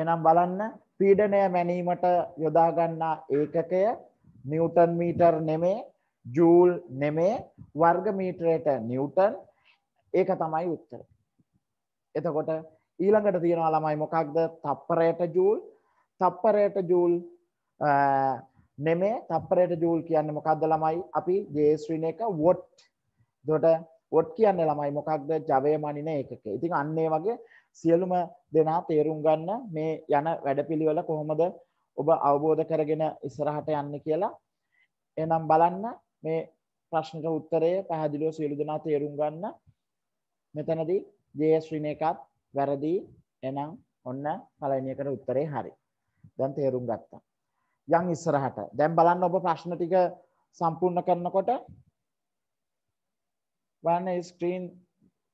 එහෙනම් බලන්න පීඩනය මැනීමට යොදා ගන්නා ඒකකය නිව්ටන් මීටර් නෙමේ ජූල් නෙමේ වර්ග මීටරයට නිව්ටන් ඒක තමයි උත්තරය. එතකොට ඊළඟට තියෙනවා ළමයි මොකක්ද තප්පරයට ජූල් තප්පරයට ජූල් නෙමේ තප්පරයට ජූල් කියන්නේ මොකක්ද ළමයි අපි ජේස්වින එක වොට් එතකොට වොට් කියන්නේ ළමයි මොකක්ද ජවය මනින ඒකක. ඉතින් අන්න ඒ වගේ සියලුම දෙනා තේරුම් ගන්න මේ යන වැඩපිළිවෙල කොහොමද ඔබ අවබෝධ කරගෙන ඉස්සරහට යන්නේ කියලා. එහෙනම් බලන්න මේ ප්‍රශ්නට උත්තරය පැහැදිලිව සියලු දෙනා තේරුම් ගන්න. මෙතනදී JS ශ්‍රීනේකත් වැරදි. එහෙනම් ඔන්න පළවෙනි එකට උත්තරේ හරි. දැන් තේරුම් ගත්තා. යන් ඉස්සරහට. දැන් බලන්න ඔබ ප්‍රශ්න ටික සම්පූර්ණ කරනකොට බලන්න ස්ක්‍රීන්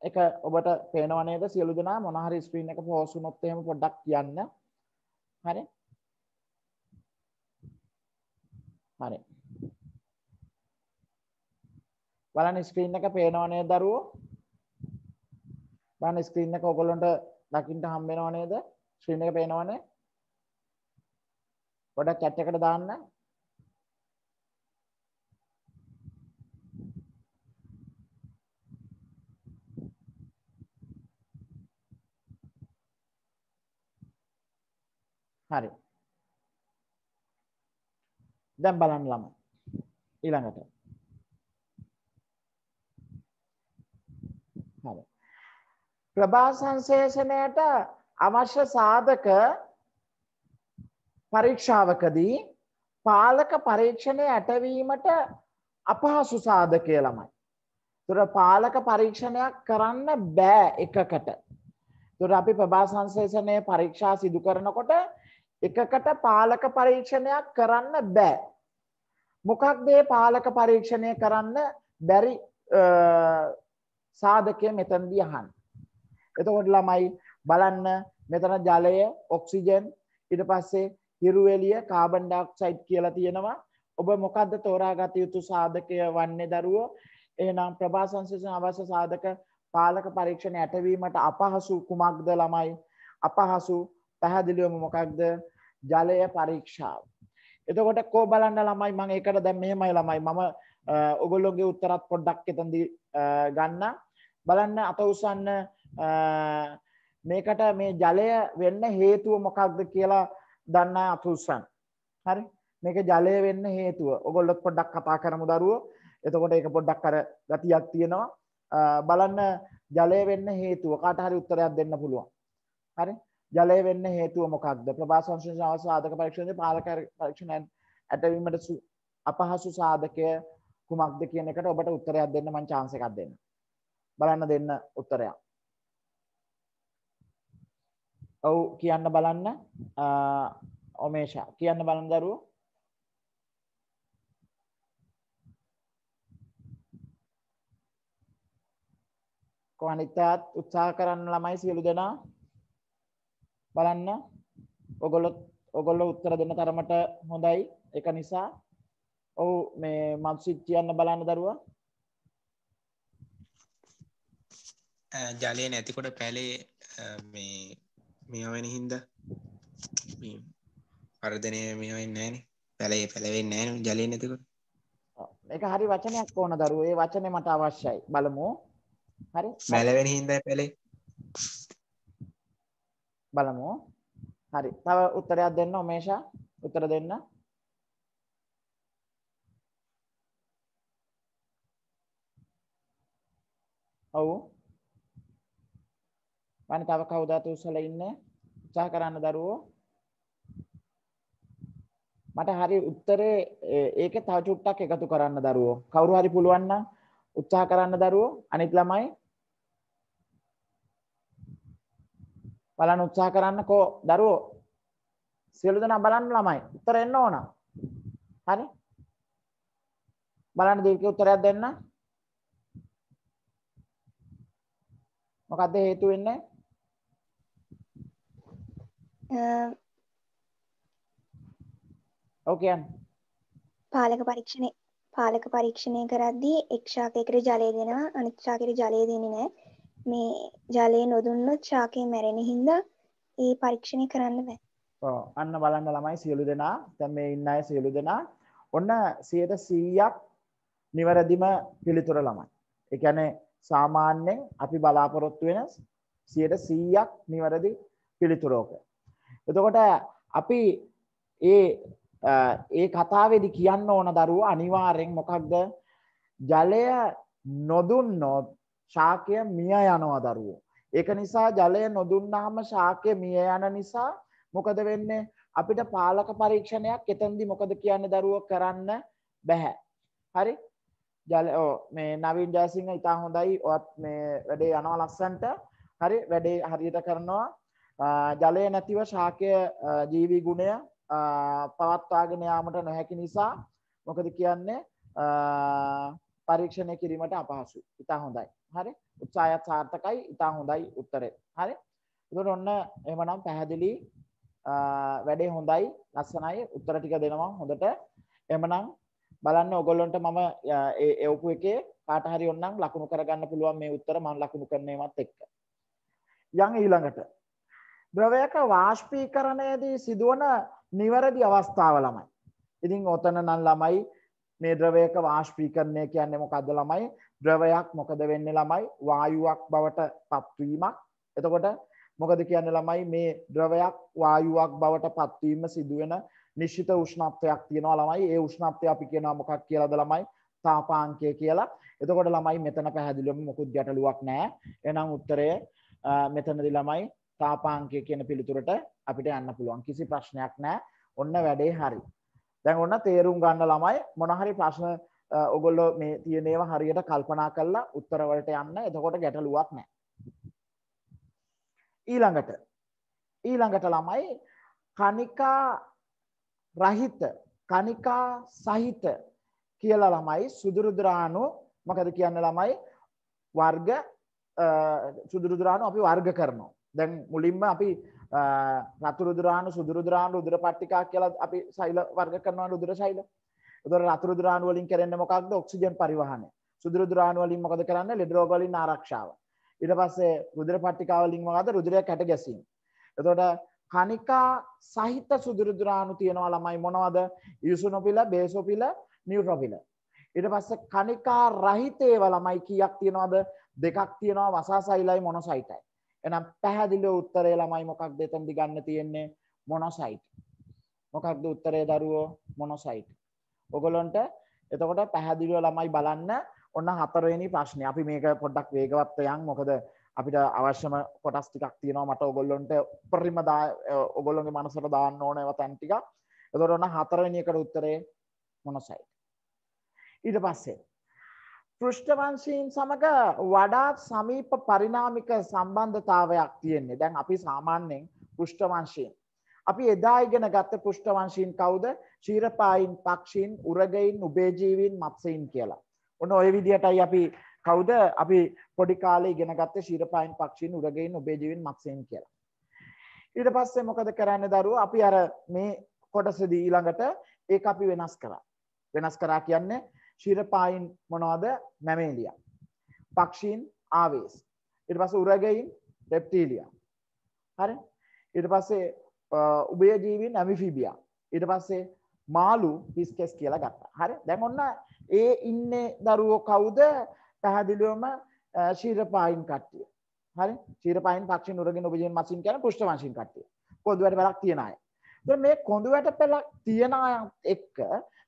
එක ඔබට පේනව නේද සියලු දෙනා මොන හරි ස්ක්‍රීන් එක පෝස් වුණොත් එහෙම පොඩ්ඩක් කියන්න. හරි. හරි. බලන්න ස්ක්‍රීන් එක පේනව නේද දරුවෝ? බලන්න ස්ක්‍රීන් එක ඔයගොල්ලන්ට දකින්න හම්බ වෙනව නේද? ස්ක්‍රීන් එක පේනවනේ? පොඩ්ඩක් chat එකට දාන්න. හරි. දැන් බලන්න ළමයි. ඊළඟට. හරි. ප්‍රභා සංශේෂණයට අවශ්‍ය සාධක පරීක්ෂාවකදී පාලක පරීක්ෂණය ඇටවීමට අපහසු සාධකය ළමයි. තුර පාලක පරීක්ෂණයක් කරන්න බෑ එකකට. තුර අපි ප්‍රභා සංශේෂණය පරීක්ෂා සිදු කරනකොට එකකට පාලක පරීක්ෂණයක් කරන්න බෑ. මොකක්ද මේ පාලක පරීක්ෂණය කරන්න බැරි සාධකය මෙතනදී අහන්න. එතකොට ළමයි බලන්න මෙතන ජලය, ඔක්සිජන්, ඊට පස්සේ හිරු එළිය, කාබන් ඩයොක්සයිඩ් කියලා තියෙනවා. ඔබ මොකද්ද තෝරාගත යුතු සාධකය වන්නේ දරුවෝ? එහෙනම් ප්‍රභා සංශෝධන අවශ්‍ය සාධක පාලක පරීක්ෂණ යටවීමට අපහසු කුමක්ද ළමයි? අපහසු පැහැදිලිවම මොකක්ද ජලය පරීක්ෂාව. එතකොට කෝ බලන්න ළමයි මම ඒකට දැන් මෙහෙමයි ළමයි මම ඔගොල්ලොන්ගේ උත්තරත් පොඩ්ඩක් එතනදී ගන්න බලන්න අත උසන්න මේකට මේ ජලය වෙන්න හේතුව මොකක්ද කියලා දන්න අත උසන්න. හරි? මේක ජලය වෙන්න හේතුව. ඔගොල්ලොත් පොඩ්ඩක් කතා කරමු දරුවෝ. එතකොට ඒක පොඩ්ඩක් අර ගතියක් තියෙනවා. බලන්න ජලය වෙන්න හේතුව කාට හරි උත්තරයක් දෙන්න පුළුවන්. හරි? ජලය වෙන්න හේතුව මොකක්ද ප්‍රවාස සංශෝෂණ අවශ්‍ය සාධක පරීක්ෂණයේදී පාලක පරීක්ෂණයන් ඇටවීමට අපහසු සාධකය කුමක්ද කියන එකට ඔබට උත්තරයක් දෙන්න මම chance එකක් දෙන්න. බලන්න දෙන්න උත්තරයක්. ඔව් කියන්න බලන්න ඔමේෂා කියන්න බලන්න දරුවෝ කොහනිටත් උත්සාහ කරන්න ළමයි සියලු දෙනා බලන්න ඔගොල්ලොත් ඔගොල්ලෝ උත්තර දෙන්න තරමට හොඳයි එක නිසා ඔව් මේ මත්සිත් කියන්න බලන්න දරුවා ජලය නැතිකොට පැලේ මේ මේවෙන හින්ද වර්ධනය මේවෙන් නෑන පැලේ පැලවෙන්න නෑන ජලය නැතිකොට එක හරි වචනයක් ඕන දරුවේ වචනය මට අවශ්‍යයි බලමු හරි මැලවෙන හින්ද පැලේ බලමු හරි තව උත්තරයක් දෙන්න ඔමේෂා උත්තර දෙන්න ඔව් වන්න තව කවුදත් උසල ඉන්නේ උත්සාහ කරන්න දරුවෝ මට හරි උත්තරේ ඒක තව චුට්ටක් එකතු කරන්න දරුවෝ කවුරු හරි පුළුවන් නම් උත්සාහ කරන්න දරුවෝ අනිත් ළමයි බලන්න උත්සාහ කරන්නකෝ දරුවෝ. සියලු දෙනා බලන්න ළමයි. උත්තර එන්න ඕන. හරි? බලන්න දීර්ඝ උත්තරයක් දෙන්න. මොකද්ද හේතු වෙන්නේ? ඔව් කියන්න. පාලක පරීක්ෂණේ පාලක පරීක්ෂණය කරද්දී එක් ශාකයකට ජලය දෙනවා අනිත් ශාකයට ජලය දෙන්නේ නැහැ. මේ ජලය නොදුන්නොත් ශාකය මැරෙන හින්දා ඒ පරීක්ෂණය කරන්න බෑ අන්න බලන්න ළමයි සියලු දෙනා තැම මේ ඉන්න අය සියලු දෙනා ඔන්න සියයට සීයක් නිවැරදිම පිළිතුර ළමයි එකන සාමාන්‍යෙන් අපි බලාපොරොත්තු වෙන සියයට සීයක් නිවැරදි පිළිතුරෝක එතකොට අපි ඒ ඒ කතාවෙදි කියන්න ඕන දරුව අනිවාරෙන් මොකක්ද ජලය නොදුන්නොත් ශාකය මිය යනවා දරුවෝ. ඒක නිසා ජලය නොදුන්නාම ශාකය මිය යන නිසා මොකද වෙන්නේ අපිට පාලක පරීක්ෂණයක් එතන්දි මොකද කියන්නේ දරුවෝ කරන්න බැහැ. හරි? ජල මේ නවීන් ජයසිංහ ඉතා හොඳයි. ඔයත් මේ වැඩේ යනවා ලස්සන්ට. හරි වැඩේ හරියට කරනවා. ජලය නැතිව ශාකය ජීවි ගුණය පවත්වාගෙන යාමට නොහැකි නිසා මොකද කියන්නේ පරීක්ෂණය කිරීමට අපහසුයි. ඉතා හොඳයි. හරි. උත්සාහයත් සාර්ථකයි. ඉතා හොඳයි උත්තරේ. හරි. ඒකට ඔන්න එහෙමනම් පැහැදිලි වැඩේ හොඳයි, ලස්සනයි. උත්තර ටික දෙනවා හොඳට. එහෙමනම් බලන්න ඔයගොල්ලන්ට මම ඒ එවපු එකේ කාට හරි ඕනනම් ලකුණු කරගන්න පුළුවන් මේ උත්තර මම ලකුණු කරන්නේවත් එක්ක. යන් ඊළඟට ද්‍රවයක වාෂ්පීකරණයේදී සිදුවන නිවැරදි අවස්ථාව ළමයි. ඉතින් ඔතන නම් ළමයි මේ ද්‍රවයක වාෂ්පීකරණය කියන්නේ මොකද්ද ළමයි? ද්‍රවයක් මොකද වෙන්නේ ළමයි? වායුවක් බවට පත්වීමක්. එතකොට මොකද කියන්නේ ළමයි මේ ද්‍රවයක් වායුවක් බවට පත්වීම සිදුවෙන නිශ්චිත උෂ්ණත්වයක් තියෙනවා ළමයි. ඒ උෂ්ණත්වය අපි කියනවා මොකක් කියලාද ළමයි? තාපාංකය කියලා. එතකොට ළමයි මෙතන පැහැදිලිවම මොකුත් ගැටලුවක් නැහැ. එහෙනම් උත්තරය මෙතනදී ළමයි තාපාංකය කියන පිළිතුරට අපිට යන්න පුළුවන්. කිසි ප්‍රශ්නයක් නැහැ. ඔන්න වැඩේ හරි. දැන් ඔන්න තේරුම් ගන්න ළමයි මොනහරි ප්‍රශ්න ඔගොල්ලෝ මේ තියෙනේව හරියට කල්පනා කරලා උත්තරවලට යන්න එතකොට ගැටලුවක් නෑ. ඊළඟට ඊළඟට ළමයි කනිකා රහිත කනිකා සහිත කියලා ළමයි සුදුරුදුරාණු මොකද කියන්න ළමයි වර්ග සුදුරුදුරාණු අපි වර්ග කරනවා. දැන් මුලින්ම අපි රතුරු දුරාණු සුදුරු දුරාණු උදුර පට්ටිකා කියලා අපි සෛල වර්ග කරනවා උදුර සෛල. උදුර රතුරු දුරාණු වලින් කරන්නේ මොකක්ද? ඔක්සිජන් පරිවහනය. සුදුරු දුරාණු වලින් මොකද කරන්නේ? ලෙඩ රෝග වලින් ආරක්ෂාව. ඊට පස්සේ රුධිර පට්ටිකා වලින් මොකද? රුධිරය කැට ගැසීම. එතකොට කණිකා සහිත සුදුරු දුරාණු තියෙනවා ළමයි මොනවද? ඉයුසුනොපිල, බේසොපිල, නියුට්‍රොපිල. ඊට පස්සේ කණිකා රහිතේව ළමයි කීයක් තියෙනවද? දෙකක් තියෙනවා වසා සෛලයි මොනොසයිටයි. එනම් පැහැදිලිව උත්තරේ ළමයි මොකක්ද එතනදි ගන්න තියෙන්නේ මොනොසයිට්. මොකක්ද උත්තරේ දරුවෝ මොනොසයිට්. ඔගලොන්ට එතකොට පැහැදිලිව ළමයි බලන්න ඔන්න හතරවෙනි ප්‍රශ්නේ. අපි මේක පොඩ්ඩක් වේගවත් යන් මොකද අපිට අවශ්‍යම කොටස් ටිකක් තියෙනවා මට ඔගොල්ලොන්ට උපරිම ඔගොල්ලොන්ගේ මනසට දාන්න ඕන ඒවා තැන් ටික. එතකොට ඔන්න හතරවෙනි එකට උත්තරේ මොනොසයිට්. ඊට පස්සේ පෘෂ්ඨවංශීන් සමග වඩාත් සමීප පරිණාමික සම්බන්ධතාවයක් තියෙන්නේ. දැන් අපි සාමාන්‍යයෙන් පෘෂ්ඨවංශීන්. අපි එදා ඉගෙන ගත්ත පෘෂ්ඨවංශීන් කවුද? ශීරපායින්, පක්ෂීන්, උරගයින්, උභයජීවීන්, මත්ස්‍යීන් කියලා. ඔන්න ඔය විදිහටයි අපි කවුද අපි පොඩි කාලේ ඉගෙන ගත්තේ ශීරපායින්, පක්ෂීන්, උරගයින්, උභයජීවීන්, මත්ස්‍යීන් කියලා. ඊට පස්සේ මොකද කරන්නේ දරුවෝ? අපි අර මේ කොටසදී ඊළඟට ඒක අපි වෙනස් කරා. වෙනස් කරා කියන්නේ ශිරපායින් මොනවද මැමේලියා. පක්ෂීන් ආවේස්. ඊට පස්සේ උරගයින් රෙප්ටීලියා. හරි? ඊට පස්සේ උභයජීවීන් ඇමිෆිබියා. ඊට පස්සේ මාළු හිස්කෙස් කියලා ගත්තා. හරි? දැන් ඔන්න ඒ ඉන්නේ දරුවෝ කවුද? පැහැදිලිවම ශිරපායින් කට්ටිය. හරි? ශිරපායින් පක්ෂීන් උරගයින් උභයජීවීන් මැසින් කියන පුෂ්ඨ වංශීන් කට්ටිය. කොඳුවැට පැලක් තියන අය. මේ කොඳුවැට පැලක් තියන අයත් එක්ක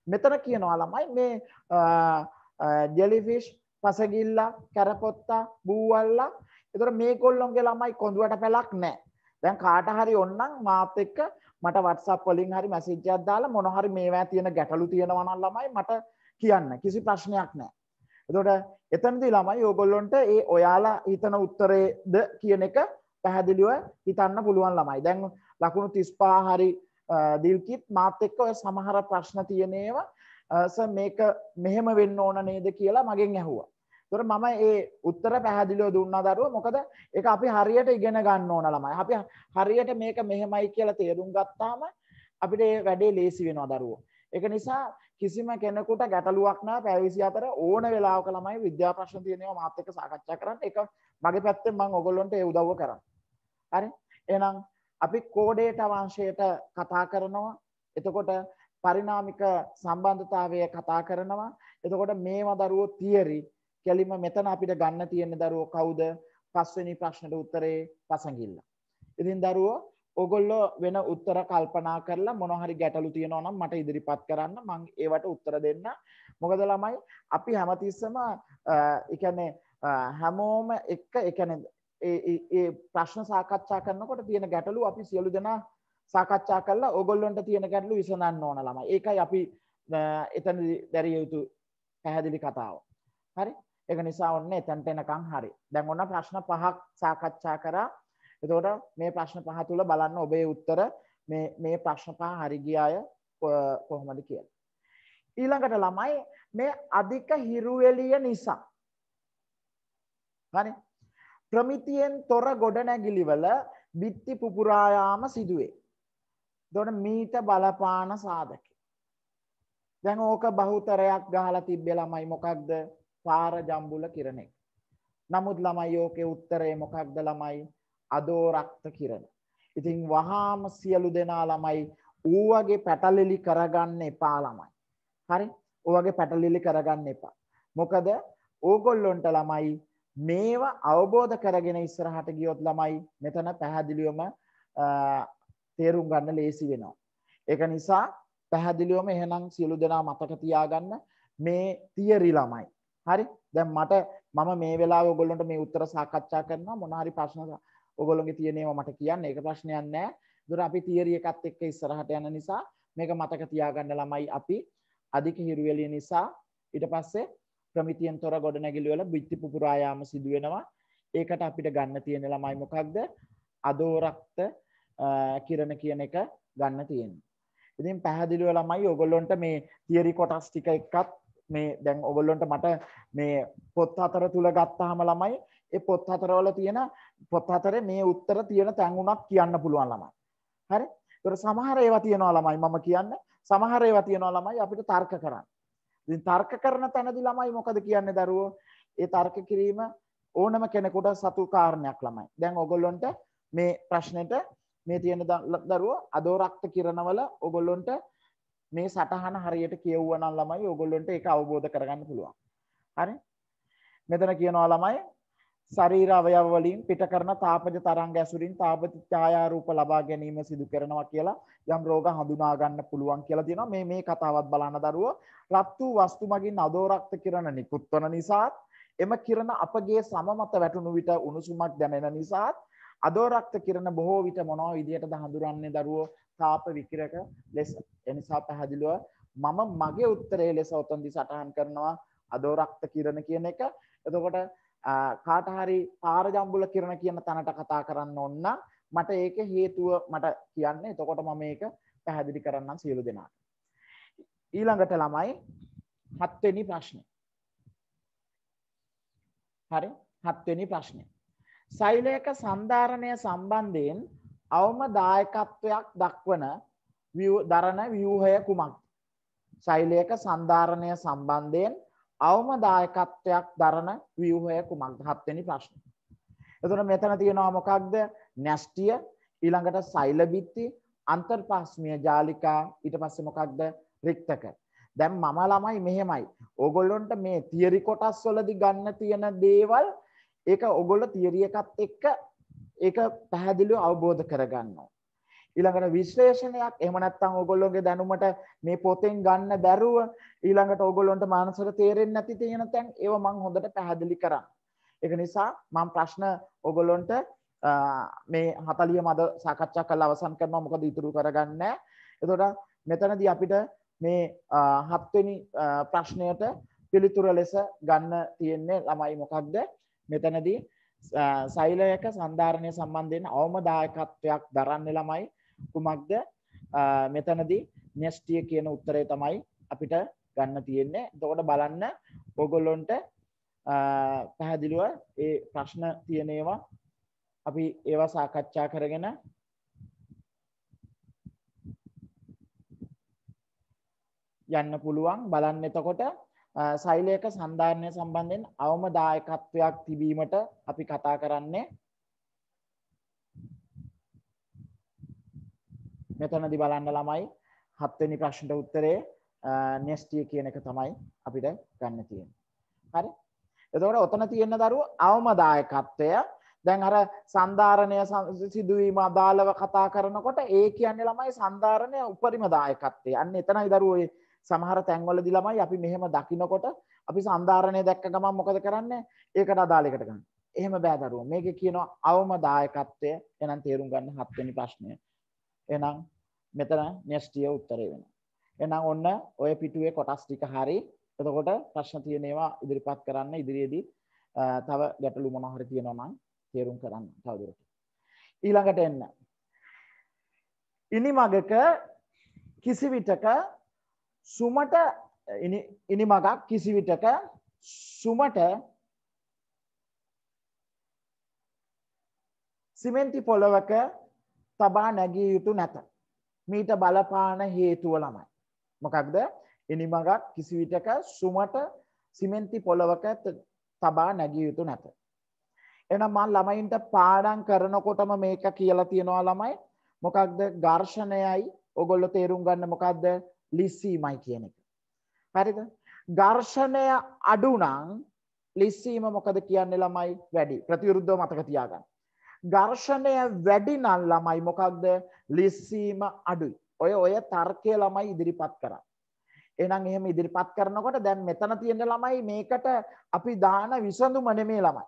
මෙතන කියනවා ළමයි මේ ජෙලිෆිෂ් පසගිල්ලා කැරපොත්තා බූවල්ලා එතකොට මේගොල්ලොන්ගේ ළමයි කොඳුවට පැලක් නැහැ. දැන් කාට හරි ඕනනම් මාත් එක්ක මට WhatsApp වලින් හරි මැසේජ් එකක් දාලා මොන හරි මේවා තියෙන ගැටලු තියෙනවා නම් ළමයි මට කියන්න. කිසි ප්‍රශ්නයක් නැහැ. එතකොට එතනදී ළමයි ඕගොල්ලොන්ට ඒ ඔයාලා හිතන උත්තරේද කියන එක පැහැදිලිව හිතන්න පුළුවන් ළමයි. දැන් ලකුණු 35 හරි දිල්කිත් මාත් එක්ක ඔය සමහර ප්‍රශ්න තියෙනේවා මේක මෙහෙම වෙන්න ඕන නේද කියලා මගෙන් ඇහුවා. තොර මම ඒ උත්තර පැහැදිලිව දුන්න දරුව මොකද එක අපි හරියට ඉගෙන ගන්න ඕන ළමයි. අපි හරියට මේක මෙහෙමයි කියලා තේරුම් ගත්තාම අපිට ඒ වැඩේ ලේසි වෙනවා දරුවෝ. ඒක නිසා කිසිම කෙනෙකුට ගැටලුවක් නෑ පැවිසි අතර ඕන වෙලාවක ළමයි විද්‍යා ප්‍රශ්න තියෙනවා මාත් එක්ක සාකච්ඡා කරන්න. ඒක මගේ පැත්තෙන් මම ඔයගොල්ලන්ට ඒ උදව්ව කරන්න. හරි? එහෙනම් අපි කෝඩේට වංශයට කතා කරනවා. එතකොට පරිණාමික සම්බන්ධතාවය කතා කරනවා. එතකොට මේවා දරුවෝ තියරි කෙලිම මෙතන අපිට ගන්න තියෙන දරුවෝ කවුද? පස්වෙනි ප්‍රශ්නට උත්තරේ පසඟිල්ල. ඉතින් දරුවෝ ඔගොල්ලෝ වෙන උත්තර කල්පනා කරලා මොන හරි ගැටලු තියෙනවා නම් මට ඉදිරිපත් කරන්න මම ඒවට උත්තර දෙන්න. මොකද ළමයි අපි හැමතිස්සම ඒ කියන්නේ හැමෝම එක ඒ කියන්නේ ප්‍රශ්න සාකච්ඡා කරනකොට තියෙන ගැටලු අපි සියලු දෙනා සාකච්ඡා කරලා ඔගොල්ලොන්ට තියෙන ගැටලු විසඳන්න ඕන ළමයි. ඒකයි අපි එතන දැරිය යුතු පැහැදිලි කතාව. හරි? ඒක නිසා ඔන්න එතනට එනකන් හරි. දැන් ඔන්න ප්‍රශ්න පහක් සාකච්ඡා කරා. එතකොට මේ ප්‍රශ්න පහ තුල බලන්න ඔබේ උත්තර මේ මේ ප්‍රශ්න පහ හරි ගියාය කොහොමද කියලා. ඊළඟට ළමයි මේ අධික හිරුවෙලිය නිසා හරි ප්‍රමිතියෙන් තොර ගොඩනැගිලිවල බිත්ති පුපුරායාම සිදුවේ. දොන මීට බලපාන සාධක. දැන් ඕක බහුතරයක් ගහලා තිබ්බේ ළමයි මොකක්ද? පාර ජම්බුල කිරණෙක්. නමුත් ළමයි ඕකේ උත්තරේ මොකක්ද ළමයි? අදෝරක්ත කිරණ. ඉතින් වහාම සියලු දෙනා ළමයි ඌවගේ පැටලිලි කරගන්න එපා ළමයි. හරි? ඌවගේ පැටලිලි කරගන්න එපා. මොකද ඕගොල්ලොන්ට ළමයි මේවා අවබෝධ කරගෙන ඉස්සරහට ගියොත් ළමයි මෙතන පැහැදිලිවම තේරුම් ගන්න ලේසි වෙනවා. ඒක නිසා පැහැදිලිවම එහෙනම් සියලු දෙනා මතක තියාගන්න මේ තියරි ළමයි. හරි? දැන් මට මම මේ වෙලාවේ ඔයගොල්ලන්ට මේ උත්තර සාකච්ඡා කරනවා මොන හරි ප්‍රශ්න ඔයගොල්ලන්ගේ තියෙන ඒවා මට කියන්න. ඒක ප්‍රශ්නයක් නෑ. දුර අපි තියරි එකත් එක්ක ඉස්සරහට යන නිසා මේක මතක තියාගන්න ළමයි අපි අධික හිරුවෙලිය නිසා ඊට පස්සේ ප්‍රමිතියෙන් තොර ගොඩනැගිලි වල බිත්ති පුපුරා යාම සිදු වෙනවා. ඒකට අපිට ගන්න තියෙන ළමයි මොකක්ද? අදෝරක්ත කිරණ කියන එක ගන්න තියෙන්නේ. ඉතින් පැහැදිලිව ළමයි ඔයගොල්ලන්ට මේ තියරි කොටස් ටික එකත් මේ දැන් ඔයගොල්ලන්ට මට මේ පොත් හතර තුල ගත්තාම ළමයි ඒ පොත් හතරවල තියෙන පොත් හතරේ මේ උත්තර තියෙන තැන් උනත් කියන්න පුළුවන් ළමයි. හරි? ඒතර සමහර ඒවා තියෙනවා ළමයි මම කියන්නේ සමහර ඒවා තියෙනවා ළමයි අපිට තර්ක කරන්න. ඉතින් තර්ක කරන තැනදී ළමයි මොකද කියන්නේ දරුවෝ? ඒ තර්ක කිරීම ඕනම කෙනෙකුට සතු කාරණයක් ළමයි. දැන් ඔයගොල්ලන්ට මේ ප්‍රශ්නෙට මේ තියෙන දරුවෝ අදෝරක්ත කිරණවල ඔයගොල්ලන්ට මේ සටහන හරියට කියවුවා නම් ළමයි ඔයගොල්ලන්ට ඒක අවබෝධ කරගන්න පුළුවන්. හරි? මෙතන කියනවා ළමයි ශරීර අවයව වලින් පිට කරන තාපජ තරංග ඇසුරින් තාපජ ඡායාරූප ලබා ගැනීම සිදු කරනවා කියලා යම් රෝග හඳුනා ගන්න පුළුවන් කියලා තියෙනවා මේ මේ කතාවත් බලන දරුවෝ රත් වූ වස්තු මගින් අදෝරක්ත කිරණ නිකුත් වන නිසාත් එම කිරණ අපගේ සමමත වැටුණු විට උණුසුමක් දැනෙන නිසාත් අදෝරක්ත කිරණ බොහෝ විට මොනවා විදියටද හඳුරන්නේ දරුවෝ තාප විකිරක ලෙස එනිසා පැහැදිලිව මම මගේ උත්තරය ලෙස ඔතනදි සටහන් කරනවා අදෝරක්ත කිරණ කියන එක එතකොට කාට හරි පාරජම්බුල කිරණ කියන තැනට කතා කරන්න ඔන්න මට ඒක හේතුව මට කියන්න එතකොට මම ඒක පැහැදිලි කරන්න සියලු දෙනාට. ඊළඟට ළමයි හත්වෙනි ප්‍රශ්නය. හරි හත්වෙනි ප්‍රශ්නය. සෛලයක සන්ධාරණය සම්බන්ධයෙන් අවම දායකත්වයක් දක්වන දරණ ව්‍යූහය කුමක්. සෛලයක සන්ධාරණය සම්බන්ධයෙන් අවම දායකත්වයක් දරන ව්‍යවහය කුමක්ද හත්වෙනි ප්‍රශ්න. එතකොට මෙතන තියෙනවා මොකක්ද? නැස්ටිය, ඊළඟට සෛලබිත්ති, අන්තර්පාස්මීය ජාලිකා, ඊට පස්සේ මොකක්ද? රික්තක. දැන් මම ළමයි මෙහෙමයි. ඕගොල්ලොන්ට මේ තියරි කොටස් වලදී ගන්න තියෙන දේවල් ඒක ඕගොල්ලෝ තියරි එකත් එක්ක ඒක පැහැදිලිව අවබෝධ කරගන්න ඕන. ඊළඟට විශ්ලේෂණයක් එහෙම නැත්නම් ඕගොල්ලෝගේ දැනුමට මේ පොතෙන් ගන්න බැරුව ඊළඟට ඕගොල්ලොන්ට මානසික තේරෙන්නේ නැති තියෙන තැන් ඒව මම හොඳට පැහැදිලි කරා. ඒක නිසා මම ප්‍රශ්න ඕගොල්ලොන්ට මේ 40 මද සාකච්ඡා කරලා අවසන් කරනවා මොකද ඉතුරු කරගන්නේ. එතකොට මෙතනදී අපිට මේ 7 වෙනි ප්‍රශ්නයට පිළිතුර ලෙස ගන්න තියෙන්නේ ළමයි මොකක්ද? මෙතනදී සෛලයක සන්ධාරණය සම්බන්ධයෙන් අවම දායකත්වයක් දරන්නේ ළමයි කුමක්ද මෙතනදී නෙස්ටිය කියන උත්තරය තමයි අපිට ගන්න තියෙන්නේ. එතකොට බලන්න ඔයගොල්ලොන්ට පැහැදිලිව ඒ ප්‍රශ්න තියෙන ඒවා අපි ඒවා සාකච්ඡා කරගෙන යන්න පුළුවන් බලන්න එතකොට සෛලයක සන්ධාරණය සම්බන්ධයෙන් අවම දායකත්වයක් තිබීමට අපි කතා කරන්නේ මෙතනදී බලන්න ළමයි හත්වෙනි ප්‍රශ්නට උත්තරේ nestie කියන එක තමයි අපිට ගන්න තියෙන්නේ. හරි? එතකොට ඔතන තියෙන දරුවෝ අවමදායකත්වය දැන් අර සන්ධාරණය සිදුවීම අදාළව කතා කරනකොට ඒ කියන්නේ ළමයි සන්ධාරණය උපරිම දායකත්වය. අන්න එතනයි දරුවෝ සමහර තැන්වලදී ළමයි අපි මෙහෙම දකිනකොට අපි සන්ධාරණය දැක්ක ගමන් මොකද කරන්නේ? ඒකට අදාළ එකට ගන්න. එහෙම බෑ දරුවෝ. මේකේ කියනවා අවමදායකත්වය. එහෙනම් තේරුම් ගන්න හත්වෙනි ප්‍රශ්නය. එහෙනම් මෙතන න්‍යෂ්ටිය උත්තරේ වෙනවා. එහෙනම් ඔන්න ඔය පිටුවේ කොටස් ටික හරි. එතකොට ප්‍රශ්න තියෙන ඒවා ඉදිරිපත් කරන්න ඉදිරියේදී තව ගැටලු මොනවා හරි තියෙනවා නම් තේරුම් කරන්න තවදුරට. ඊළඟට එන්න. ඉනි මගක කිසි විටක සුමට ඉනි මගක් කිසි විටක සුමට සිමෙන්ති පොළවක තබා නැගිය යුතු නැත. මීට බලපාන හේතුව ළමයි. මොකක්ද එනිමගක් කිසිවිටක සුමට සිමෙන්ති පොළවක තබා නැගිය යුතු නැත. එනම් මන් ළමයින්ට පාඩම් කරනකොටම මේක කියලා තියෙනවා ළමයි. මොකක්ද ඝර්ෂණයයි ඔගොල්ලෝ තේරුම් ගන්න මොකක්ද ලිස්සීමයි කියන එක. හරිද? ඝර්ෂණය අඩු නම් ලිස්සීම මොකද කියන්නේ ළමයි වැඩි. ප්‍රතිවිරුද්ධව මතක තියාගන්න. ඝර්ෂණය වැඩි නම් ළමයි මොකක්ද ලිස්සීම අඩුයි. ඔය ඔය තර්කය ළමයි ඉදිරිපත් කරා. එහෙනම් එහෙම ඉදිරිපත් කරනකොට දැන් මෙතන තියෙන ළමයි මේකට අපි දාන විසඳුම නෙමේ ළමයි.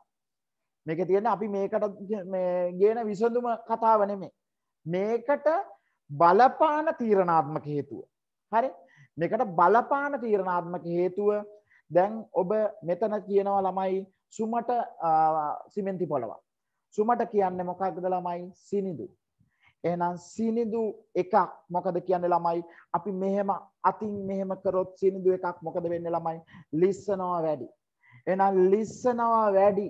මේකේ තියෙන අපි මේකට මේ ගේන විසඳුම කතාව නෙමේ. මේකට බලපාන තීරණාත්මක හේතුව. හරි? මේකට බලපාන තීරණාත්මක හේතුව දැන් ඔබ මෙතන කියනවා ළමයි සුමට සිමෙන්ති පොළවක්. සුමට කියන්නේ මොකක්ද ළමයි? සිනිඳු. එහෙනම් සිනිඳු එකක් මොකද කියන්නේ ළමයි? අපි මෙහෙම අතින් මෙහෙම කරොත් සිනිඳු එකක් මොකද වෙන්නේ ළමයි? ලිස්සනවා වැඩි. එහෙනම් ලිස්සනවා වැඩි.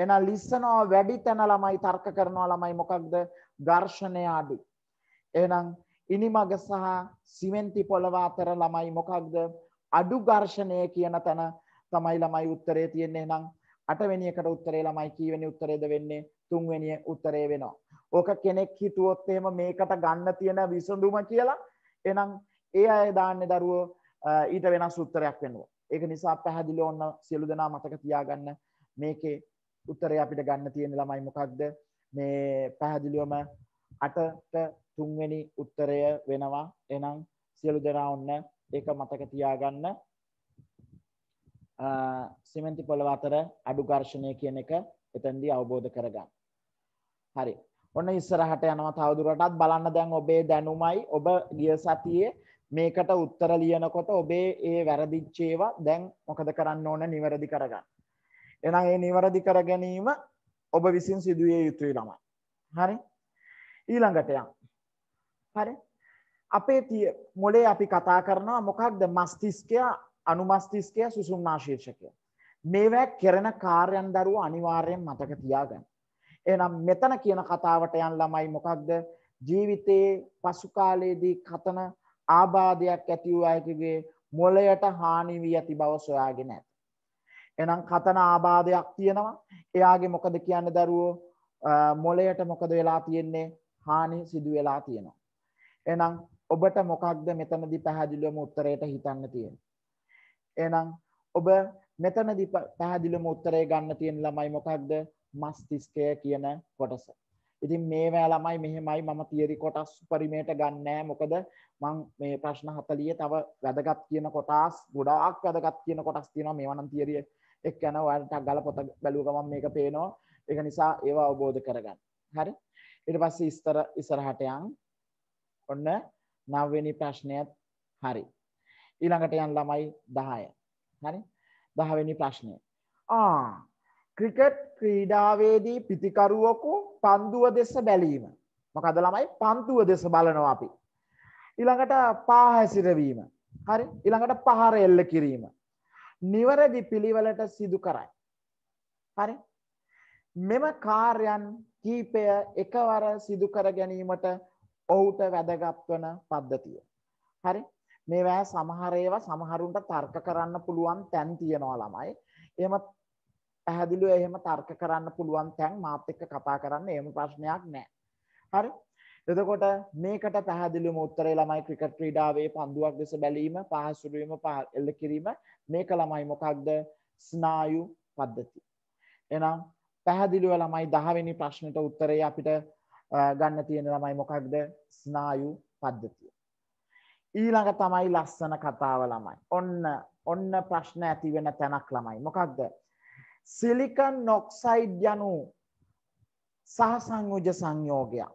එහෙනම් ලිස්සනවා වැඩි තැන ළමයි තර්ක කරනවා ළමයි මොකක්ද? ඝර්ෂණය අඩුයි. එහෙනම් ඉනිමග සහ සිමෙන්ති පොළව අතර ළමයි මොකක්ද අඩු ඝර්ෂණය කියන තැන තමයි ළමයි උත්තරේ තියෙන්නේ එහෙනම් අටවෙනි එකට උත්තරේ ළමයි කීවෙනි උත්තරේද වෙන්නේ තුන්වෙනි උත්තරේ වෙනවා. ඕක කෙනෙක් හිතුවොත් එහෙම මේකට ගන්න තියෙන විසඳුම කියලා එහෙනම් ඒ අය දාන්නේ දරුවෝ ඊට වෙනස් උත්තරයක් වෙනවා. ඒක නිසා පැහැදිලිව ඔන්න සියලු දෙනා මතක තියාගන්න මේකේ උත්තරේ අපිට ගන්න තියෙන ළමයි මොකක්ද? මේ පැහැදිලිවම 8ට තුන්වෙනි උත්තරය වෙනවා. එහෙනම් සියලු දෙනා ඔන්න ඒක මතක තියාගන්න සිමෙන්ති පොළව අතර අඩු ඝර්ෂණය කියන එක එතෙන්දී අවබෝධ කරගන්න. හරි. ඔන්න ඉස්සරහට යනවා තවදුරටත් බලන්න දැන් ඔබේ දැනුමයි ඔබ ගිය සතියේ මේකට උත්තර ලියනකොට ඔබේ ඒ වැරදිච්ච ඒවා දැන් මොකද කරන්න ඕන නිවැරදි කරගන්න. එහෙනම් ඒ නිවැරදි කර ගැනීම ඔබ විසින් සිදුවිය යුතුයි ළමයි. හරි. ඊළඟට යන්න. හරි. අපේ මොලේ අපි කතා කරනවා මොකක්ද මස්තිෂ්කය අනුමස්තිස්කය සුසුම්නා ශීර්ෂකය. මේවැ කෙරෙන කාර්යන් දරුව අනිවාර්යෙන් මතක තියාගන්න. එනම් මෙතන කියන කතාවට යන් ළමයි මොකක්ද ජීවිතයේ පසුකාලයේදී කතන ආබාධයක් ඇතිවූ අයකගේ මොලයට හානිවී ඇති බව සොයාගෙන ඇත. එනම් කතන ආබාධයක් තියෙනවා එයාගේ මොකද කියන්න දරුවෝ මොලයට මොකද වෙලා තියෙන්නේ හානි සිදු වෙලා තියෙනවා. එනම් ඔබට මොකක්ද මෙතනදි පැහැදිලිවම උත්තරයට හිතන්න තියෙන. එහෙනම් ඔබ මෙතනදී පැහැදිලිවම උත්තරේ ගන්න තියෙන ළමයි මොකක්ද? මස්තිෂ්කය කියන කොටස. ඉතින් මේවා ළමයි මෙහෙමයි මම තියරි කොටස් පරිමේට ගන්නෑ මොකද මං මේ ප්‍රශ්න 40 තව වැදගත් කියන කොටස් ගොඩාක් වැදගත් කියන කොටස් තියෙනවා මේවා නම් තියරි එක්ක යන ඔයාලට ගල පොත බැලුව ගමන් මේක පේනවා ඒක නිසා ඒවා අවබෝධ කරගන්න. හරි? ඊට පස්සේ ඉස්තර ඉස්සරහට යන් ඔන්න 9 වෙනි ප්‍රශ්නයත් හරි. ඊළඟට යන ළමයි 10. හරි? 10 වෙනි ප්‍රශ්නය. ආ ක්‍රිකට් ක්‍රීඩාවේදී පිතිකරුවකු පන්දුව දෙස බැලීම. මොකද ළමයි පන්තුව දෙස බලනවා අපි. ඊළඟට පාහැසිරවීම. හරි ඊළඟට පහර එල්ල කිරීම. නිවරදි පිළිවෙලට සිදු කරයි. හරි මෙම කාර්යන් කීපය එකවර සිදු කර ගැනීමට ඔහුට වැදගත් වන පද්ධතිය. හරි මේවා සමහර ඒවා සමහරුන්ට තර්ක කරන්න පුළුවන් තැන් තියෙනවා ළමයි. එහෙම පැහැදිලිව එහෙම තර්ක කරන්න පුළුවන් තැන් මාත් එක්ක කතා කරන්න එහෙම ප්‍රශ්නයක් නැහැ. හරි. එතකොට මේකට පැහැදිලිවම උත්තරේ ළමයි ක්‍රිකට් ක්‍රීඩාවේ පන්දුවක් දෙස බැලීම, පහසු වීම, එල්ල කිරීම මේක ළමයි මොකක්ද? ස්නායු පද්ධති. එහෙනම් පැහැදිලිව ළමයි 10 වෙනි ප්‍රශ්නෙට උත්තරේ අපිට ගන්න තියෙන ළමයි මොකක්ද? ස්නායු පද්ධතිය. ඊළඟ තමයි ලස්සන කතාව ළමයි. ඔන්න ඔන්න ප්‍රශ්න ඇති වෙන තැනක් ළමයි. මොකක්ද? සිලිකන් නොක්සයිඩ් යනු සහසංයෝජ සංයෝගයක්.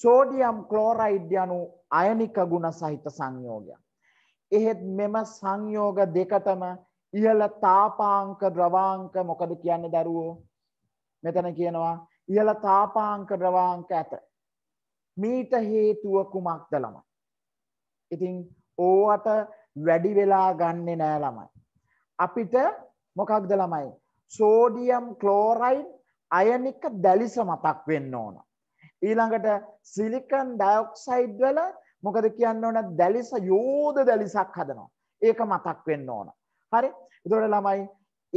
සෝඩියම් ක්ලෝරයිඩ් යනු අයනික ගුණ සහිත සංයෝගයක්. එහෙත් මෙම සංයෝග දෙකටම ඉහළ තාපාංක ද්‍රවාංක මොකද කියන්නේ දරුවෝ? මෙතන කියනවා ඉහළ තාපාංක ද්‍රවාංක ඇත. මීට හේතුව කුමක්ද ළමයි? ඉතින් ඕවට වැඩි වෙලා ගන්නෙ නෑ ළමයි. අපිට මොකක්ද ළමයි? සෝඩියම් ක්ලෝරයිඩ් අයනික දැලිස මතක් වෙන්න ඕන. ඊළඟට සිලිකන් ඩයොක්සයිඩ් වල මොකද කියන්න ඕන දැලිස යෝධ දැලිසක් හදනවා. ඒක මතක් වෙන්න ඕන. හරි? ඒතකොට ළමයි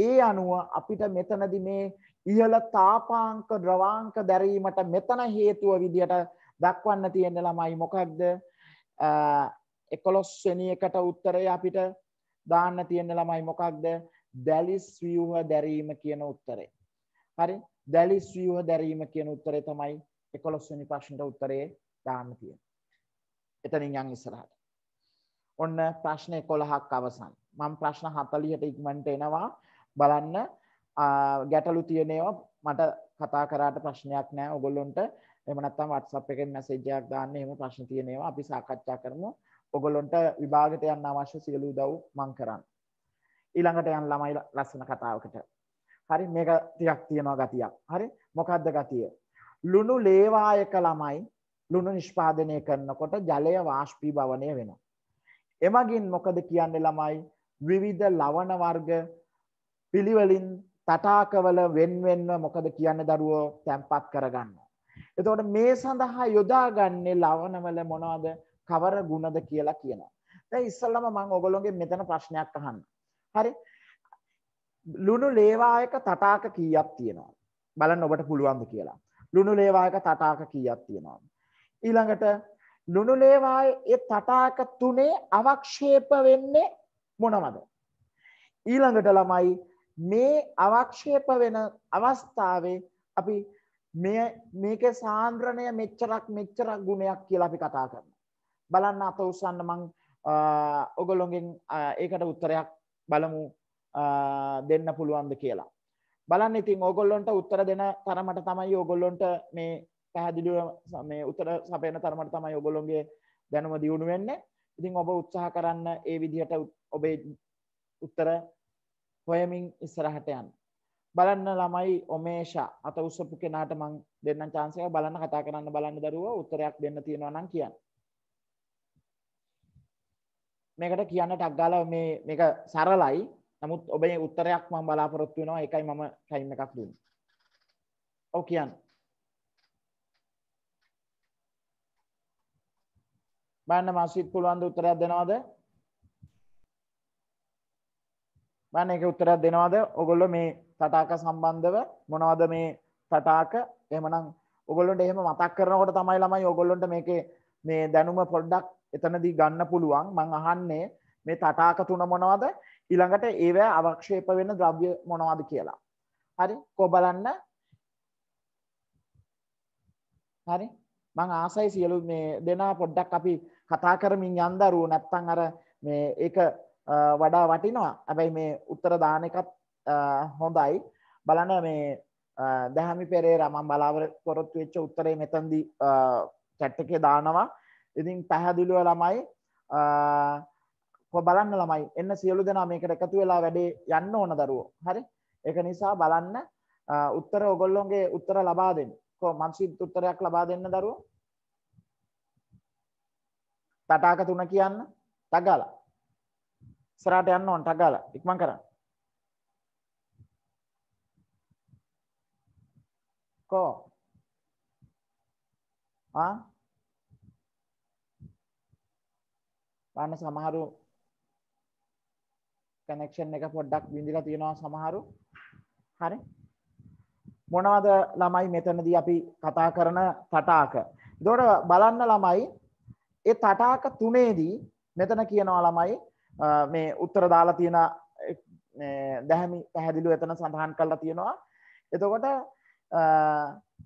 ඒ අනුව අපිට මෙතනදි මේ ඉහළ තාපාංක ද්‍රවාංක දැරීමට මෙතන හේතුව විදියට දක්වන්න තියෙන ළමයි මොකක්ද? එකොළොස්වැනියකට උත්තරය අපිට දාන්න තියෙන ළමයි මොකක්ද දැලිස් ව්‍යූහ දැරීම කියන උත්තරේ. හරි දැලිස් ව්‍යූහ දැරීම කියන උත්තරේ තමයි එකොළොස්වැනි ප්‍රශ්නට උත්තරේ දාන්න තියෙන. එතනින් යන් ඉස්සරහට. ඔන්න ප්‍රශ්න 11ක් අවසන්. මම ප්‍රශ්න 40ට ඉක්මනට එනවා. බලන්න ගැටලු තියෙන ඒවා මට කතා කරාට ප්‍රශ්නයක් නැහැ. ඔයගොල්ලන්ට එහෙම නැත්නම් WhatsApp එකෙන් මැසේජ් එකක් දාන්න එහෙම ප්‍රශ්න තියෙන ඒවා අපි සාකච්ඡා කරමු. ඔගොල්ලොන්ට විභාගට යන්න අවශ්‍ය සියලු උදව් මං කරන්න. ඊළඟට යන ළමයි ලස්සන කතාවකට. හරි මේක ටිකක් තියනවා ගතියක්. හරි මොකද්ද ගතිය? ලුණු ලේවායක ළමයි ලුණු නිෂ්පාදනය කරනකොට ජලය වාෂ්පීභවනය වෙනවා. එමගින් මොකද කියන්නේ ළමයි විවිධ ලවණ වර්ග පිළිවෙලින් තටාකවල වෙන්වෙන්ව මොකද කියන්නේ දරුවෝ තැම්පත් කරගන්න. එතකොට මේ සඳහා යොදාගන්නේ ලවණවල මොනවද? කවර ගුණද කියලා කියනවා. දැන් ඉස්සල්ලාම මම ඔයගොල්ලෝගෙන් මෙතන ප්‍රශ්නයක් අහන්න. හරි. ලුණු ලේවායක තටාක කීයක් තියෙනවද? බලන්න ඔබට පුළුවන්ද කියලා. ලුණු ලේවායක තටාක කීයක් තියෙනවද? ඊළඟට ලුණු ලේවායේ ඒ තටාක තුනේ අවක්ෂේප වෙන්නේ මොනවද? ඊළඟට ළමයි මේ අවක්ෂේප වෙන අවස්ථාවේ අපි මේ මේකේ සාන්ද්‍රණය මෙච්චරක් මෙච්චරක් ගුණයක් කියලා අපි කතා කරනවා. බලන්න අත උස්සන්න මං ඔගොල්ලොගෙන් ඒකට උත්තරයක් බලමු දෙන්න පුළුවන්ද කියලා. බලන්න ඉතින් ඕගොල්ලොන්ට උත්තර දෙන තරමට තමයි ඕගොල්ලොන්ට මේ පැහැදිලිව මේ උත්තර සපයන තරමට තමයි ඔගොල්ලොන්ගේ දැනුම දියුණු වෙන්නේ. ඉතින් ඔබ උත්සාහ කරන්න ඒ විදිහට ඔබේ උත්තර හොයමින් ඉස්සරහට යන්න. බලන්න ළමයි ඔමේෂා අත උස්සපු කෙනාට මං දෙන්න chance එක බලන්න කතා කරන්න බලන්න දරුවෝ උත්තරයක් දෙන්න තියෙනවා නම් කියන්න. මේකට කියන්න ටක්ගාල මේ මේක සරලයි නමුත් ඔබේ උත්තරයක් මම බලාපොරොත්තු වෙනවා ඒකයි මම ටයිම් එකක් දුන්නේ. ඔව් කියන්න. බලන්න මාසිත් පුළුවන් ද උත්තරයක් දෙනවද? බලන්න ඒක උත්තරයක් දෙනවද? ඔයගොල්ලෝ මේ තටාක සම්බන්ධව මොනවද මේ තටාක? එහෙමනම් ඔයගොල්ලන්ට එහෙම මතක් කරනකොට තමයි ළමයි ඔයගොල්ලන්ට මේකේ මේ දැනුම පොඩ්ඩක් එතනදී ගන්න පුළුවන් මං අහන්නේ මේ තටාක තුන මොනවද ඊළඟට ඒවැ අවක්ෂේප වෙන ද්‍රව්‍ය මොනවද කියලා. හරි කොබලන්න හරි මං ආසයි සියලු මේ දෙනා පොඩ්ඩක් අපි කතා කරමින් යන්දරුව නැත්තං අර මේ ඒක වඩා වටිනවා ඇබැයි මේ උත්තර දාන එකත් හොඳයි බලන මේ දැහමි පෙරේ රමන් බලාවර පොරොත්තු වෙච්ච උත්තරේ මෙතන්දී චැට්ටකේ දානවා ඉතින් පැහැදිලිව ළමයි බලන්න ළමයි එන්න සියලු දෙනා මේකට එකතු වෙලා වැඩේ යන්න ඕන දරුවෝ හරි ඒක නිසා බලන්න උත්තර ඔගොල්ලොන්ගේ උත්තර ලබා දෙන්න කෝ මන්සිත් උත්තරයක් ලබා දෙන්න දරුවෝ තටාක තුන කියන්න තගාලා ඉස්සරහට යන්න ඕන තගාලා ඉක්මන් කරන්න කෝ ආ බලන්න සමහරු කනෙක්ෂන් එක පොඩ්ඩක් විඳිලා තියෙනවා සමහරු. හරි. මොනවද ළමයි මෙතනදී අපි කතා කරන තටාක. එතකොට බලන්න ළමයි ඒ තටාක තුනේදී මෙතන කියනවා ළමයි මේ උත්තර දාලා තියෙන මේ දැහැමි පැහැදිලිව එතන සඳහන් කරලා තියෙනවා. එතකොට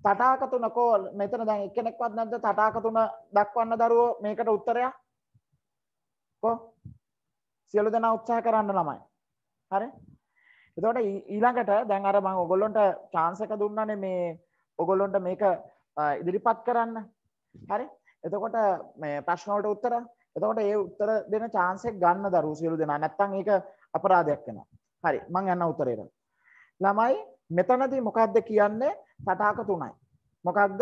තටාක තුනකෝ මෙතන දැන් එක්කෙනෙක්වත් නැද්ද තටාක තුන දක්වන්න දරුවෝ මේකට උත්තරයක්? කො සියලු දෙනා උත්සාහ කරන්න ළමයි. හරි? එතකොට ඊළඟට දැන් අර මම ඔයගොල්ලන්ට chance එක දුන්නානේ මේ ඔයගොල්ලන්ට මේක ඉදිරිපත් කරන්න. හරි? එතකොට මේ ප්‍රශ්න වලට උත්තර. එතකොට ඒ උත්තර දෙන chance එක ගන්න දරුවෝ සියලු දෙනා. නැත්තම් ඒක අපරාධයක් වෙනවා. හරි. මම යන්න උත්තරේට. ළමයි මෙතනදී මොකක්ද කියන්නේ තටාක තුනයි. මොකක්ද?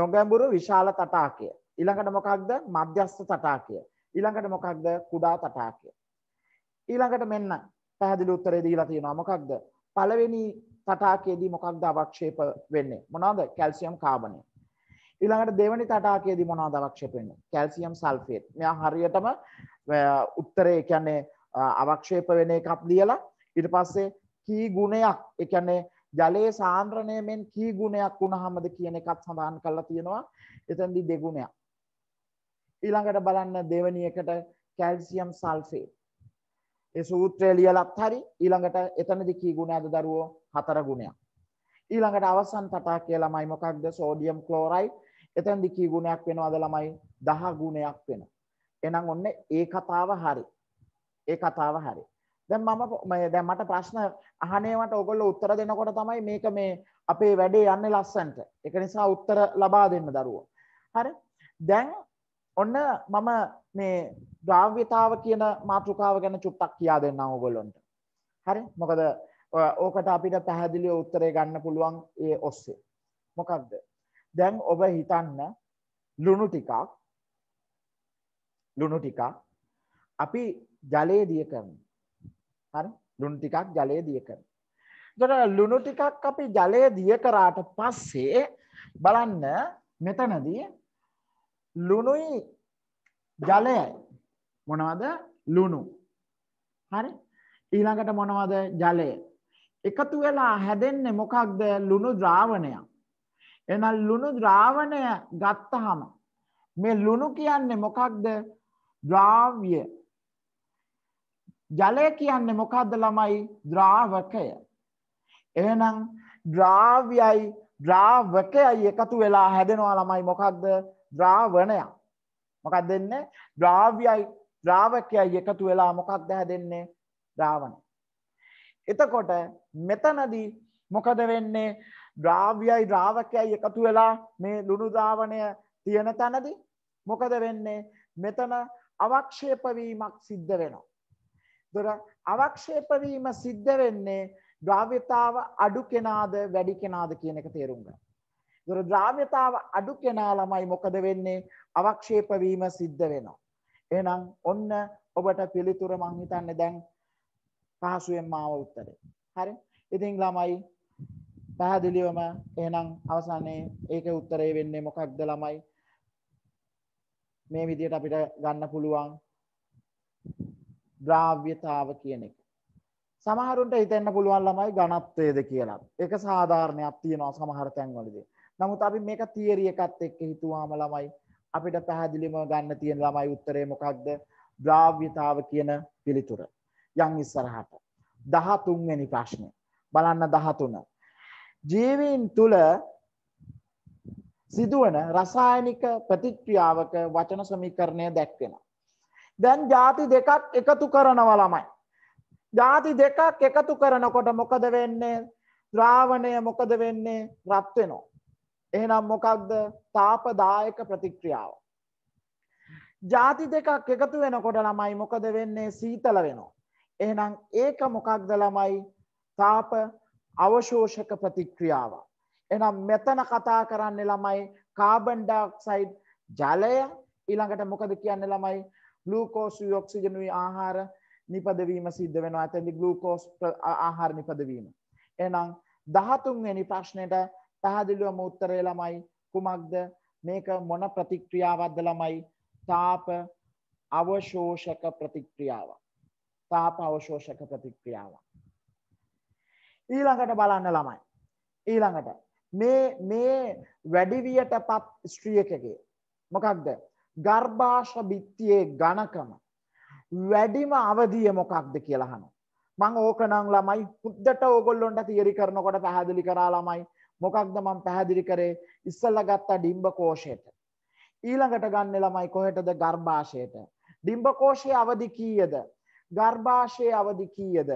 නොගැඹුරු විශාල තටාකය. ඊළඟට මොකක්ද? මධ්‍යස්ථ තටාකය. ඊළඟට මොකක්ද කුඩා තටාකය. ඊළඟට මෙන්න පැහැදිලි උත්තරේ දීලා තියෙනවා මොකක්ද? පළවෙනි තටාකයේදී මොකක්ද අවක්ෂේප වෙන්නේ? මොනවාද? කැල්සියම් කාබනය. ඊළඟට දෙවෙනි තටාකයේදී මොනවාද අවක්ෂේප වෙන්නේ? Calcium sulphate. මෙයා හරියටම උත්තරේ කියන්නේ අවක්ෂේප වෙන එකක් ලියලා ඊට පස්සේ කී ගුණයක් ඒ කියන්නේ ජලයේ සාන්ද්‍රණය මෙන් කී ගුණයක් වුණාමද කියන එකත් සඳහන් කරලා තියෙනවා. එතෙන්දී දෙගුණයක්. ඊළඟට බලන්න දෙවැනි එකට කැල්සියම් සල්ෆේට්. ඒ සූත්‍රය ලියලත් හරි ඊළඟට එතනදි කී ගුණයක්ද දරුවෝ? හතර ගුණයක්. ඊළඟට අවසන් තටාකය ළමයි මොකක්ද? Sodium chloride. එතනදි කී ගුණයක් වෙනවද ළමයි? 10 ගුණයක් වෙනවා. එහෙනම් ඔන්න ඒ කතාව හරි. ඒ කතාව හරි. දැන් මම දැන් මට ප්‍රශ්න අහන්නේ මට ඔයගොල්ලෝ උත්තර දෙනකොට තමයි මේක මේ අපේ වැඩේ යන්නේ ලස්සනට. ඒක නිසා උත්තර ලබා දෙන්න දරුවෝ. හරි. දැන් ඔන්න මම මේ ද්‍රාව්‍යතාව කියන මාතෘකාව ගැන චුට්ටක් කියා දෙන්නම් ඔයගොල්ලන්ට. හරි? මොකද ඕකට අපිට පැහැදිලිව උත්තරේ ගන්න පුළුවන් ඒ ඔස්සේ. මොකක්ද? දැන් ඔබ හිතන්න ලුණු ටිකක් ලුණු ටිකක් අපි ජලයේ දිය කරමු. හරි? ලුණු ටිකක් ජලයේ දිය කරමු. එතකොට ලුණු ටිකක් අපි ජලයේ දිය කරාට පස්සේ බලන්න මෙතනදී ලුණුයි ජලයයි මොනවද ලුණු හරි ඊළඟට මොනවද ජලය එකතු වෙලා හැදෙන්නේ මොකක්ද ලුණු ද්‍රාවණයක් එහෙනම් ලුණු ද්‍රාවණය ගත්තහම මේ ලුණු කියන්නේ මොකක්ද ද්‍රාව්‍ය ජලය කියන්නේ මොකක්ද ළමයි ද්‍රාවකය එහෙනම් ද්‍රාව්‍යයි ද්‍රාවකයයි එකතු වෙලා හැදෙනවා ළමයි මොකක්ද ද්‍රාවණයක්. මොකක්ද දෙන්නේ? ද්‍රාව්‍යයි ද්‍රාවකයයි එකතු වෙලා මොකක්ද හැදෙන්නේ? ද්‍රාවණය. එතකොට මෙතනදී මොකද වෙන්නේ? ද්‍රාව්‍යයි ද්‍රාවකයයි එකතු වෙලා මේ ලුණු ද්‍රාවණය තියෙන තැනදී මොකද වෙන්නේ? මෙතන අවක්ෂේප වීමක් සිද්ධ වෙනවා. දොර අවක්ෂේප වීම සිද්ධ වෙන්නේ ද්‍රව්‍යතාව අඩු කෙනාද වැඩි කෙනාද කියන එක තේරුම් ගන්න. ඒතර ද්‍රාව්‍යතාව අඩු කෙනා ළමයි මොකද වෙන්නේ? අවක්ෂේප වීම සිද්ධ වෙනවා. එහෙනම් ඔන්න ඔබට පිළිතුර මං හිතන්නේ දැන් පහසුවෙන් මාව උත්තරේ. හරි? ඉතින් ළමයි පැහැදිලිවම එහෙනම් අවසානයේ ඒකේ උත්තරේ වෙන්නේ මොකක්ද ළමයි? මේ විදිහට අපිට ගන්න පුළුවන් ද්‍රාව්‍යතාව කියන එක. සමහරුන්ට හිතෙන්න පුළුවන් ළමයි ඝනත්වයේද කියලා. ඒක සාධාරණයක් තියෙනවා සමහර තැන්වලදී. නමුත් අපි මේක තියරිය එකත් එක්ක හිතුවාම ළමයි අපිට පැහැදිලිම ගන්න තියෙන ළමයි උත්තරේ මොකක්ද ද්‍රාව්‍යතාව කියන පිළිතුර යන් ඉස්සරහට 13 වෙනි ප්‍රශ්නේ බලන්න 13 ජීවීන් තුල සිදුවන රසායනික ප්‍රතික්‍රියාවක වචන සමීකරණය දැක්වෙනවා දැන් ಜಾති දෙකක් එකතු කරනවා ළමයි ಜಾති දෙකක් එකතු කරනකොට මොකද වෙන්නේ ද්‍රාවණය මොකද වෙන්නේ රත් වෙනවා එහෙනම් මොකක්ද තාපදායක ප්‍රතික්‍රියාව. ජාති දෙකක් එකතු වෙනකොට ළමයි මොකද වෙන්නේ සීතල වෙනවා. එහෙනම් ඒක මොකක්ද ළමයි තාප අවශෝෂක ප්‍රතික්‍රියාව. එනම් මෙතන කතා කරන්නේ ළමයි කාබන් ඩක්සයිඩ් ජලය ඊළඟට මොකද කියන්නේ ළමයි ගලූකෝස් ඔක්සිජනුයි ආහාර නිපදවීම සිද්ධ වෙනවා ඇතැදි ගලූකෝස් ආහාර නිපදවීම. එනම් දහතුන්වැනි ප්‍රශ්නයට පැහැදිලිවම උත්තරය ළමයි කුමක්ද මේක මොන ප්‍රතික්‍රියාවක්ද ළමයි තාප අවශෝෂක ප්‍රතික්‍රියාවක් තාප අවශෝෂක ප්‍රතික්‍රියාවක් ඊළඟට බලන්න ළමයි ඊළඟට මේ මේ වැඩිවියට පත් ස්ත්‍රියකගේ මොකක්ද ගර්භාෂ බිත්තියේ ගණකම වැඩිම අවධිය මොකක්ද කියලා අහනවා මං ඕකනම් ළමයි හුද්දට ඕගොල්ලොන්ට තියරි කරනකොට පැහැදිලි කරා ළමයි මොකක්ද මම පැහැදිලි කරේ ඉස්සල්ලා ගත්තා ඩිම්බ කෝෂයට ඊළඟට ගන්න ළමයි කොහෙටද ගර්භාෂයට ඩිම්බ කෝෂයේ අවදි කීයද ගර්භාෂයේ අවදි කීයද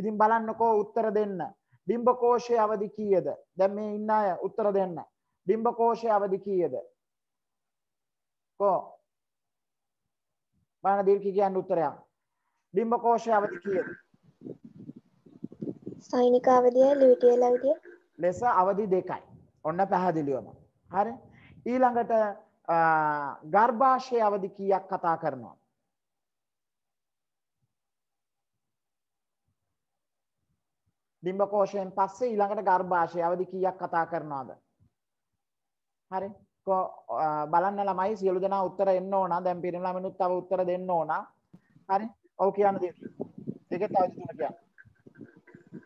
ඉතින් බලන්නකෝ උත්තර දෙන්න ඩිම්බ කෝෂයේ අවදි කීයද දැන් මේ ඉන්න අය උත්තර දෙන්න ඩිම්බ කෝෂයේ අවදි කීයද කෝ බලන්න දීර්ඝ කියන්න උත්තරයක් ඩිම්බ කෝෂයේ අවදි කීයද සෛනික අවධිය ලිවිටියල් අවධිය ලෙස අවදි දෙකයි. ඔන්න පැහැදිලිවම. හරි. ඊළඟට ගර්භාෂය අවදි කීයක් කතා කරනවා. බිම්බකෝෂයෙන් පස්සේ ඊළඟට ගර්භාෂය අවදි කීයක් කතා කරනවාද? හරි. කෝ බලන්න ළමයි සියලු දෙනා උත්තර එන්න ඕන. දැන් පිරිමි ළමිනුත් තව උත්තර දෙන්න ඕන. හරි. ඔව් කියන්න දෙන්න. ඒකත් අවදි තුන කියන්න.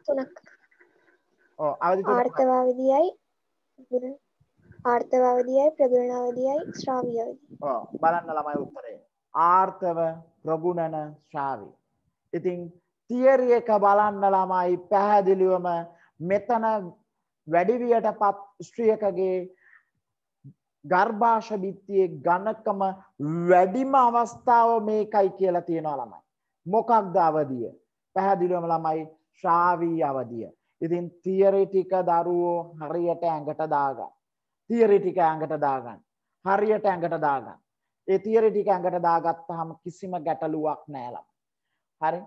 තුනක්. ආර්ථවාවදියයි ආර්ථවාවදියයි ප්‍රගුණාවදියයි ශ්‍රාවියයි බලන්න ළමයි උත්තරේ ආර්ථව ප්‍රගුණන ශ්‍රාවී. ඉතින් තියරි එක බලන්න ළමයි පැහැදිලිවම මෙතන වැඩිවියට පත් ස්ත්‍රියකගේ ගර්භාෂ බිත්තියේ ඝනකම වැඩිම අවස්ථාව මේකයි කියලා තියෙනවා ළමයි. මොකක්ද අවදිය? පැහැදිලිවම ළමයි ශ්‍රාවී අවදිය. ඉතින් තියරි ටික දරුවෝ හරියට ඇඟට දාගන්න. තියරි ටික ඇඟට දාගන්න. හරියට ඇඟට දාගන්න. ඒ තියරි ටික ඇඟට දාගත්තාම කිසිම ගැටලුවක් නෑ හරි.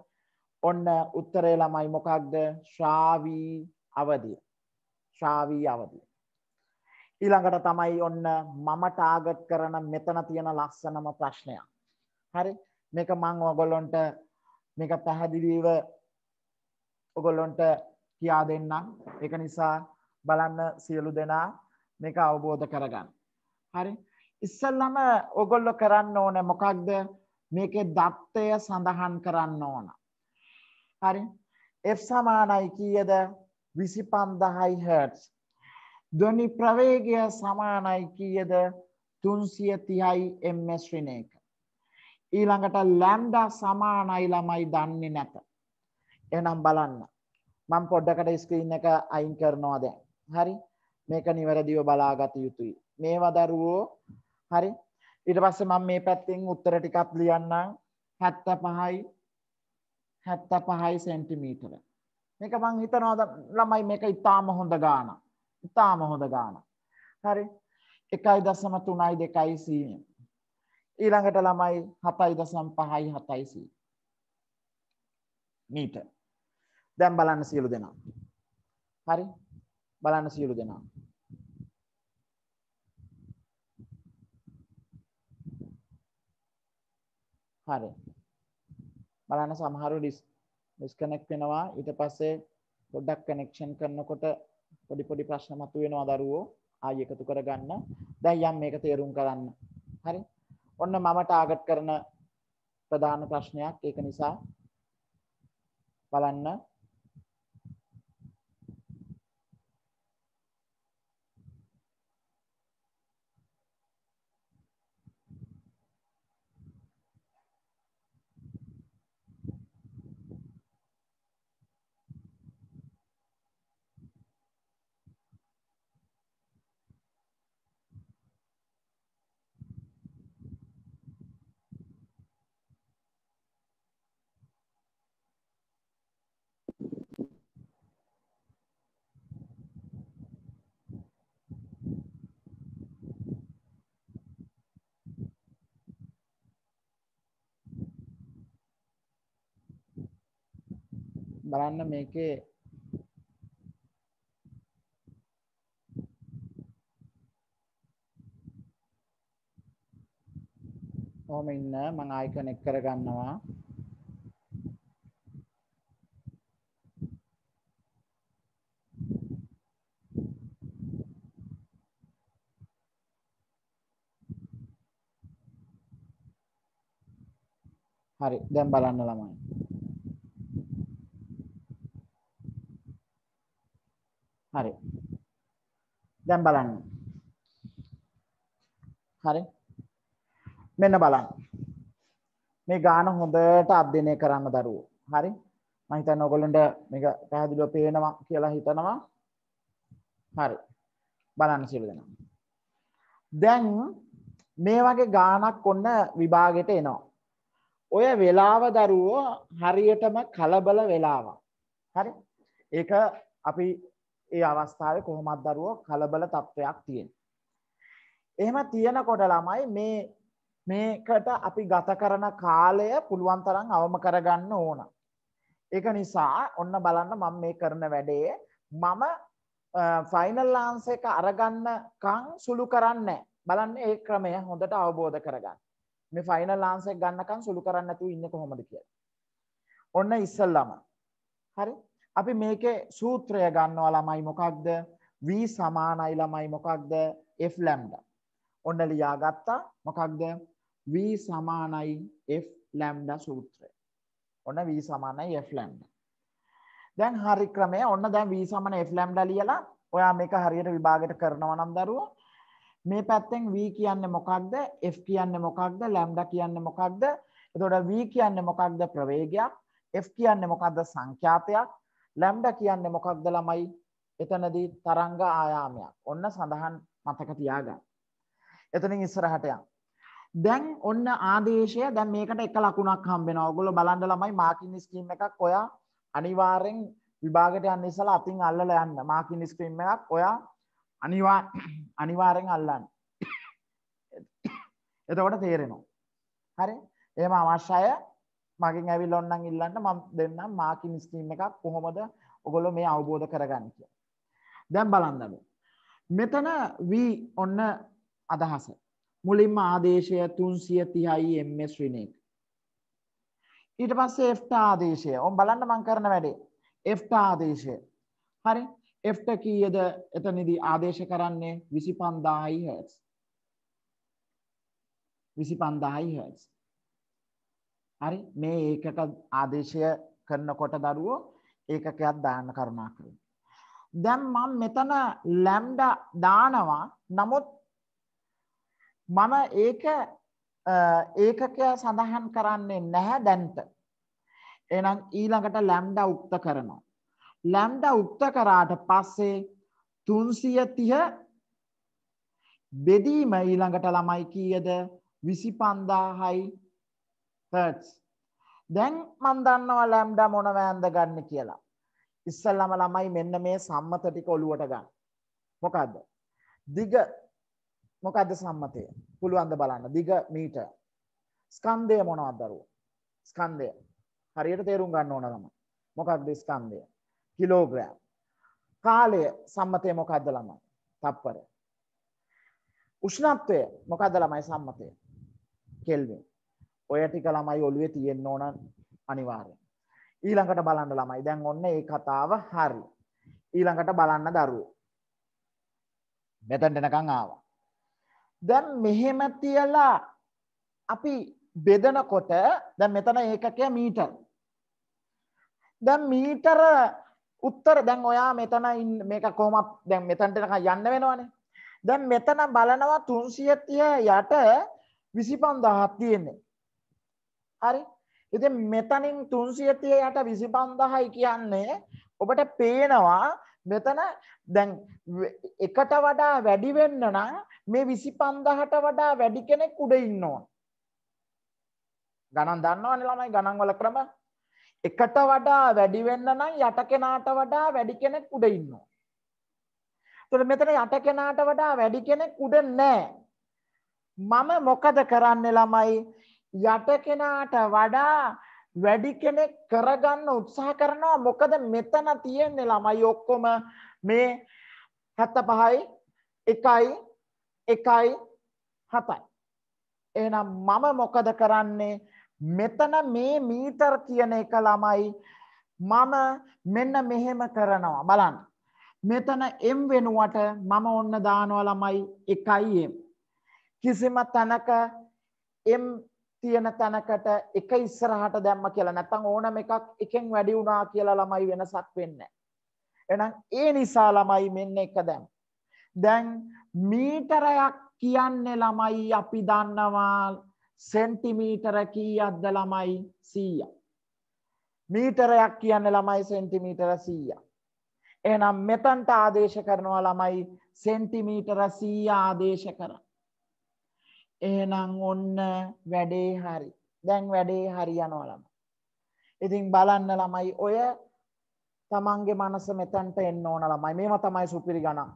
ඔන්න උත්තරේ ළමයි මොකක්ද? ශාවී අවදිය. ශාවී අවදිය. ඊළඟට තමයි ඔන්න මම ටාගට් කරන මෙතන තියෙන ලස්සනම ප්‍රශ්නයක්. හරි. මේක මම ඔයගොල්ලන්ට මේක පැහැදිලිව ඔයගොල්ලන්ට කියා දෙන්නම්. ඒක නිසා බලන්න සියලු දෙනා මේක අවබෝධ කරගන්න. හරි. ඉස්සල්ලාම ඔයගොල්ලෝ කරන්න ඕනේ මොකක්ද? මේකේ දත්තය සඳහන් කරන්න ඕන. හරි. F සමානයි කීයද? 25000 Hz. ධ්වනි ප්‍රවේගය සමානයි කීයද? 330යි ms ඍණයක. ඊළඟට ලැම්ඩා සමානයි ළමයි දන්නේ නැත. එහෙනම් බලන්න. මම පොඩ්ඩකට ස්ක්‍රීන් එක අයින් කරනවා දැන්. හරි. මේක නිවැරදිව බලාගත යුතුයි. මේවා දරුවෝ හරි. ඊට පස්සේ මම මේ පැත්තෙන් උත්තර ටිකක් ලියන්නම්. 75යි 75යි සෙන්ටිමීටර. මේක මං හිතනවා ළමයි මේක ඉතාම හොඳ ගාණක්. ඉතාම හොඳ ගාණක්. හරි. 1.3යි 2යි 100. ඊළඟට ළමයි 7.5යි 7යි 100. මීටර්. දැන් බලන්න සියලු දෙනා. හරි? බලන්න සියලු දෙනා. හරි. බලන්න සමහරු ඩිස්කනෙක්ට් වෙනවා. ඊට පස්සේ පොඩ්ඩක් කනෙක්ෂන් කරනකොට පොඩි පොඩි ප්‍රශ්න මතුවෙනවා දරුවෝ. ආයෙ එකතු කරගන්න. දැන් යම් මේක තේරුම් කරන්න. හරි? ඔන්න මම ටාගට් කරන ප්‍රධාන ප්‍රශ්නයක්. ඒක නිසා බලන්න බලන්න මේකේ ඔහොම ඉන්න මම ආයි කනෙක් කරගන්නවා හරි දැන් බලන්න ළමයි හරි. දැන් බලන්න. හරි. මෙන්න බලන්න. මේ ගාන හොඳට අධ්‍යයනය කරන්න දරුවෝ. හරි. මම හිතන්නේ ඔයගොල්ලන්ට මේක පැහැදිලිව පේනවා කියලා හිතනවා. හරි. බලන්න සියලු දෙනා. දැන් මේ වගේ ගානක් ඔන්න විභාගෙට එනවා. ඔය වෙලාව දරුවෝ හරියටම කලබල වෙලාවක්. හරි? ඒක අපි ඒ අවස්ථාවේ කොහොමත් දරුවෝ කලබල තත්වයක් තියෙන. එහෙම තියෙනකොට ළමයි මේ මේකට අපි ගත කරන කාලය පුළුවන් තරම් අවම කරගන්න ඕන. ඒක නිසා ඔන්න බලන්න මම මේ කරන වැඩේ මම ෆයිනල් ආන්සර් එක අරගන්නකම් සුළු කරන්නේ බලන්න ඒ ක්‍රමය හොඳට අවබෝධ කරගන්න. මේ ෆයිනල් ආන්සර් එක ගන්නකම් සුළු කරන්නේ නැතුව ඉන්නේ කොහොමද කියලා. ඔන්න ඉස්සල්ලාම. හරි? අපි මේකේ සූත්‍රය ගන්නවා ළමයි මොකක්ද v සමානයි ළමයි මොකක්ද f lambda ඔන්න ලියාගත්තා මොකක්ද v සමානයි f lambda සූත්‍රය ඔන්න v සමානයි f lambda දැන් හරි ක්‍රමය ඔන්න දැන් v සමාන f lambda ලියලා ඔයා මේක හරියට විභාගයට කරනවා නම් දරුවෝ මේ පැත්තෙන් v කියන්නේ මොකක්ද f කියන්නේ මොකක්ද lambda කියන්නේ මොකක්ද එතකොට v කියන්නේ මොකක්ද ප්‍රවේගයක් f කියන්නේ මොකක්ද සංඛ්‍යාතයක් ලැම්ඩා කියන්නේ මොකක්ද ළමයි? එතනදී තරංග ආයාමයක්. ඔන්න සඳහන් මතක තියාගන්න. එතනින් ඉස්සරහට යන්න. දැන් ඔන්න ආදේශය දැන් මේකට එක ලකුණක් හම්බෙනවා. ඔයගොල්ලෝ බලන්න ළමයි මාකින් ස්කීම් එකක් ඔයා අනිවාර්යෙන් විභාගට යන්න ඉස්සලා අතින් අල්ලලා යන්න. මාකින් ස්කීම් එකක් ඔයා අනිවා අනිවාර්යෙන් අල්ලන්න. එතකොට තේරෙනවා. හරි? එහෙම අවශ්‍යය මගෙන් ඇවිල් ඔන්නන් ඉල්ලන්න මම දෙන්නම් මාකින් ස්කීම් එකක් කොහොමද ඔගොල්ලෝ මේ අවබෝධ කරගන්න කියලා. දැන් බලන්නලු. මෙතන v ඔන්න අදහස. මුලින්ම ආදේශය 330යි ms ඍණේක. ඊට පස්සේ f ආදේශය. ඔන් බලන්න මම කරන වැඩේ. f ආදේශය. හරි. f කීයද එතනදී ආදේශ කරන්නේ 25000 Hz. 25000 Hz. හරි මේ ඒකක ආදේශය කරනකොට දරුවෝ ඒකකයක් දාන්න කරුණා කරලා. දැන් මම මෙතන ලැම්ඩා දානවා. නමුත් මම ඒක ඒකකය සඳහන් කරන්නේ නැහැ දැන්ට. එහෙනම් ඊළඟට ලැම්ඩා උක්ත කරනවා. ලැම්ඩා උක්ත කරාට පස්සේ 330 බෙදීම ඊළඟට ළමයි කීයද 25000යි හර්ට්ස් දැන් මන් දන්නවා ලැම්ඩා මොන වෑන්ද ගන්න කියලා ඉස්සල්ලම ළමයි මෙන්න මේ සම්මත ටික ඔලුවට ගන්න මොකක්ද දිග මොකක්ද සම්මතය පුළුවන්ද බලන්න දිග මීට ස්කන්දය මොනවත් දරුව ස්කන්දය හරියට තේරුම් ගන්න ඕන ළම මොකක්ද ස්කන්දය කිලෝග්‍රෑම් කාලය සම්මතය මොකක්ද ළමයි තප්පර උෂ්ණත්වය මොකද ළමයි සම්මතය කෙල්වින් ඔය ටික ළමයි ඔළුවේ තියෙන්න ඕන අනිවාර්යෙන්. ඊළඟට බලන්න ළමයි. දැන් ඔන්න මේ කතාව හරි. ඊළඟට බලන්න දරුවෝ. මෙතෙන්ට එනකන් ආවා. දැන් මෙහෙම තියලා අපි බෙදනකොට දැන් මෙතන ඒකකය මීටර්. දැන් මීටර උත්තර දැන් ඔයා මෙතන මේක කොහොමත් දැන් මෙතනට යන්න වෙනවනේ. දැන් මෙතන බලනවා 330 යට 25000ක් තියෙන්නේ. හරි ඉතින් මෙතනින් 330 යට 25000යි කියන්නේ ඔබට පේනවා මෙතන දැන් එකට වඩා වැඩි වෙන්න නම් මේ 25000ට වඩා වැඩි කෙනෙක් උඩ ඉන්න ඕන. ගණන් දන්නවනේ ළමයි ගණන් වල ක්‍රම. එකට වඩා වැඩි වෙන්න නම් යට කෙනාට වඩා වැඩි කෙනෙක් උඩ ඉන්න ඕන. ඒතකොට මෙතන යට කෙනාට වඩා වැඩි කෙනෙක් උඩ නැහැ. මම මොකද කරන්නේ ළමයි? යට කෙනාට වඩා වැඩි කෙනෙක් කරගන්න උත්සාහ කරනවා මොකද මෙතන තියෙන්නේ ළමයි ඔක්කොම මේ 75යි 1යි 1යි 7යි එහෙනම් මම මොකද කරන්නේ මෙතන මේ මීටර් කියන එක ළමයි මම මෙන්න මෙහෙම කරනවා බලන්න මෙතන m වෙනුවට මම ඔන්න දානවා ළමයි 1m කිසිම තැනක m තියෙන තැනකට එක ඉස්සරහට දැම්ම කියලා නැත්නම් ඕනම එකක් එකෙන් වැඩි වුණා කියලා ළමයි වෙනසක් වෙන්නේ නැහැ. ඒ නිසා ළමයි මෙන්න එක දැම්. දැන් මීටරයක් කියන්නේ ළමයි අපි දන්නවා සෙන්ටිමීටර කීයක්ද ළමයි 100ක්. මීටරයක් කියන්නේ ළමයි සෙන්ටිමීටර 100ක්. එහෙනම් මෙතනට ආදේශ කරනවා ළමයි සෙන්ටිමීටර 100 ආදේශ කරනවා. එහෙනම් ඔන්න වැඩේ හරි. දැන් වැඩේ හරි යනවා ළමයි. ඉතින් බලන්න ළමයි ඔය තමන්ගේ මනස මෙතැන්ට එන්න ඕන ළමයි. මේවා තමයි සුපිරි ගණන්.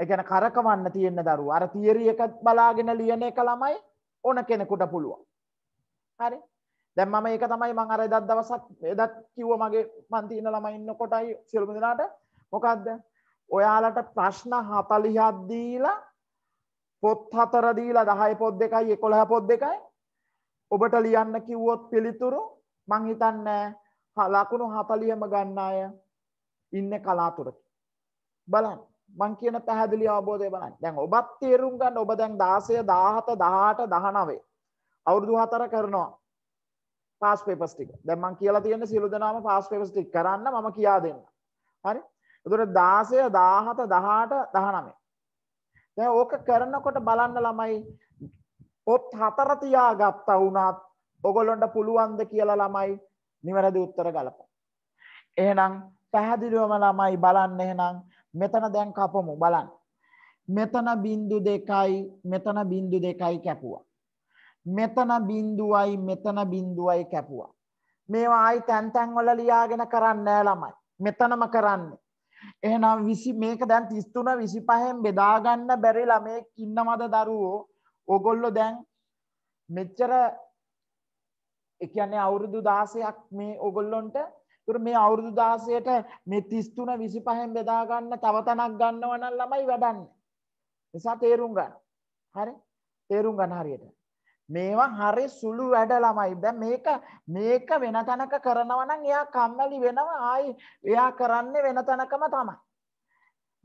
ඒ කියන්නේ කරකවන්න තියෙන දරුවා. අර තියරි එක බලාගෙන ලියන එක ළමයි ඕන කෙනෙකුට පුළුවන්. හරි. දැන් මම ඒක තමයි මම අර එදත් දවසක් එදත් කිව්වා මගේ මන් තියෙන ළමයි ඉන්නකොටයි සියලුම දෙනාට මොකද්ද? ඔයාලට ප්‍රශ්න 40ක් දීලා පොත් හතර දීලා 10 පොත් දෙකයි 11 පොත් දෙකයි ඔබට ලියන්න කිව්වොත් පිළිතුරු මං හිතන්නේ ලකුණු 40ම ගන්න අය ඉන්නේ කලාතුරකින් බලන්න මං කියන පැහැදිලි අවබෝධය බලන්න. දැන් ඔබත් තේරුම් ගන්න ඔබ දැන් 16 17 18 19 අවුරුදු 4 කරනවා. පාස් පේපර්ස් ටික. දැන් මං කියලා තියෙන සියලු දෙනාම පාස් පේපර්ස් ටික කරන්න මම කියා දෙන්න. හරි? එතකොට 16 17 18 19 දැන් ඕක කරනකොට බලන්න ළමයි පොත් හතර තියාගත්තා වුණත් ඔගොල්ලොන්ට පුළුවන්ද කියලා ළමයි නිවැරදි උත්තර ගලපන්න. එහෙනම් පැහැදිලිවම ළමයි බලන්න එහෙනම් මෙතන දැන් කපමු බලන්න. මෙතන බින්දු දෙකයි මෙතන බින්දු දෙකයි කැපුවා. මෙතන බින්දුවයි මෙතන බින්දුවයි කැපුවා. මේවා ආයි තැන් තැන් වල ලියාගෙන කරන්නේ ළමයි. මෙතනම කරන්නේ. එහෙනම් විසි මේක දැන් තිස්තුන විසි පහෙන් බෙදාගන්න බැරි ළමය ඉන්නමද දරුවෝ ඔගොල්ලො දැන් මෙච්චර එකන්නේ අවුරුදු දාසයක් මේ ඔගොල්ලොන්ට තුර මේ අවුරුදු දාසයට මේ තිස්තුන විසි පහෙන් බෙදාගන්න තවතනක් ගන්නවනල් ළමයි වැඩන්න නිසා තේරුම් ගන්න හරි තේරුම් ගන්න හරියට මේවා හරි සුළු වැඩ ළමයි. දැන් මේක මේක වෙන තැනක කරනවා නම් එයා කම්මැලි වෙනවා. ආයි එයා කරන්නේ වෙන තැනකම තමයි.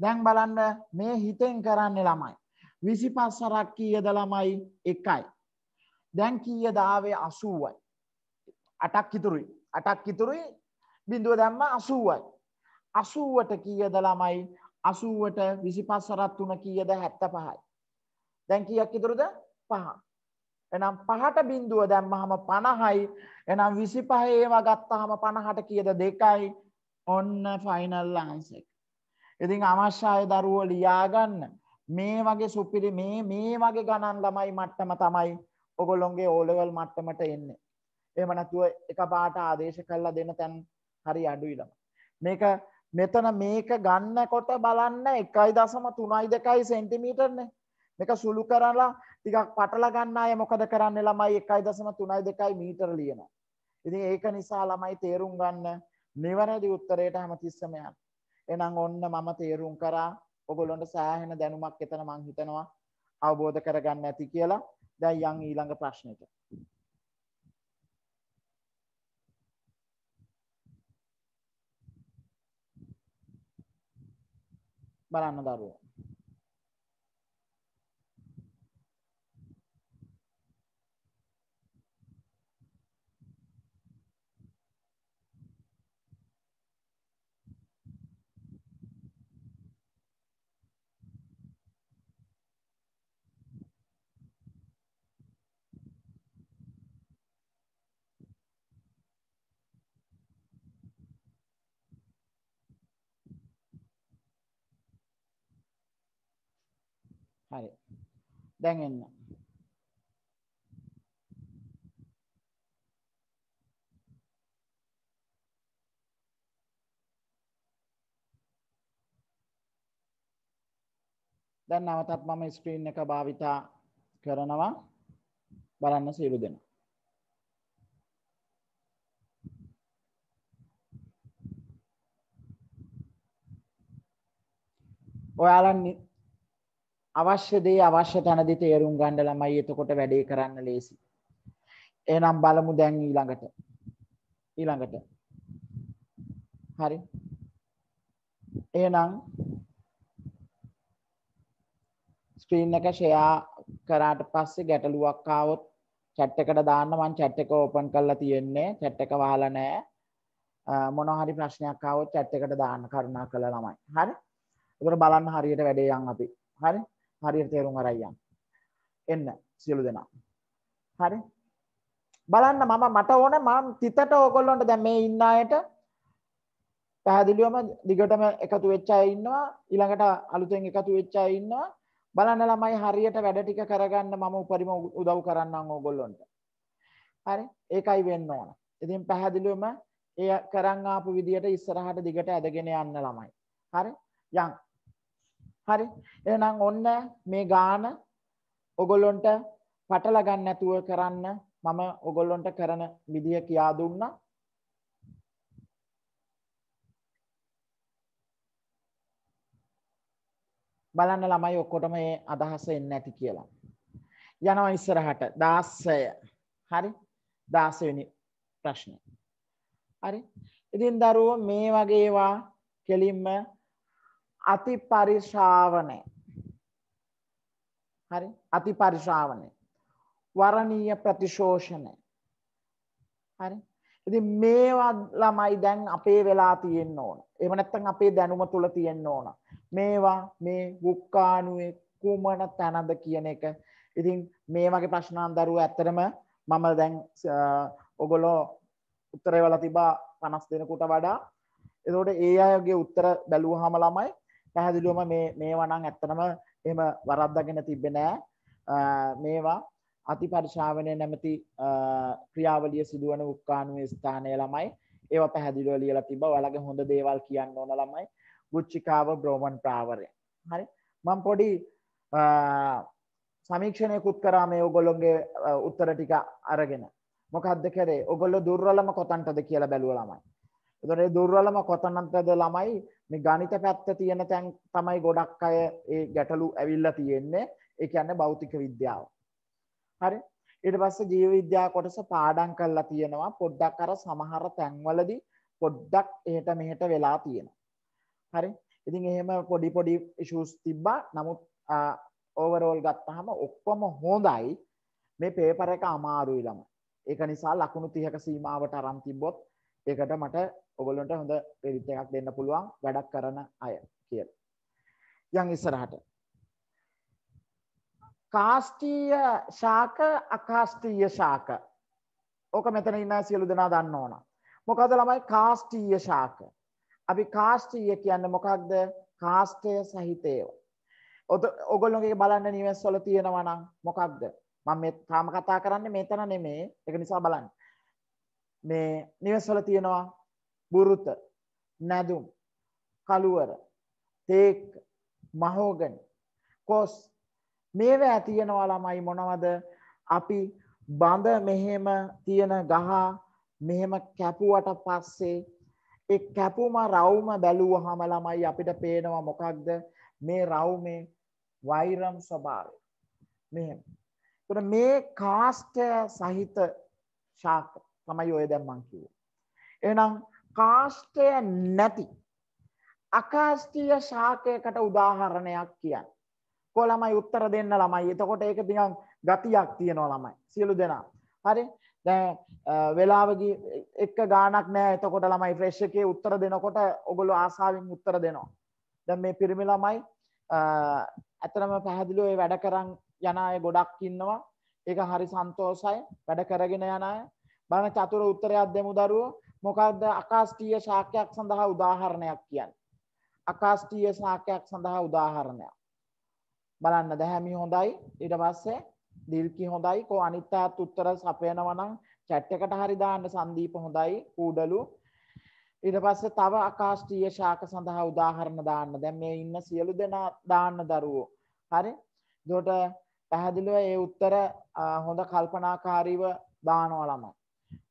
දැන් බලන්න මේ හිතෙන් කරන්නේ ළමයි. 25 සරක් කීයද ළමයි? 1යි. දැන් කීයද ආවේ 80යි. 8ක් ඉතුරුයි. 8ක් ඉතුරුයි. බිඳුව දැම්ම 80යි. 80ට කීයද ළමයි? 80ට 25 සරක් 3 කීයද 75යි. දැන් කීයක් ඉතුරුද? 5. එනම් පහට බින්දුව දැම්මහම 50යි. එනම් 25 ඒවා ගත්තාම 50ට කීයද 2යි. ඔන්න ෆයිනල් ආන්සර්. ඉතින් අවශ්‍ය අය දරුවෝ ලියා ගන්න. මේ වගේ සුපිරි මේ මේ වගේ ගණන් ළමයි මට්ටම තමයි ඔගොල්ලොන්ගේ O level මට්ටමට එන්නේ. එහෙම නැතුව එකපාරට ආදේශ කරලා දෙන තැන් හරි අඩුයි ළමයි. මේක මෙතන මේක ගන්නකොට බලන්න 1.32යි සෙන්ටිමීටර්නේ. මේක සුළු කරලා ටිකක් පටල ගන්න අය මොකද කරන්නේ ළමයි 1.32 මීටර ලියනවා. ඉතින් ඒක නිසා ළමයි තේරුම් ගන්න නිවැරදි උත්තරයට හැමතිස්සම යන්න. එහෙනම් ඔන්න මම තේරුම් කරා ඔයගොල්ලන්ට සෑහෙන දැනුමක් එතන මං හිතනවා අවබෝධ කරගන්න ඇති කියලා. දැන් යන් ඊළඟ ප්‍රශ්නෙට. බලන්න දරුවෝ හරි. දැන් එන්න. දැන් නැවතත් මම ස්ක්‍රීන් එක භාවිතා කරනවා බලන්න සියලු දෙනා. ඔයාලා අවශ්‍ය දේ අවශ්‍ය තැනදි තේරුම් ගන්න ළමයි එතකොට වැඩේ කරන්න ලේසි. එහෙනම් බලමු දැන් ඊළඟට. ඊළඟට. හරි. එහෙනම් ස්ක්‍රීන් එක ෂෙයා කරාට පස්සේ ගැටලුවක් ආවොත් chat එකට දාන්න මම chat එක open කරලා තියෙන්නේ. chat එක වහලා නැහැ. මොනවා හරි ප්‍රශ්නයක් ආවොත් chat එකට දාන්න කරුණාකරලා ළමයි. හරි. ඒකට බලන්න හරියට වැඩේ යන් අපි. හරි හරියට තේරුම් අරන් එන්න සියලු දෙනා. හරි? බලන්න මම මට ඕන මම තිතට ඕගොල්ලන්ට දැන් මේ ඉන්න අයට පැහැදිලිවම දිගටම එකතු වෙච්ච අය ඉන්නවා ඊළඟට අලුතෙන් එකතු වෙච්ච අය ඉන්නවා බලන්න ළමයි හරියට වැඩ ටික කරගන්න මම උපරිම උදව් කරන්නම් ඕගොල්ලොන්ට. හරි? ඒකයි වෙන්න ඕන. ඉතින් පැහැදිලිවම එය කරන් ආපු විදියට ඉස්සරහට දිගට ඇදගෙන යන්න ළමයි. හරි? යන් හරි එහෙනම් ඔන්න මේ ගාන ඔගොල්ලොන්ට පටල ගන්න නැතුව කරන්න මම ඔගොල්ලොන්ට කරන විදිය කියා දුන්නා බලන්න ළමයි ඔක්කොටම මේ අදහස එන්නේ නැති කියලා යනවා ඉස්සරහට 16 හරි 16 වෙනි ප්‍රශ්නේ හරි ඉතින් දරුවෝ මේ වගේ ඒවා කෙලින්ම අති පරිශාවනය හරි අති පරිශාවනය වරණීය ප්‍රතිශෝෂණය හරි ඉති මේවත් ළමයි දැන් අපේ වෙලා තියෙන් ඕන එමනැත්තන් අපේ දැනුම තුළ තියෙන් ඕන මේවා මේ ගුක්කානුවේ කුමන තැනද කියන එක ඉතින් මේ වගේ ප්‍රශ්නාන් දරුව ඇත්තරම මම දැන් ඔගොලෝ උත්තරේ වල තිබා පනස් දෙනකුට වඩා එතකොට ඒ අයගේ උත්තර බැලූ හම ළමයි පැහැදිලිවම මේ මේවා නම් ඇත්තටම එහෙම වරද්දාගෙන තිබ්බේ නෑ මේවා අතිපරිශාවනය නැමැති ක්‍රියාවලිය සිදුවන උක්කාණුවේ ස්ථානය ළමයි ඒවා පැහැදිලිව ලියලා තිබ්බා ඔයාලගේ හොඳ දේවල් කියන්න ඕන ළමයි ගුච්චිකාව බ්‍රෝමන් ප්‍රාවරය හරි මම පොඩි සමීක්ෂණයකුත් කරා මේ ඔයගොල්ලෝගේ උත්තර ටික අරගෙන මොකද්ද කරේ ඔයගොල්ලෝ දුර්වලම කොතනටද කියලා බැලුවා ළමයි එතකොට ඒ දුර්වලම කොතනටද ළමයි මේ ගණිත පැත්ත තියෙන තැන් තමයි ගොඩක් අය ඒ ගැටලු ඇවිල්ලා තියෙන්නේ. ඒ කියන්නේ භෞතික විද්‍යාව. හරි. ඊට පස්සේ ජීව විද්‍යාව කොටස පාඩම් කරලා තියෙනවා. පොඩ්ඩක් අර සමහර තැන්වලදී පොඩ්ඩක් එහෙට මෙහෙට වෙලා තියෙනවා. හරි. ඉතින් එහෙම පොඩි පොඩි ඉෂුස් තිබ්බා. නමුත් ඕවරෝල් ගත්තාම ඔක්කොම හොඳයි. මේ පේපර් එක අමාරුයි ළමයි. ඒක නිසා ලකුණු 30ක සීමාවට අරන් තිබ්බොත් ඒකට මට ඔගොල්ලොන්ට හොඳ ක්‍රෙඩිට් එකක් දෙන්න පුළුවන් වැඩක් කරන අය කියලා. යන් ඉස්සරහට. කාස්ටීය ශාක අකාස්ටීය ශාක. ඕක මෙතන ඉන්න සියලු දෙනා දන්න ඕන. මොකද ළමයි කාස්ටීය ශාක. අපි කාස්ටීය කියන්නේ මොකක්ද? කාස්ටය සහිත ඒවා. ඔගොල්ලොගේ බලන්න නිවෙස් වල තියෙනවා නම් මොකක්ද? මම තාම කතා කරන්නේ මෙතන නෙමේ. ඒක නිසා බලන්න. මේ නිවසවල තියෙනවා බුරුත නැදුම් කළුවර තේක් මහෝගනි කොස් මේවා තියෙනවා ළමයි මොනවද අපි බඳ මෙහෙම තියෙන ගහ මෙහෙම කැපුවට පස්සේ ඒ කැපුම රවුම බැලුවහම ළමයි අපිට පේනවා මොකක්ද මේ රවුමේ වෛරම් ස්වභාවය මෙහෙම එතකොට මේ කාස්ට් සහිත ශාක තමයි ඔය දැන් මං කිව්වේ. එහෙනම් කාෂ්ඨය නැති අකාෂ්ඨීය ශාකයකට උදාහරණයක් කියන්නේ. කො ළමයි උත්තර දෙන්න ළමයි. එතකොට ඒක නිකන් ගතියක් තියෙනවා ළමයි. සියලු දෙනා. හරි? දැන් වෙලාවගේ එක ගාණක් නෑ. එතකොට ළමයි ෆ්‍රෙෂ් එකේ උත්තර දෙනකොට ඔගොල්ලෝ ආසාවෙන් උත්තර දෙනවා. දැන් මේ පිරිමි ළමයි ඇත්තටම පැහැදිලිව ඒ වැඩ කරන් යන අය ගොඩක් ඉන්නවා. ඒක හරි සන්තෝෂයි. වැඩ කරගෙන යන අය. බලන්න චතුර උත්තරයක් දෙමු දරුවෝ. මොකක්ද අකාස්ටීය ශාකයක් සඳහා උදාහරණයක් කියන්නේ? අකාස්ටීය ශාකයක් සඳහා උදාහරණයක්. බලන්න දැහැමි හොඳයි. ඊට පස්සේ දිල්කි හොඳයි. කො අනිත්‍යත් උත්තර සපයනවා නම් chat එකට හරි දාන්න සංදීප හොඳයි. කූඩලු ඊට පස්සේ තව අකාස්ටීය ශාක සඳහා උදාහරණ දාන්න. දැන් මේ ඉන්න සියලු දෙනා දාන්න දරුවෝ. හරි? එතකොට පැහැදිලිව ඒ උත්තර හොඳ කල්පනාකාරීව දානවා ළමයි.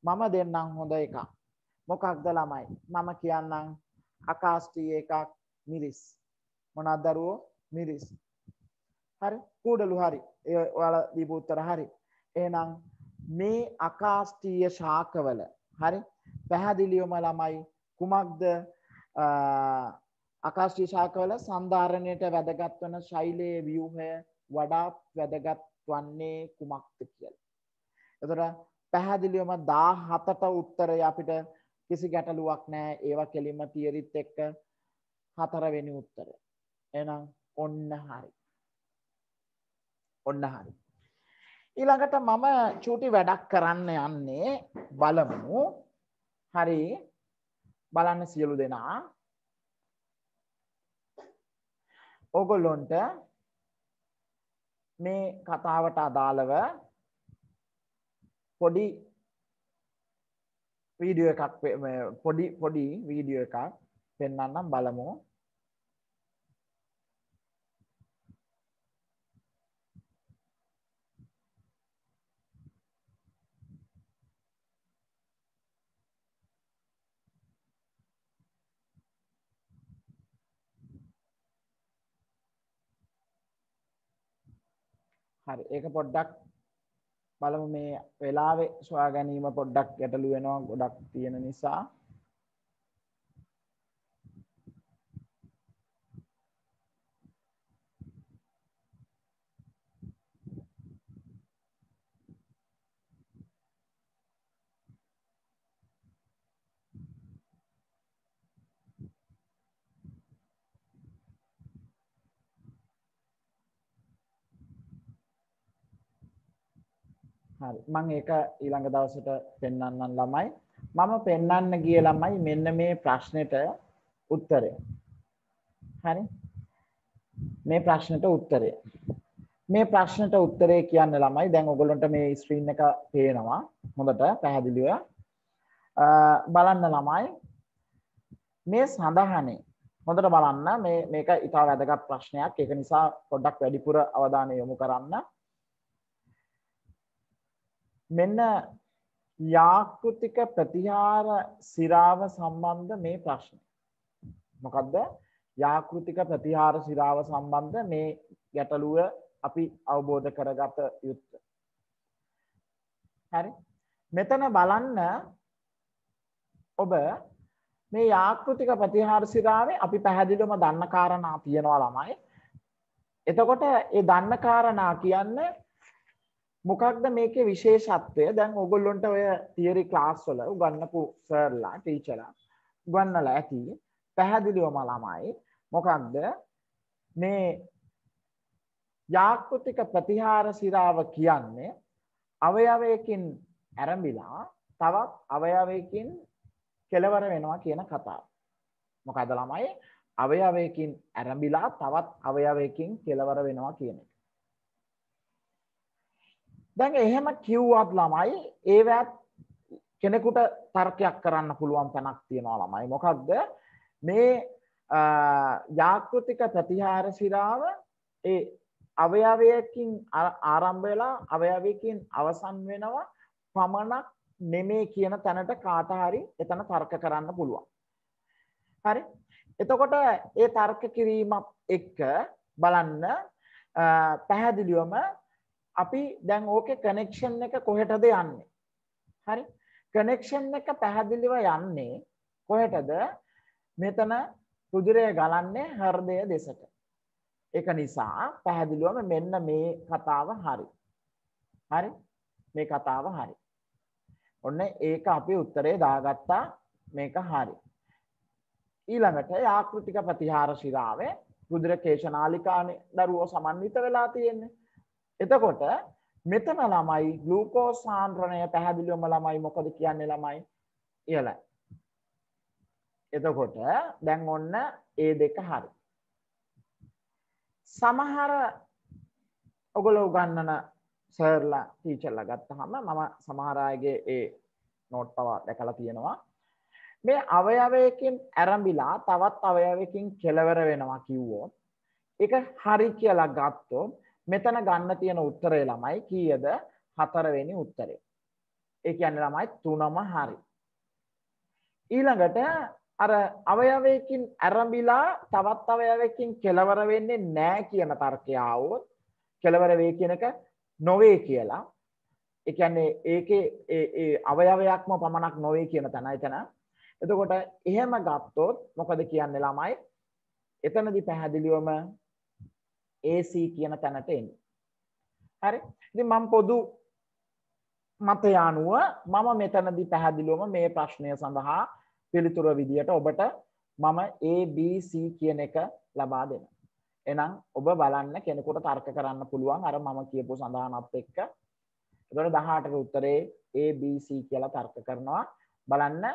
මම දෙන්නම් හොඳ එකක්. මොකක්ද ළමයි? මම කියන්නම් අකාස්ටී එකක් මිරිස්. මොනවද දරුවෝ? මිරිස්. හරි කූඩලු හරි. ඒ ඔයාලා දීපු උත්තර හරි. එහෙනම් මේ අකාස්ටීය ශාකවල හරි පැහැදිලිවම ළමයි කුමක්ද අකාශ්‍රී ශාකවල සන්ධාරණයට වැදගත් වන ශෛලයේ ව්‍යූහය වඩාත් වැදගත් වන්නේ කුමක්ද කියලා. එතකොට පැහැදිලිවම 17ට උත්තරය අපිට කිසි ගැටලුවක් නැහැ. ඒවා කෙලින්ම තියරිත් එක්ක හතරවෙනි උත්තරය. එහෙනම් ඔන්න හරි. ඔන්න හරි. ඊළඟට මම චූටි වැඩක් කරන්න යන්නේ බලමු. හරි. බලන්න සියලු දෙනා. ඕගොල්ලොන්ට මේ කතාවට අදාළව පොඩි වීඩියෝ එකක් පොඩි පොඩි වීඩියෝ එකක් පෙන්වන්නම් බලමු හරි ඒක පොඩ්ඩක් බලමු මේ වෙලාවේ සොයා ගැනීම පොඩ්ඩක් ගැටලු වෙනවා ගොඩක් තියෙන නිසා හරි මම ඒක ඊළඟ දවසට පෙන්වන්නම් ළමයි මම පෙන්වන්න ගිය ළමයි මෙන්න මේ ප්‍රශ්නෙට උත්තරය හරි මේ ප්‍රශ්නෙට උත්තරය මේ ප්‍රශ්නට උත්තරේ කියන්න ළමයි දැන් ඔගොල්ලන්ට මේ ස්ක්‍රීන් එක පේනවා හොඳට පැහැදිලිව බලන්න ළමයි මේ සඳහනේ හොඳට බලන්න මේ මේක ඉතා වැදගත් ප්‍රශ්නයක් ඒක නිසා පොඩ්ඩක් වැඩිපුර අවධානය යොමු කරන්න මෙන්න යාකෘතික ප්‍රතිහාර සිරාව සම්බන්ධ මේ ප්‍රශ්න. මොකක්ද යාකෘතික ප්‍රතිහාර සිරාව සම්බන්ධ මේ ගැටලුව අපි අවබෝධ කරගත යුත්ත. හරි මෙතන බලන්න ඔබ මේ යාකෘතික ප්‍රතිහාර සිරාවේ අපි පැහැදිලිවම දන්න කාරණා තියෙනවා ළමයි. එතකොට ඒ දන්න කාරණා කියන්නේ මොකක්ද මේකේ විශේෂත්වය දැන් ඔගොල්ලොන්ට ඔය තියරි ක්ලාස් වල උගන්නපු සර්ලා ටීචලා උගන්නලා ඇති පැහැදිලිවම ළමයි මොකක්ද මේ යාකෘතික ප්‍රතිහාර සිරාව කියන්නේ අවයවයකින් ඇරඹිලා තවත් අවයවයකින් කෙලවර වෙනවා කියන කතාව. මොකද ළමයි අවයවයකින් ඇරඹිලා තවත් අවයවයකින් කෙලවර වෙනවා කියන එක. දැන් එහෙම කිව්වත් ළමයි ඒවත් කෙනෙකුට තර්කයක් කරන්න පුළුවන් තැනක් තියෙනවා ළමයි මොකක්ද මේ යාකෘතික ප්‍රතිහාර සිරාව ඒ අවයවයකින් ආරම්භ වෙලා අවයවයකින් අවසන් වෙනවා පමණක් නෙමේ කියන තැනට කාට හරි එතන තර්ක කරන්න පුළුවන්. හරි? එතකොට ඒ තර්ක කිරීමත් එක්ක බලන්න පැහැදිලිවම අපි දැන් ඕකේ කනෙක්ෂන් එක කොහෙටද යන්නේ? හරි. කනෙක්ෂන් එක පැහැදිලිව යන්නේ කොහෙටද? මෙතන රුධිරය ගලන්නේ හෘදය දෙසට. ඒක නිසා පැහැදිලිවම මෙන්න මේ කතාව හරි. හරි? මේ කතාව හරි. ඔන්න ඒක අපි උත්තරේ දාගත්තා මේක හරි. ඊළඟට යාකෘතික ප්‍රතිහාර ශිරාවේ රුධිර කේශනාලිකානේ දරුවෝ සමන්විත වෙලා තියෙන්නේ. එතකොට මෙතන ළමයි ග්ලූකෝස් සාන්ද්‍රණය පැහැදිලිවම ළමයි මොකද කියන්නේ ළමයි ඉහළයි. එතකොට දැන් ඔන්න ඒ දෙක හරි. සමහර ඔගොල්ලෝ උගන්වන සර්ලා ටීචර්ලා ගත්තාම මම සමහර අයගේ ඒ නෝට් පව දැකලා තියෙනවා. මේ අවයවයකින් ඇරඹිලා තවත් අවයවයකින් කෙලවර වෙනවා කිව්වොත් ඒක හරි කියලා ගත්තොත් මෙතන ගන්න තියෙන උත්තරේ ළමයි කීයද? හතරවෙනි උත්තරේ. ඒ කියන්නේ ළමයි 3ම හරි. ඊළඟට අර අවයවයකින් ඇරඹිලා තවත් අවයවයකින් කෙලවර වෙන්නේ නැහැ කියන තර්කය આવොත් කෙලවර වේ කියන එක නොවේ කියලා. ඒ කියන්නේ ඒකේ ඒ ඒ අවයවයක්ම පමණක් නොවේ කියන තැන එතන. එතකොට එහෙම ගත්තොත් මොකද කියන්නේ ළමයි? එතනදී පැහැදිලිවම AC කියන තැනට එන්න. හරි. ඉතින් මම පොදු මතය අනුව මම මෙතනදී පැහැදිලිවම මේ ප්‍රශ්නය සඳහා පිළිතුර විදියට ඔබට මම ABC කියන එක ලබා දෙන්න. එහෙනම් ඔබ බලන්න කෙනෙකුට තර්ක කරන්න පුළුවන් අර මම කියපු සඳහනත් එක්ක. ඒතකොට 18 ට උත්තරේ ABC කියලා තර්ක කරනවා. බලන්න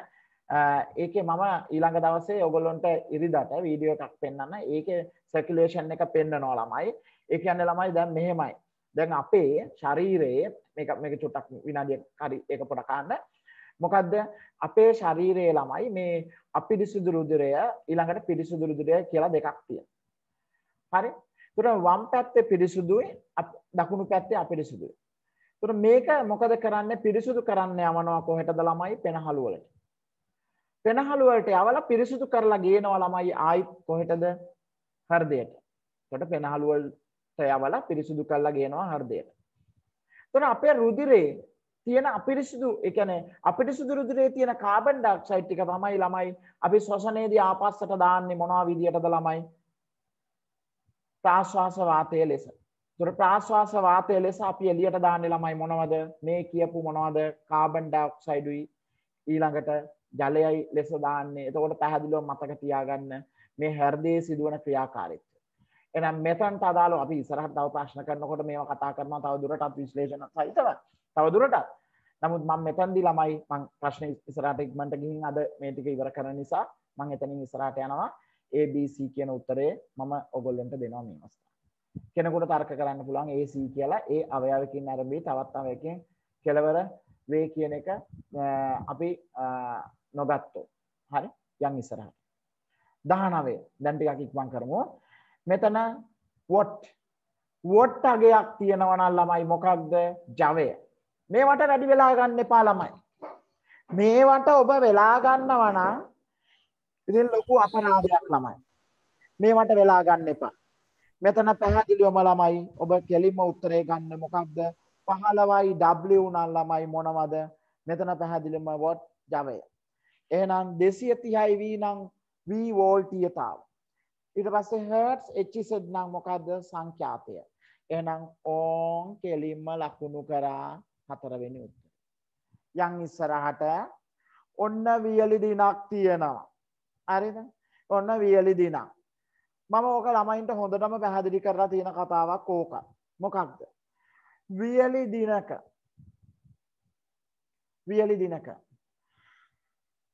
ඒක මම ඊළඟ දවසේ ඔගොල්ලොන්ට ඉරිදට වීඩියෝ එකක් පෙන්න්න ඒක සැකිලේෂන් එක පෙන්න්න නෝ ළමයි ඒ කියන්න ළමයි දැන් මෙහෙමයි දැන් අපේ ශරීරයේ මේක මේක චුට්ටක් විනාඩිය කරි එක පොට කාන්න මොකක්ද අපේ ශරීරයේ ළමයි මේ අපිරිසිදු රුදුරය ඊළඟට පිරිසිදු රුදුරය කියලා දෙකක් තිය. හරි තුර වම් පැත්තේ පිරිසුදුයි දකුණු පැත්තේ අපිරිසිදුයි. තුර මේක මොකද කරන්න පිරිසුදු කරන්න යමනවා කොහෙටද ළමයි පෙනහළුවලට. පෙනහළු වලට යවලා පිරිසුදු කරලා ගේනවා ළමයි ආයි කොහෙටද හෘදයට. එතකොට පෙනහළු වලට යවලා පිරිසුදු කරලා ගේනවා හෘදයට. එතකොට අපේ රුධිරේ තියෙන අපිරිසිදු ඒ කියන්නේ අපිරිසිදු රුධිරයේ තියෙන කාබන් ඩයොක්සයිඩ් ටික තමයි ළමයි අපි ශ්වසනයේදී ආපස්සට දාන්නේ මොනවා විදියටද ළමයි ප්‍රාශ්වාස වාතය ලෙස. ඒතර ප්‍රාශ්වාස වාතය ලෙස අපි එළියට දාන්නේ ළමයි මොනවද? මේ කියපු මොනවද? කාබන් ඩයොක්සයිඩුයි ඊළඟට ජලයයි ලෙස දාන්නේ එතකොට පැහැදිලුව මතක තියාගන්න මේ හැරදේ සිදුවන ක්‍රියාකාරීත්වය. එනම් මෙතන්ට අදාළව අපි ඉස්සරහට තව ප්‍රශ්න කරනකොට මේවා කතා කරනවා තව දුරටත් විශ්ලේෂණ සහිතව තව දුරටත්. නමුත් මම මෙතනදී ළමයි මම ප්‍රශ්න ඉස්සරහට ඉක්මනට ගිහින් අද මේ ටික ඉවර කරන නිසා මම එතනින් ඉස්සරහට යනවා ABC කියන උත්තරේ මම ඔයගොල්ලන්ට දෙනවා මේ අවස්ථාවේ. කෙනෙකුට තර්ක කරන්න පුළුවන් AC කියලා ඒ අවයවකින් අරඹී තවත් අවයවකින් කෙලවර වේ කියන එක අපි නොගත්තෝ. හරි. යන් ඉස්සරහට. 19 දැන් ටිකක් ඉක්මන් කරමු. මෙතන what what අගයක් තියෙනවා නම් ළමයි මොකක්ද? ජවය. මේවට වැඩි වෙලා ගන්න එපා ළමයි. මේවට ඔබ වෙලා ගන්නවා නම් ඉතින් ලොකු අපරාධයක් ළමයි. මේවට වෙලා ගන්න එපා. මෙතන පැහැදිලිවම ළමයි ඔබ කෙලින්ම උත්තරේ ගන්න මොකක්ද? 15යි w නම් ළමයි මොනවද? මෙතන පැහැදිලිවම what ජවය. එහෙනම් 230යි V නම් V වෝල්ටීයතාව. ඊට පස්සේ hertz Hz නම් මොකද්ද සංඛ්‍යාතය. එහෙනම් ඕන් කෙලින්ම ලකුණු කරා හතරවෙනි උත්තර. යන් ඉස්සරහට ඔන්න වියලි දිනක් තියෙනවා. හරිද? ඔන්න වියලි දිනක්. මම ඕක ළමයින්ට හොඳටම පැහැදිලි කරලා තියෙන කතාවක් ඕක. මොකක්ද? වියලි දිනක වියලි දිනක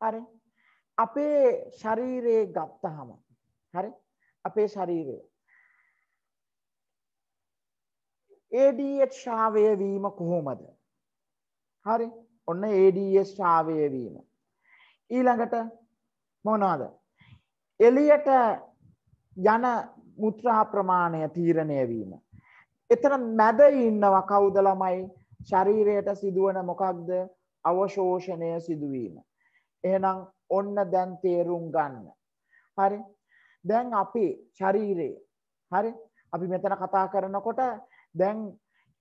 හරි අපේ ශරීරයේ ගත්තහම හරි අපේ ශරීරය ADH ශාවය වීම කොහොමද හරි ඔන්න ADH ශාවය වීම ඊළඟට මොනවාද එළියට යන මුත්‍රා ප්‍රමාණය තීරණය වීම එතන මැද ඉන්නවා කවුද ළමයි ශරීරයට සිදුවන මොකක්ද අවශෝෂණය සිදුවීම එහෙනම් ඔන්න දැන් තේරුම් ගන්න. හරි. දැන් අපේ ශරීරයේ හරි අපි මෙතන කතා කරනකොට දැන්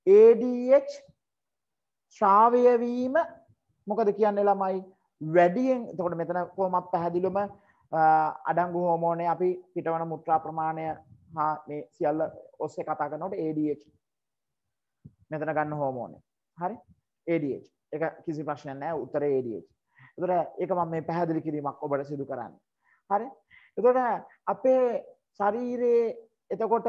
ADH ශ්‍රාවය වීම මොකද කියන්නේ ළමයි වැඩියෙන් එතකොට මෙතන කොහොමත් පැහැදිලිවම අඩංගු හෝමෝනේ අපි පිටවන මුත්‍රා ප්‍රමාණය හා මේ සියල්ල ඔස්සේ කතා කරනකොට ADH මෙතන ගන්න හෝමෝනේ හරි ADH එක කිසි ප්‍රශ්නයක් නැහැ උත්තරේ ADH එතකොට ඒක මම මේ පැහැදිලි කිරීමක් ඔබට සිදු කරන්නේ. හරි? එතකොට අපේ ශරීරයේ එතකොට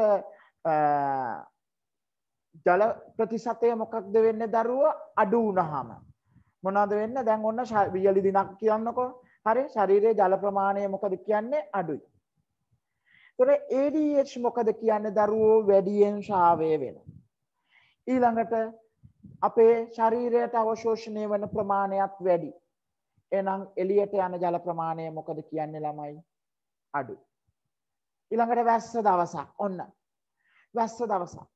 ජල ප්‍රතිශතය මොකක්ද වෙන්නේ දරුවා අඩු වුණාම මොනවද වෙන්නේ දැන් ඔන්න 20 දිනක් කියන්නකෝ හරි ශරීරයේ ජල ප්‍රමාණය මොකද කියන්නේ අඩුයි එතකොට ADH මොකද කියන්නේ දරුවෝ වැඩියෙන් ශාවය වෙනවා ඊළඟට අපේ ශරීරයට අවශෝෂණය වෙන ප්‍රමාණයත් වැඩි එහෙනම් එළියට යන ජල ප්‍රමාණය මොකද කියන්නේ ළමයි? අඩු. ඊළඟට වැස්ස දවසක්. ඔන්න. වැස්ස දවසක්.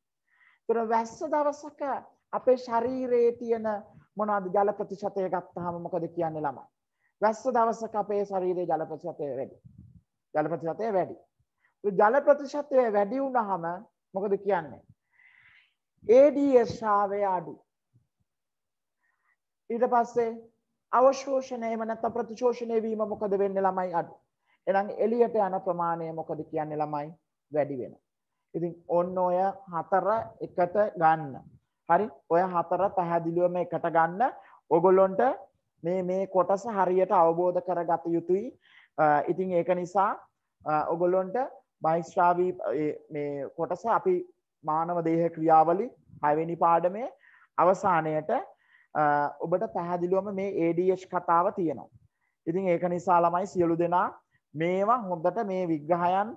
ඒතර වැස්ස දවසක අපේ ශරීරයේ තියෙන මොනවද ජල ප්‍රතිශතය ගත්තාම මොකද කියන්නේ ළමයි? වැස්ස දවසක අපේ ශරීරයේ ජල ප්‍රතිශතය වැඩි. ජල ප්‍රතිශතය වැඩි. ජල ප්‍රතිශතය වැඩි වුණාම මොකද කියන්නේ? ADS ශ්‍රාවය අඩු. ඊට පස්සේ අවශෝෂණය එහෙම නැත්නම් ප්‍රතිශෝෂණය වීම මොකද වෙන්නේ ළමයි අඩු. එහෙනම් එළියට යන ප්‍රමාණය මොකද කියන්නේ ළමයි වැඩි වෙනවා. ඉතින් ඔන්න ඔය හතර එකට ගන්න. හරි? ඔය හතර පැහැදිලිවම එකට ගන්න. ඔගොල්ලොන්ට මේ මේ කොටස හරියට අවබෝධ කරගත යුතුයි. ඉතින් ඒක නිසා ඔගොල්ලොන්ට බයිස්ශ්‍රාවී මේ කොටස අපි මානව දේහ ක්‍රියාවලි හයවෙනි පාඩමේ අවසානයට ඔබට පැහැදිලුවම මේ ADH කතාව තියෙනවා. ඉතින් ඒක නිසා ළමයි සියලු දෙනා මේවා හොඳට මේ විග්‍රහයන්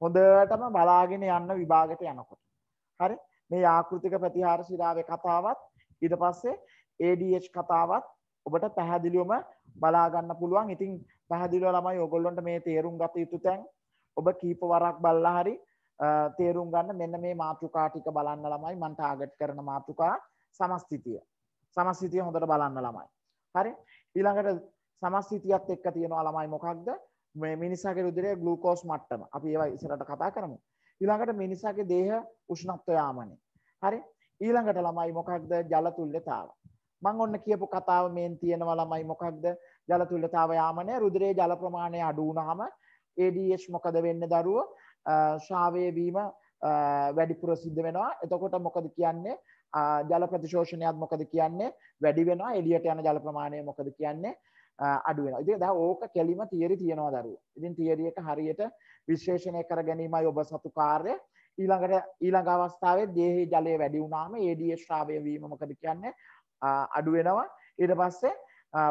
හොඳටම බලාගෙන යන්න විභාගයට යනකොට. හරි මේ ආකෘතික ප්‍රතිහාර සිරාවේ කතාවත් ඊට පස්සේ ADH කතාවත් ඔබට පැහැදිලිවම බලාගන්න පුළුවන්. ඉතින් පැහැදිලිව ළමයි ඔයගොල්ලන්ට මේ තේරුම් ගත යුතු තැන් ඔබ කීප වරක් බලලා හරි තේරුම් ගන්න මෙන්න මේ මාතෘකා ටික බලන්න ළමයි මම ටාගට් කරන මාතෘකා සමස්තිතිය. සමස්ථිතිය හොඳට බලන්න ළමයි. හරි? ඊළඟට සමස්ථිතියත් එක්ක තියෙනවා ළමයි මොකක්ද? මේ මිනිසාගේ රුධිරයේ ග්ලූකෝස් මට්ටම. අපි ඒවා ඉස්සරහට කතා කරමු. ඊළඟට මිනිසාගේ දේහ උෂ්ණත්වය යාමනේ. හරි? ඊළඟට ළමයි මොකක්ද? ජල තුල්‍යතාව. මම ඔන්න කියපු කතාව මේන් තියෙනවා ළමයි මොකක්ද? ජල තුල්‍යතාව යාමනේ රුධිරයේ ජල ප්‍රමාණය අඩු වුනහම ADH මොකද වෙන්නේ දරුවෝ? ශාවය වීම වැඩිපුර සිද්ධ වෙනවා. එතකොට මොකද කියන්නේ? ජල ප්‍රතිශෝෂණයත් මොකද කියන්නේ වැඩි වෙනවා එලියට යන ජල ප්‍රමාණය මොකද කියන්නේ අඩු වෙනවා. ඉතින් දැන් ඕක කෙලිම තියරි තියනවා දරුවෝ. ඉතින් තියරි එක හරියට විශ්ලේෂණය කර ගැනීමයි ඔබ සතු කාර්යය. ඊළඟට ඊළඟ අවස්ථාවේ දේහයේ ජලය වැඩි වුණාම ADH ශ්‍රාවය වීම මොකද කියන්නේ අඩු වෙනවා. ඊට පස්සේ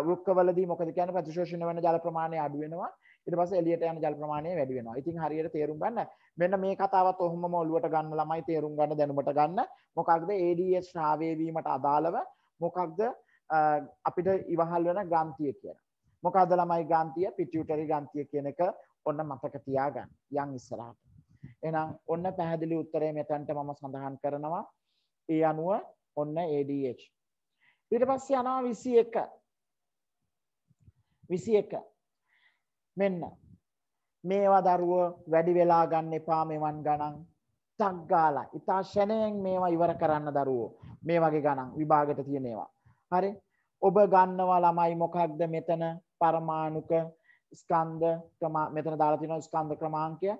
වෘක්කවලදී මොකද කියන්නේ ප්‍රතිශෝෂණය වෙන ජල ප්‍රමාණය අඩු වෙනවා. ඊට පස්සේ එළියට යන ජල ප්‍රමාණය වැඩි වෙනවා. ඉතින් හරියට තේරුම් ගන්න මෙන්න මේ කතාවත් ඔහොම ඔලුවට ගන්න ළමයි තේරුම් ගන්න දැනුමට ගන්න මොකක්ද ADS ශ්‍රාවය වීමට අදාළව මොකක්ද අපිට ඉවහල් වෙන ග්‍රන්ථිය කියන. මොකක්ද ළමයි ග්‍රන්ථිය පිටියුටරි ග්‍රන්ථිය කියන එක ඔන්න මතක තියාගන්න. යන් ඉස්සරහට. එහෙනම් ඔන්න පැහැදිලි උත්තරය මෙතනට මම සඳහන් කරනවා. ඒ අනුව ඔන්න ADH. ඊට පස්සේ යනවා 21. 21 මෙන්න මේවා දරුවෝ වැඩි වෙලා ගන්න එපා මෙවන් ගණන් ටක් ගාලා ඉතා ෂණයෙන් මේවා ඉවර කරන්න දරුවෝ මේ වගේ ගණන් විභාගෙට තියෙන ඒවා හරි ඔබ ගන්නවා ළමයි මොකක්ද මෙතන පරමාණුක ස්කන්ධ ක්‍රම මෙතන දාලා තියෙනවා ස්කන්ධ ක්‍රමාංකය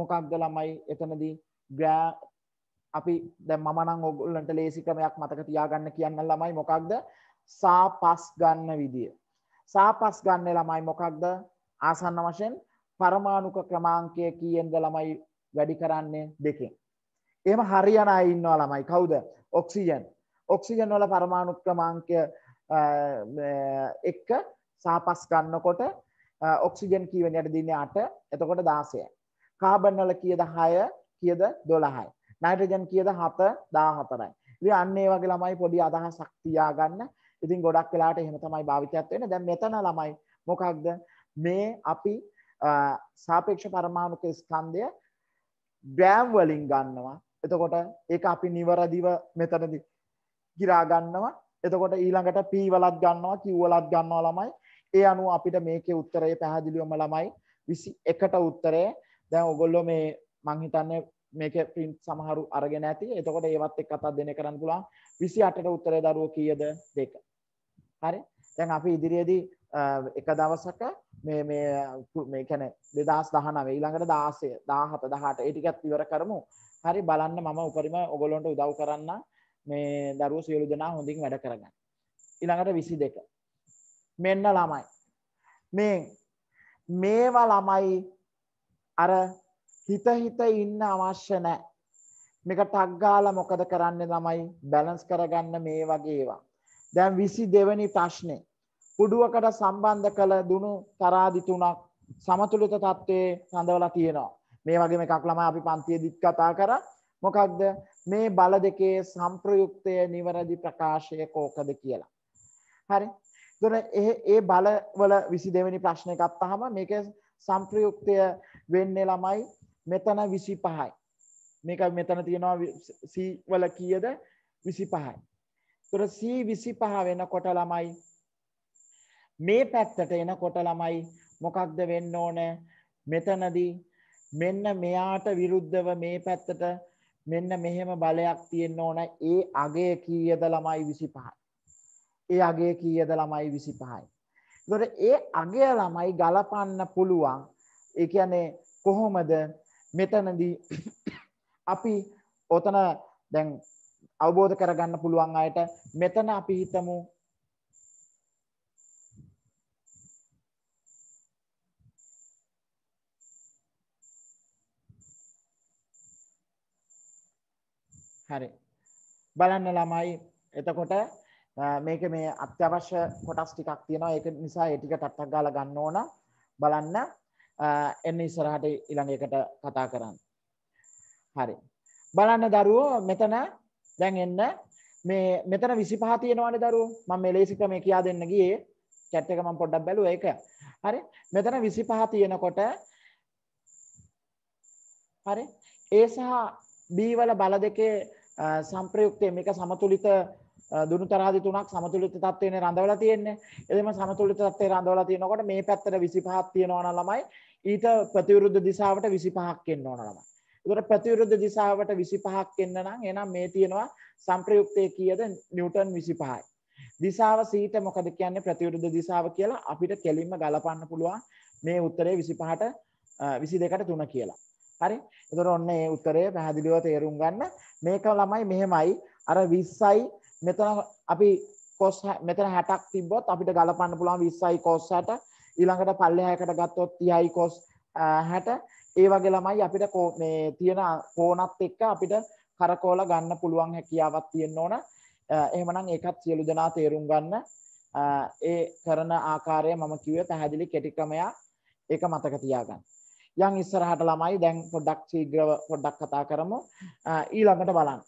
මොකක්ද ළමයි එතනදී ග්‍රෑ අපි දැන් මම නම් ඔයගොල්ලන්ට ලේසි ක්‍රමයක් මතක තියාගන්න කියන්න ළමයි මොකක්ද සාපස් ගන්න විදිය සාපස් ගන්න ළමයි මොකක්ද ආසන්න වශයෙන් පරමාණුක ක්‍රමාංකය කීයෙන්ද ළමයි වැඩි කරන්නේ දෙකෙන්. එහෙම හරියන අය ඉන්නවා ළමයි. කවුද? ඔක්සිජන්. ඔක්සිජන් වල පරමාණු ක්‍රමාංකය එක්ක සාපස් ගන්නකොට ඔක්සිජන් කී වෙනියට දෙන්නේ 8. එතකොට 16යි. කාබන් වල කීයද 6, කීයද 12යි. නයිට්‍රජන් කීයද 7, 14යි. ඉතින් අන්න ඒ වගේ ළමයි පොඩි අදහසක් තියාගන්න. ඉතින් ගොඩක් වෙලාට එහෙම තමයි භාවිතයත් වෙන්නේ. දැන් මෙතන ළමයි මොකක්ද? මේ අපි සාපේක්ෂ පරමාණුක ස්කන්ධය ග්‍රෑම් වලින් ගන්නවා එතකොට ඒක අපි නිවරදිව මෙතනදි ගිරා ගන්නවා එතකොට ඊළඟට p වලත් ගන්නවා q වලත් ගන්නවා ළමයි ඒ අනුව අපිට මේකේ උත්තරය පැහැදිලිවම ළමයි 21ට උත්තරය දැන් ඔයගොල්ලෝ මේ මං හිතන්නේ මේක print සමහරු අරගෙන ඇති. එතකොට ඒවත් එක්ක අතක් දෙන කරන්න පුළුවන්. 28ට උත්තරේ දරුවෝ කීයද? 2. හරි. දැන් අපි ඉදිරියේදී එක දවසක මේ මේ කැන දෙදස් දහනවේ ඊළඟට දාසය දාහත දහට ඒටිකත් ඉවර කරමු හරි බලන්න මම උපරිම ඔගොලොන්ට උදව් කරන්න මේ දරුව සියලු දෙනා හොඳින් වැඩ කරගන්න ඉළඟට විසි දෙක මෙන්න ළමයි මේ මේවා ළමයි අර හිතහිත ඉන්න අවශ්‍ය නෑ මේක ටක්ගාල මොකද කරන්න ළමයි බැලන්ස් කරගන්න මේ වගේවා දැන් විසි දෙවනි ප්‍රශ්නේ පුඩුවකට සම්බන්ධ කළ දුණු තරාදි තුනක් සමතුලිත තත්ත්වයේ සඳවලා තියෙනවා. මේ වගේ එකක් ළමයි අපි පන්තියේදීත් කතා කරා. මොකක්ද මේ බල දෙකේ සම්ප්‍රයුක්තය නිවැරදි ප්‍රකාශය කෝකද කියලා. හරි. එතන ඒ බලවල 22 වෙනි ප්‍රශ්නේ ගත්තාම මේකේ සම්ප්‍රයුක්තය වෙන්නේ ළමයි මෙතන 25යි. මේක මෙතන තියෙනවා C වල කීයද 25යි. එතකොට C 25 වෙනකොට ළමයි මේ පැත්තට එනකොට ළමයි මොකක්ද වෙන්න ඕන මෙතනදී මෙන්න මෙයාට විරුද්ධව මේ පැත්තට මෙන්න මෙහෙම බලයක් තියෙන්න ඕන ඒ අගේ කීයද ළමයි 25යි. ඒ අගේ කීයද ළමයි 25යි. ඒතකොට ඒ අගේ ළමයි ගලපන්න පුළුවන්. ඒ කියන්නේ කොහොමද මෙතනදී අපි ඔතන දැන් අවබෝධ කරගන්න පුළුවන් අයට මෙතන අපි හිතමු හරි බලන්න ළමයි එතකොට මේක මේ අත්‍යවශ්‍ය කොටස් ටිකක් තියෙනවා ඒක නිසා ඒ ටික ටට්ටක් ගාලා ගන්න ඕන බලන්න එන්න ඉස්සරහට ඊළඟ එකට කතා කරන්න හරි බලන්න දරුවෝ මෙතන දැන් එන්න මේ මෙතන 25 තියෙනවානේ දරුවෝ මම මේ ලේසි ක්‍රමය කියා දෙන්න ගියේ chat එක මම පොඩ්ඩක් බැලුවා ඒක හරි මෙතන 25 තියෙනකොට හරි ඒ සහ B වල බල දෙකේ සම්ප්‍රයුක්තය මේක සමතුලිත දුනු තරාදි තුනක් සමතුලිත තත්ත්වයේ රඳවලා තියෙන්නේ. එදෙම සමතුලිත තත්ත්වයේ රඳවලා තියෙනකොට මේ පැත්තට 25ක් තියෙනවා නම් ළමයි ඊට ප්‍රතිවිරුද්ධ දිශාවට 25ක් එන්න ඕන ළමයි. ඒකට ප්‍රතිවිරුද්ධ දිශාවට 25ක් එන්න නම් එහෙනම් මේ තියෙනවා සම්ප්‍රයුක්තයේ කීයද නිව්ටන් 25යි. දිශාව සීට මොකද කියන්නේ ප්‍රතිවිරුද්ධ දිශාව කියලා අපිට කෙලින්ම ගලපන්න පුළුවන් මේ උත්තරේ 25ට 22ට 3 කියලා. හරි? එතකොට ඔන්න ඒ උත්තරය පැහැදිලිව තේරුම් ගන්න. මේක ළමයි මෙහෙමයි. අර 20යි මෙතන අපි cos මෙතන 60ක් තිබ්බොත් අපිට ගලපන්න පුළුවන් 20යි cos 60. ඊළඟට පල්ලෙහායකට ගත්තොත් 30යි cos 60. ඒ වගේ ළමයි අපිට මේ තියෙන කෝණත් එක්ක අපිට කරකෝල ගන්න පුළුවන් හැකියාවක් තියෙන්න ඕන. එහෙමනම් ඒකත් සියලු දෙනා තේරුම් ගන්න. ඒ කරන ආකාරය මම කිව්වේ පැහැදිලි කෙටි ක්‍රමයක්. ඒක මතක තියාගන්න. යන් ඉස්සරහට ළමයි දැන් පොඩ්ඩක් ශීඝ්‍රව පොඩ්ඩක් කතා කරමු. ඊළඟට බලන්න.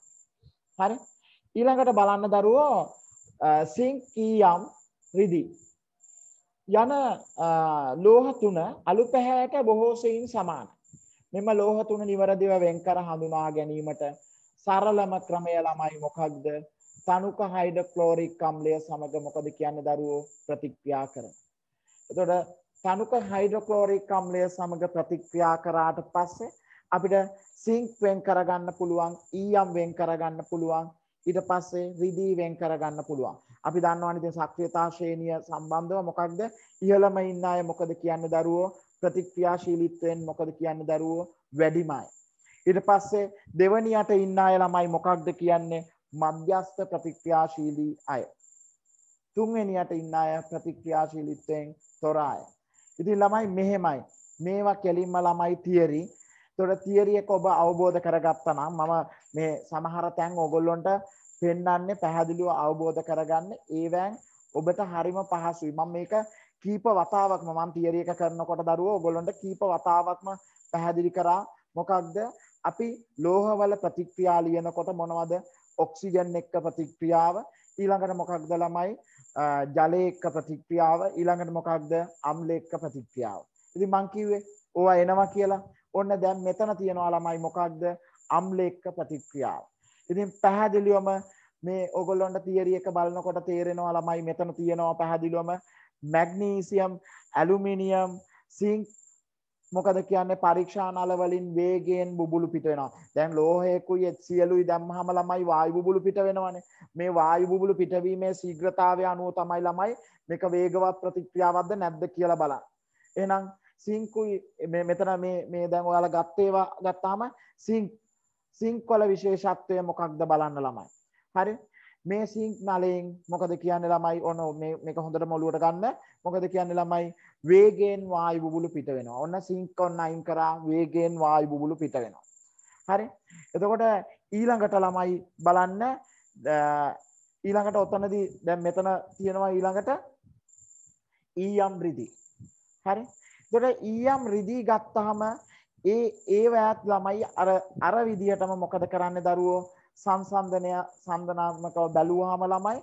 හරි? ඊළඟට බලන්න දරුවෝ සිංක් කීයම් රිදි. යන ලෝහ තුන අලු පැහැයට බොහෝ සෙයින් සමාන. මෙම ලෝහ තුන නිවැරදිව වෙන්කර හඳුනා ගැනීමට සරලම ක්‍රමය ළමයි මොකක්ද? තනුක හයිඩ්‍රොක්ලෝරික් අම්ලය සමග මොකද කියන්නේ දරුවෝ ප්‍රතික්‍රියා කරන. එතකොට තනුක හයිඩ්‍රොක්ලෝරික් අම්ලය සමග ප්‍රතික්‍රියා කරාට පස්සේ අපිට සිංක් වෙන් කරගන්න පුළුවන් ඊයම් වෙන් කරගන්න පුළුවන් ඊට පස්සේ රිදී වෙන් කරගන්න පුළුවන් අපි දන්නවනේ ඉතින් සක්‍රියතා ශ්‍රේණිය සම්බන්ධව මොකක්ද ඉහළම ඉන්න අය මොකද කියන්නේ දරුවෝ ප්‍රතික්‍රියාශීලීත්වයෙන් මොකද කියන්නේ දරුවෝ වැඩිමයි ඊට පස්සේ දෙවනියට ඉන්න අය ළමයි මොකක්ද කියන්නේ මධ්‍යස්ථ ප්‍රතික්‍රියාශීලී අය තුන්වෙනියට ඉන්න අය ප්‍රතික්‍රියාශීලීත්වයෙන් තොර අය ඉතින් ළමයි මෙහෙමයි. මේවා කෙලින්ම ළමයි තියරි. එතකොට තියරි එක ඔබ අවබෝධ කරගත්තා නම් මම මේ සමහර තැන් ඕගොල්ලොන්ට පෙන්වන්නේ පැහැදිලිව අවබෝධ කරගන්න ඒවෑන් ඔබට හරිම පහසුයි. මම මේක කීප වතාවක්ම මම තියරි එක කරනකොට දරුවෝ ඕගොල්ලොන්ට කීප වතාවක්ම පැහැදිලි කරා මොකක්ද අපි ලෝහවල ප්‍රතික්‍රියා ලියනකොට මොනවද ඔක්සිජන් එක්ක ප්‍රතික්‍රියාව ඊළඟට මොකක්ද ළමයි ජලයක ප්‍රතික්‍රියාව ඊළඟට මොකක්ද අම්ලෙක්ක ප්‍රතික්‍රියාව. ඉති මංකිවේ ඕවා එනවා කියලා ඔන්න දැන් මෙතන තියෙනවා ළමයි මොකක්ද අම්ලෙක්ක ප්‍රතික්‍රියාව. ඉතින් පැහැදිලිවම මේ ඔගොල්ලොන්ට තියරිය එක බලනකොට තේරෙනවා ළමයි මෙතන තියෙනවා පැහැදිලුවම මැග්නීසියම් ඇලුමිනියම් සිංක් මොකද කියන්නේ පරීක්ෂානල වලින් වේගයෙන් බුබුලු පිට වෙනවා. දැන් ලෝහයකුයි සියලුයි දැම්මහම ළමයි වායු බුබුලු පිට වෙනවනේ. මේ වායු බුබුලු පිටවීමේ ශීඝ්‍රතාවය අනුව තමයි ළමයි මේක වේගවත් ප්‍රතික්‍රියාවක්ද නැද්ද කියලා බලන්නේ. එහෙනම් සිංකුයි මේ මෙතන මේ මේ දැන් ඔයාලා ගත්ත ඒවා ගත්තාම සිංක් සිංක් වල විශේෂත්වය මොකක්ද බලන්න ළමයි. හරි? මේ සිංක් නලයෙන් මොකද කියන්නේ ළමයි ඔන මේක හොඳට මොළුවට ගන්න. මොකද කියන්නේ ළමයි වේගයෙන් වායු බුබුලු පිට වෙනවා. ඔන්න සිංක් ඔන්න අයින් කරා වේගයෙන් වායු බුබුලු පිට වෙනවා. හරි. එතකොට ඊළඟට ළමයි බලන්න ඊළඟට ඔතනදී දැන් මෙතන තියෙනවා ඊළඟට ඊයම් රිදී. හරි. එතකොට ඊයම් රිදී ගත්තාම ඒ ඒ වෑත් ළමයි අර අර විදිහටම මොකද කරන්නේ දරුවෝ? සංසන්දනය සංදනාත්මකව බැලුවාම ළමයි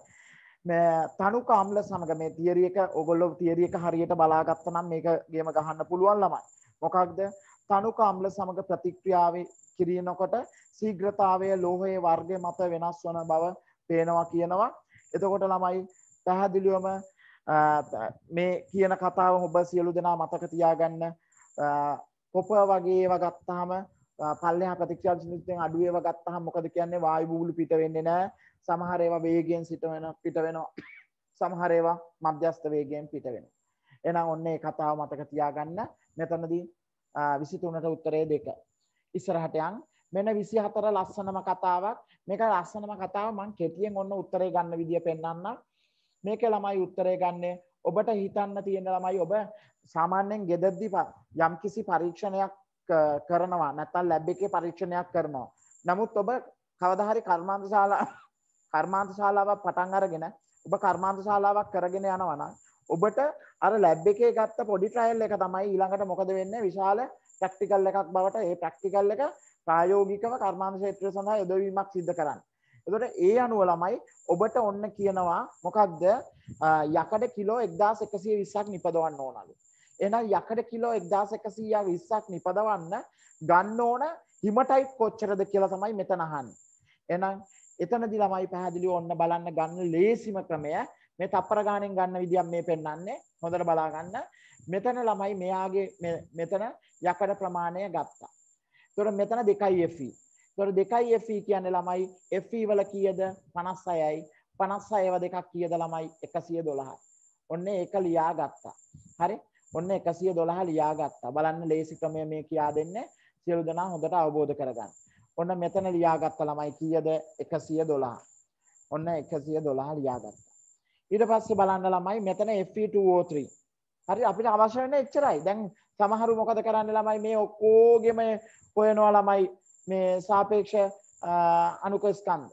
තනුක අම්ල සමග මේ තියරියක ඔගොල්ලො තියරියක හරියට බලාගත්තනම් මේක ගේම ගහන්න පුළුවන් ළමයි. මොකක්ද තනුක අම්ල සමඟ ප්‍රතික්‍රියාවේ කිරීනකොට සීග්‍රතාවය ලෝහයේ වර්ගය මත වෙනස් වන බව පේනවා කියනවා. එතකොට ළමයි පැහැදිලිවම මේ කියන කතාව ඔබ සියලු දෙනා මතක තියාගන්න කොප වගේ වගත්තාම පල්ලෙහා ප්‍රතික්ෂාප සිිතෙන් අඩුවව ගත්තහම් මොකද කියන්නේ වායුබූලු පිට වෙන්නේ නෑ සමහර ඒවා වේගයෙන් සිට වෙන පිට වෙනවා. සමහර ඒවා මධ්‍යස්ථ වේගයෙන් පිට වෙනවා. එහෙනම් ඔන්න ඒ කතාව මතක තියාගන්න. මෙතනදී 23ට උත්තරේ දෙක. ඉස්සරහට යන් මෙන්න 24 ලස්සනම කතාවක්. මේක ලස්සනම කතාව මම කෙටියෙන් ඔන්න උත්තරේ ගන්න විදිය පෙන්වන්නම්. මේකේ ළමයි උත්තරේ ගන්නේ ඔබට හිතන්න තියෙන ළමයි ඔබ සාමාන්‍යයෙන් ගෙදරදී යම්කිසි පරීක්ෂණයක් කරනවා නැත්නම් ලැබ් එකේ පරීක්ෂණයක් කරනවා. නමුත් ඔබ කවදා හරි කර්මාන්තශාලා කර්මාන්ත ශාලාවක් පටන් අරගෙන ඔබ කර්මාන්ත ශාලාවක් කරගෙන යනවනම් ඔබට අර ලැබ් එකේ ගත්ත පොඩි ට්‍රයිල් එක තමයි ඊළඟට මොකද වෙන්නේ විශාල ප්‍රැක්ටිකල් එකක් බවට ඒ ප්‍රැක්ටිකල් එක ප්‍රායෝගිකව කර්මාන්ත ක්ෂේත්‍රය සඳහා යොදවීමක් සිද්ධ කරන්න. එතකොට ඒ අනුව ළමයි ඔබට ඔන්න කියනවා මොකක්ද යකඩ කිලෝ 1120ක් නිපදවන්න ඕනලු. එහෙනම් යකඩ කිලෝ 1120ක් නිපදවන්න ගන්න ඕන හිම ටයිප් කොච්චරද කියලා තමයි මෙතන අහන්නේ. එහෙනම් එතනදී ළමයි පැහැදිලිව ඔන්න බලන්න ගන්න ලේසිම ක්‍රමය මේ තප්පර ගාණෙන් ගන්න විදියක් මේ පෙන්වන්නේ. හොඳට බලා ගන්න. මෙතන ළමයි මෙයාගේ මෙතන යකඩ ප්‍රමාණය ගත්තා. එතකොට මෙතන 2යි FE. එතකොට 2යි FE කියන්නේ ළමයි FE වල කීයද? 56යි. 56 ඒවා දෙකක් කීයද ළමයි? 112යි. ඔන්න ඒක ලියා ගත්තා. හරි? ඔන්න 112 ලියා ගත්තා. බලන්න ලේසි ක්‍රමය මේ කියා දෙන්නේ. සියලු දෙනා හොඳට අවබෝධ කරගන්න. ඔන්න මෙතන ලියාගත්ත ළමයි කීයද 112. ඔන්න 112 ලියාගත්තා. ඊට පස්සේ බලන්න ළමයි මෙතන Fe2O3. හරි අපිට අවශ්‍ය වෙන්නේ එච්චරයි. දැන් සමහරු මොකද කරන්නේ ළමයි මේ ඔක්කොගෙම හොයනවා ළමයි මේ සාපේක්ෂ අණුක ස්කන්ධ.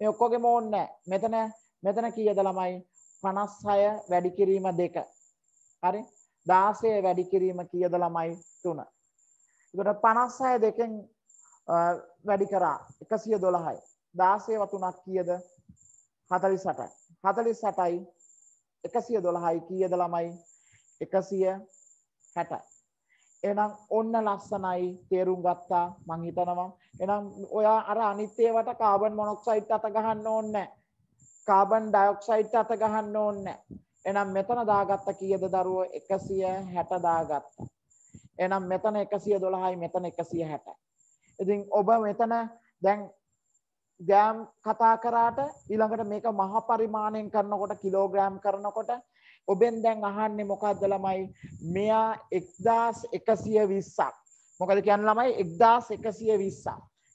මේ ඔක්කොගෙම ඕනේ මෙතන මෙතන කීයද ළමයි 56 වැඩි කිරීම 2. හරි? 16 වැඩි කිරීම කීයද ළමයි 3. ඒකට 56 දෙකෙන් වැඩි කරා එකසිය දොළහයි දාසේ වතුනක් කියද හතලි සටයි හතලි සටයි එකසිය දොළහයි කියද ළමයි එකසිය හැටයි එනම් ඔන්න ලස්සනයි තේරුම් ගත්තා මං හිතනවා එනම් ඔයා අර අනිත්‍යවට කාබන් මොනොක්සයිඩ් අත ගහන්න ඕනේ කාබන් ඩයොක්සයිඩ් අත ගහන්න ඕනේ එනම් මෙතන දාගත්ත කීයද දරුවෝ 160 දාගත්තා එනම් මෙතන 112යි මෙතන 160යි ඉතින් ඔබ මෙතන දැන් ගෑම් කතා කරාට ඊළඟට මේක මහ පරිමාණයෙන් කරනකොට කිලෝග්‍රෑම් කරනකොට ඔබෙන් දැන් අහන්නේ මොකක්ද ළමයි මෙයා 1120ක් මොකද කියන්නේ ළමයි 1120ක්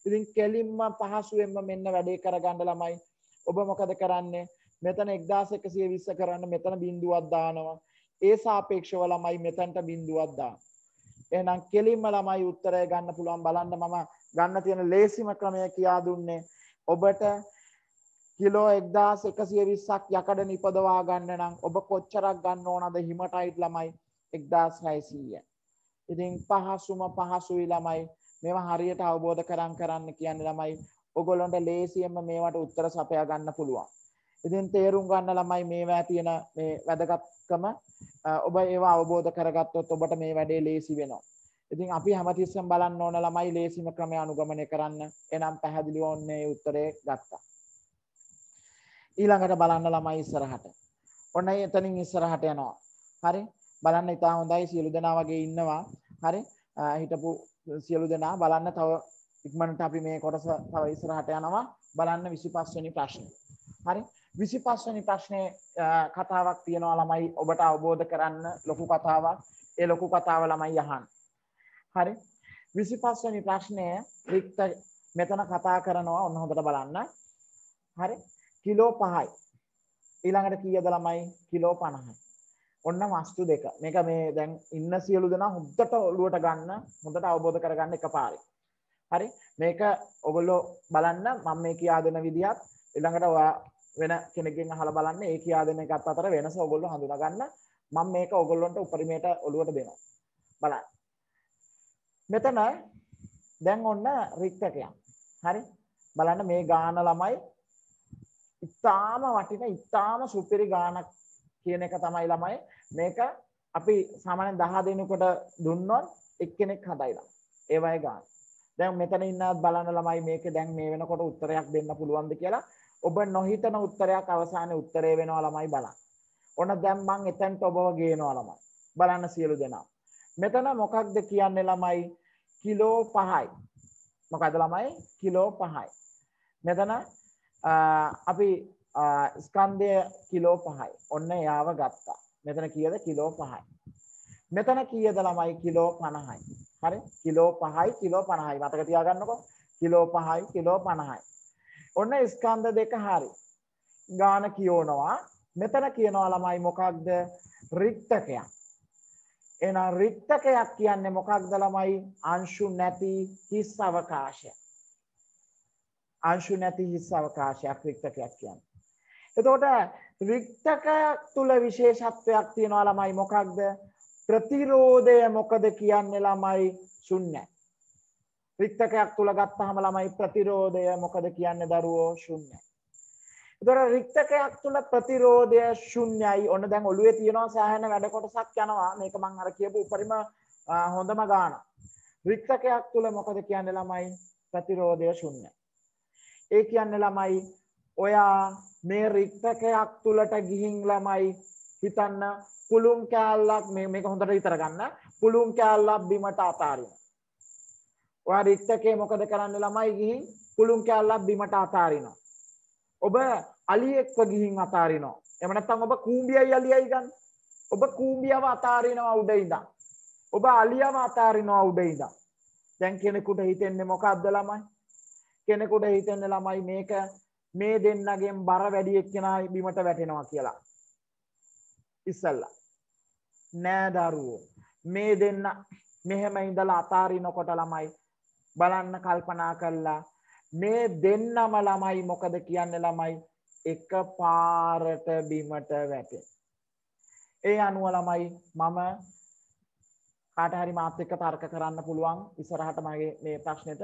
ඉතින් කෙලින්ම පහසුවෙන්ම මෙන්න වැඩේ කරගන්න ළමයි ඔබ මොකද කරන්නේ මෙතන 1120 කරන්න මෙතන බිඳුවක් දානවා ඒ සාපේක්ෂව ළමයි මෙතනට බිඳුවක් දානවා එහෙනම් කෙලින්ම ළමයි උත්තරය ගන්න පුළුවන් බලන්න මම ගන්න තියෙන ලේසිම ක්‍රමය කියා දුන්නේ ඔබට කිලෝ 1120ක් යකඩ නිපදවා ගන්න නම් ඔබ කොච්චරක් ගන්න ඕනද හිමටයිට් ළමයි 1600. ඉතින් පහසුම පහසුයි ළමයි මේවා හරියට අවබෝධ කරන් කරන්න කියන්නේ ළමයි ඔගොල්ලන්ට ලේසියෙන්ම මේවට උත්තර සපයා ගන්න පුළුවන්. ඉතින් තේරුම් ගන්න ළමයි මේවා තියෙන මේ වැදගත්කම ඔබ ඒවා අවබෝධ කරගත්තොත් ඔබට මේ වැඩේ ලේසි වෙනවා. ඉතින් අපි හැමතිස්සෙම බලන්න ඕන ළමයි ලේසිම ක්‍රමය අනුගමනය කරන්න. එනම් පැහැදිලිව ඔන්නේ උත්තරේ ගත්තා. ඊළඟට බලන්න ළමයි ඉස්සරහට. ඔන්න එතනින් ඉස්සරහට යනවා. හරි. බලන්න ඉතා හොඳයි සියලු දෙනා වගේ ඉන්නවා. හරි. හිටපු සියලු දෙනා බලන්න තව ඉක්මනට අපි මේ කොටස තව ඉස්සරහට යනවා. බලන්න 25 වෙනි ප්‍රශ්නේ. හරි. විසිපස්වනි ප්‍රශ්නය කතාවක් තියෙනවා ළමයි ඔබට අවබෝධ කරන්න ලොකු කතාවක් ඒ ලොකු කතාව ළමයි යහන්. හරි විසිපස්වනි ප්‍රශ්නය රික්ත මෙතන කතා කරනවා ඔන්න හොඳට බලන්න. හරි කිලෝ පහයි. ඊළඟට කීයද ළමයි කිලෝ පණහයි. ඔන්න වස්තු දෙක මේක මේ දැන් ඉන්න සියලු දෙනා හොද්දට ඔලුවට ගන්න හොඳට අවබෝධ කරගන්න එක පාරේ. හරි මේක ඔගොල්ලෝ බලන්න මම මේ කියා දෙන විදිහත් ඊළඟට ඔයා වෙන කෙනෙක්ගෙන් අහලා බලන්න ඒ කියා දෙන එකත් අතර වෙනස ඔයගොල්ලෝ හඳුනා ගන්න. මම මේක ඔයගොල්ලන්ට උපරිමයට ඔලුවට දෙනවා. බලන්න. මෙතන දැන් ඔන්න රික්තකයන්. හරි? බලන්න මේ ගාන ළමයි ඉතාම වටින ඉතාම සුපිරි ගානක් කියන එක තමයි ළමයි මේක අපි සාමාන්‍යයෙන් 10 දෙනෙකුට දුන්නොත් එක්කෙනෙක් හදයිලා ඒවයි ගන්න. දැන් මෙතන ඉන්නත් බලන්න ළමයි මේක දැන් මේ වෙනකොට උත්තරයක් දෙන්න පුළුවන්ද කියලා ඔබ නොහිතන උත්තරයක් අවසානයේ උත්තරේ වෙනවා ළමයි බලන්න. ඔන්න දැන් මං එතෙන්ට ඔබව ගේනවා ළමයි. බලන්න සියලු දෙනා. මෙතන මොකක්ද කියන්නේ ළමයි? කිලෝ 5යි. මොකද ළමයි? කිලෝ 5යි. මෙතන අපි ස්කන්ධය කිලෝ 5යි. ඔන්න යාව ගත්තා. මෙතන කීයද කිලෝ 5යි. මෙතන කීයද ළමයි කිලෝ 50යි. හරි? කිලෝ 5යි කිලෝ 50යි. මතක තියාගන්නකෝ. කිලෝ 5යි කිලෝ 50යි. ඔන්න ස්කන්ධ දෙක හරි. ගාන කියෝනවා මෙතන කියනවා ළමයි මොකක්ද රික්තකයක්. එහෙනම් රික්තකයක් කියන්නේ මොකක්ද ළමයි අංශු නැති හිස් අවකාශය. අංශු නැති හිස් අවකාශයක් රික්තකයක් කියන්නේ. එතකොට රික්තකයක් තුල විශේෂත්වයක් තියෙනවා ළමයි මොකක්ද ප්‍රතිරෝධය මොකද කියන්නේ ළමයි ශුන්‍යයි. රික්තකයක් තුල ගත්තාම ළමයි ප්‍රතිරෝධය මොකද කියන්නේ දරුවෝ ශුන්‍යයි. ඒතකොට රික්තකයක් තුල ප්‍රතිරෝධය ශුන්‍යයි. ඔන්න දැන් ඔළුවේ තියෙනවා සෑහෙන වැඩ කොටසක් යනවා. මේක මම අර කියපු උපරිම හොඳම ගාන. රික්තකයක් තුල මොකද කියන්නේ ළමයි ප්‍රතිරෝධය ශුන්‍යයි. ඒ කියන්නේ ළමයි ඔයා මේ රික්තකයක් තුලට ගිහින් ළමයි හිතන්න පුළුන් කෑල්ලක් මේ මේක හොඳට විතර ගන්න පුළුන් කෑල්ලක් බිමට අතාරින්න ඔයා රික්තකේ මොකද කරන්නේ ළමයි ගිහින් කුළුන් කැල්ලක් බිමට අතාරිනවා. ඔබ අලියෙක්ව ගිහින් අතාරිනවා. එහෙම නැත්නම් ඔබ කූඹියයි අලියයි ගන්න. ඔබ කූඹියව අතාරිනවා උඩ ඉඳන්. ඔබ අලියව අතාරිනවා උඩ ඉඳන්. දැන් කෙනෙකුට හිතෙන්නේ මොකද්ද ළමයි? කෙනෙකුට හිතෙන්නේ ළමයි මේක මේ දෙන්නගෙන් බර වැඩි එක්කෙනා බිමට වැටෙනවා කියලා. ඉස්සල්ලා. නෑ දරුවෝ. මේ දෙන්න මෙහෙම ඉඳලා අතාරිනකොට ළමයි බලන්න කල්පනා කරලා මේ දෙන්නම ළමයි මොකද කියන්න ළමයි එක පාරට බිමට වැටේ. ඒ අනුව ළමයි මම කාටහරි මාත් එක්ක තර්ක කරන්න පුළුවන් ඉස්සරහට මගේ මේ ප්‍රශ්නෙට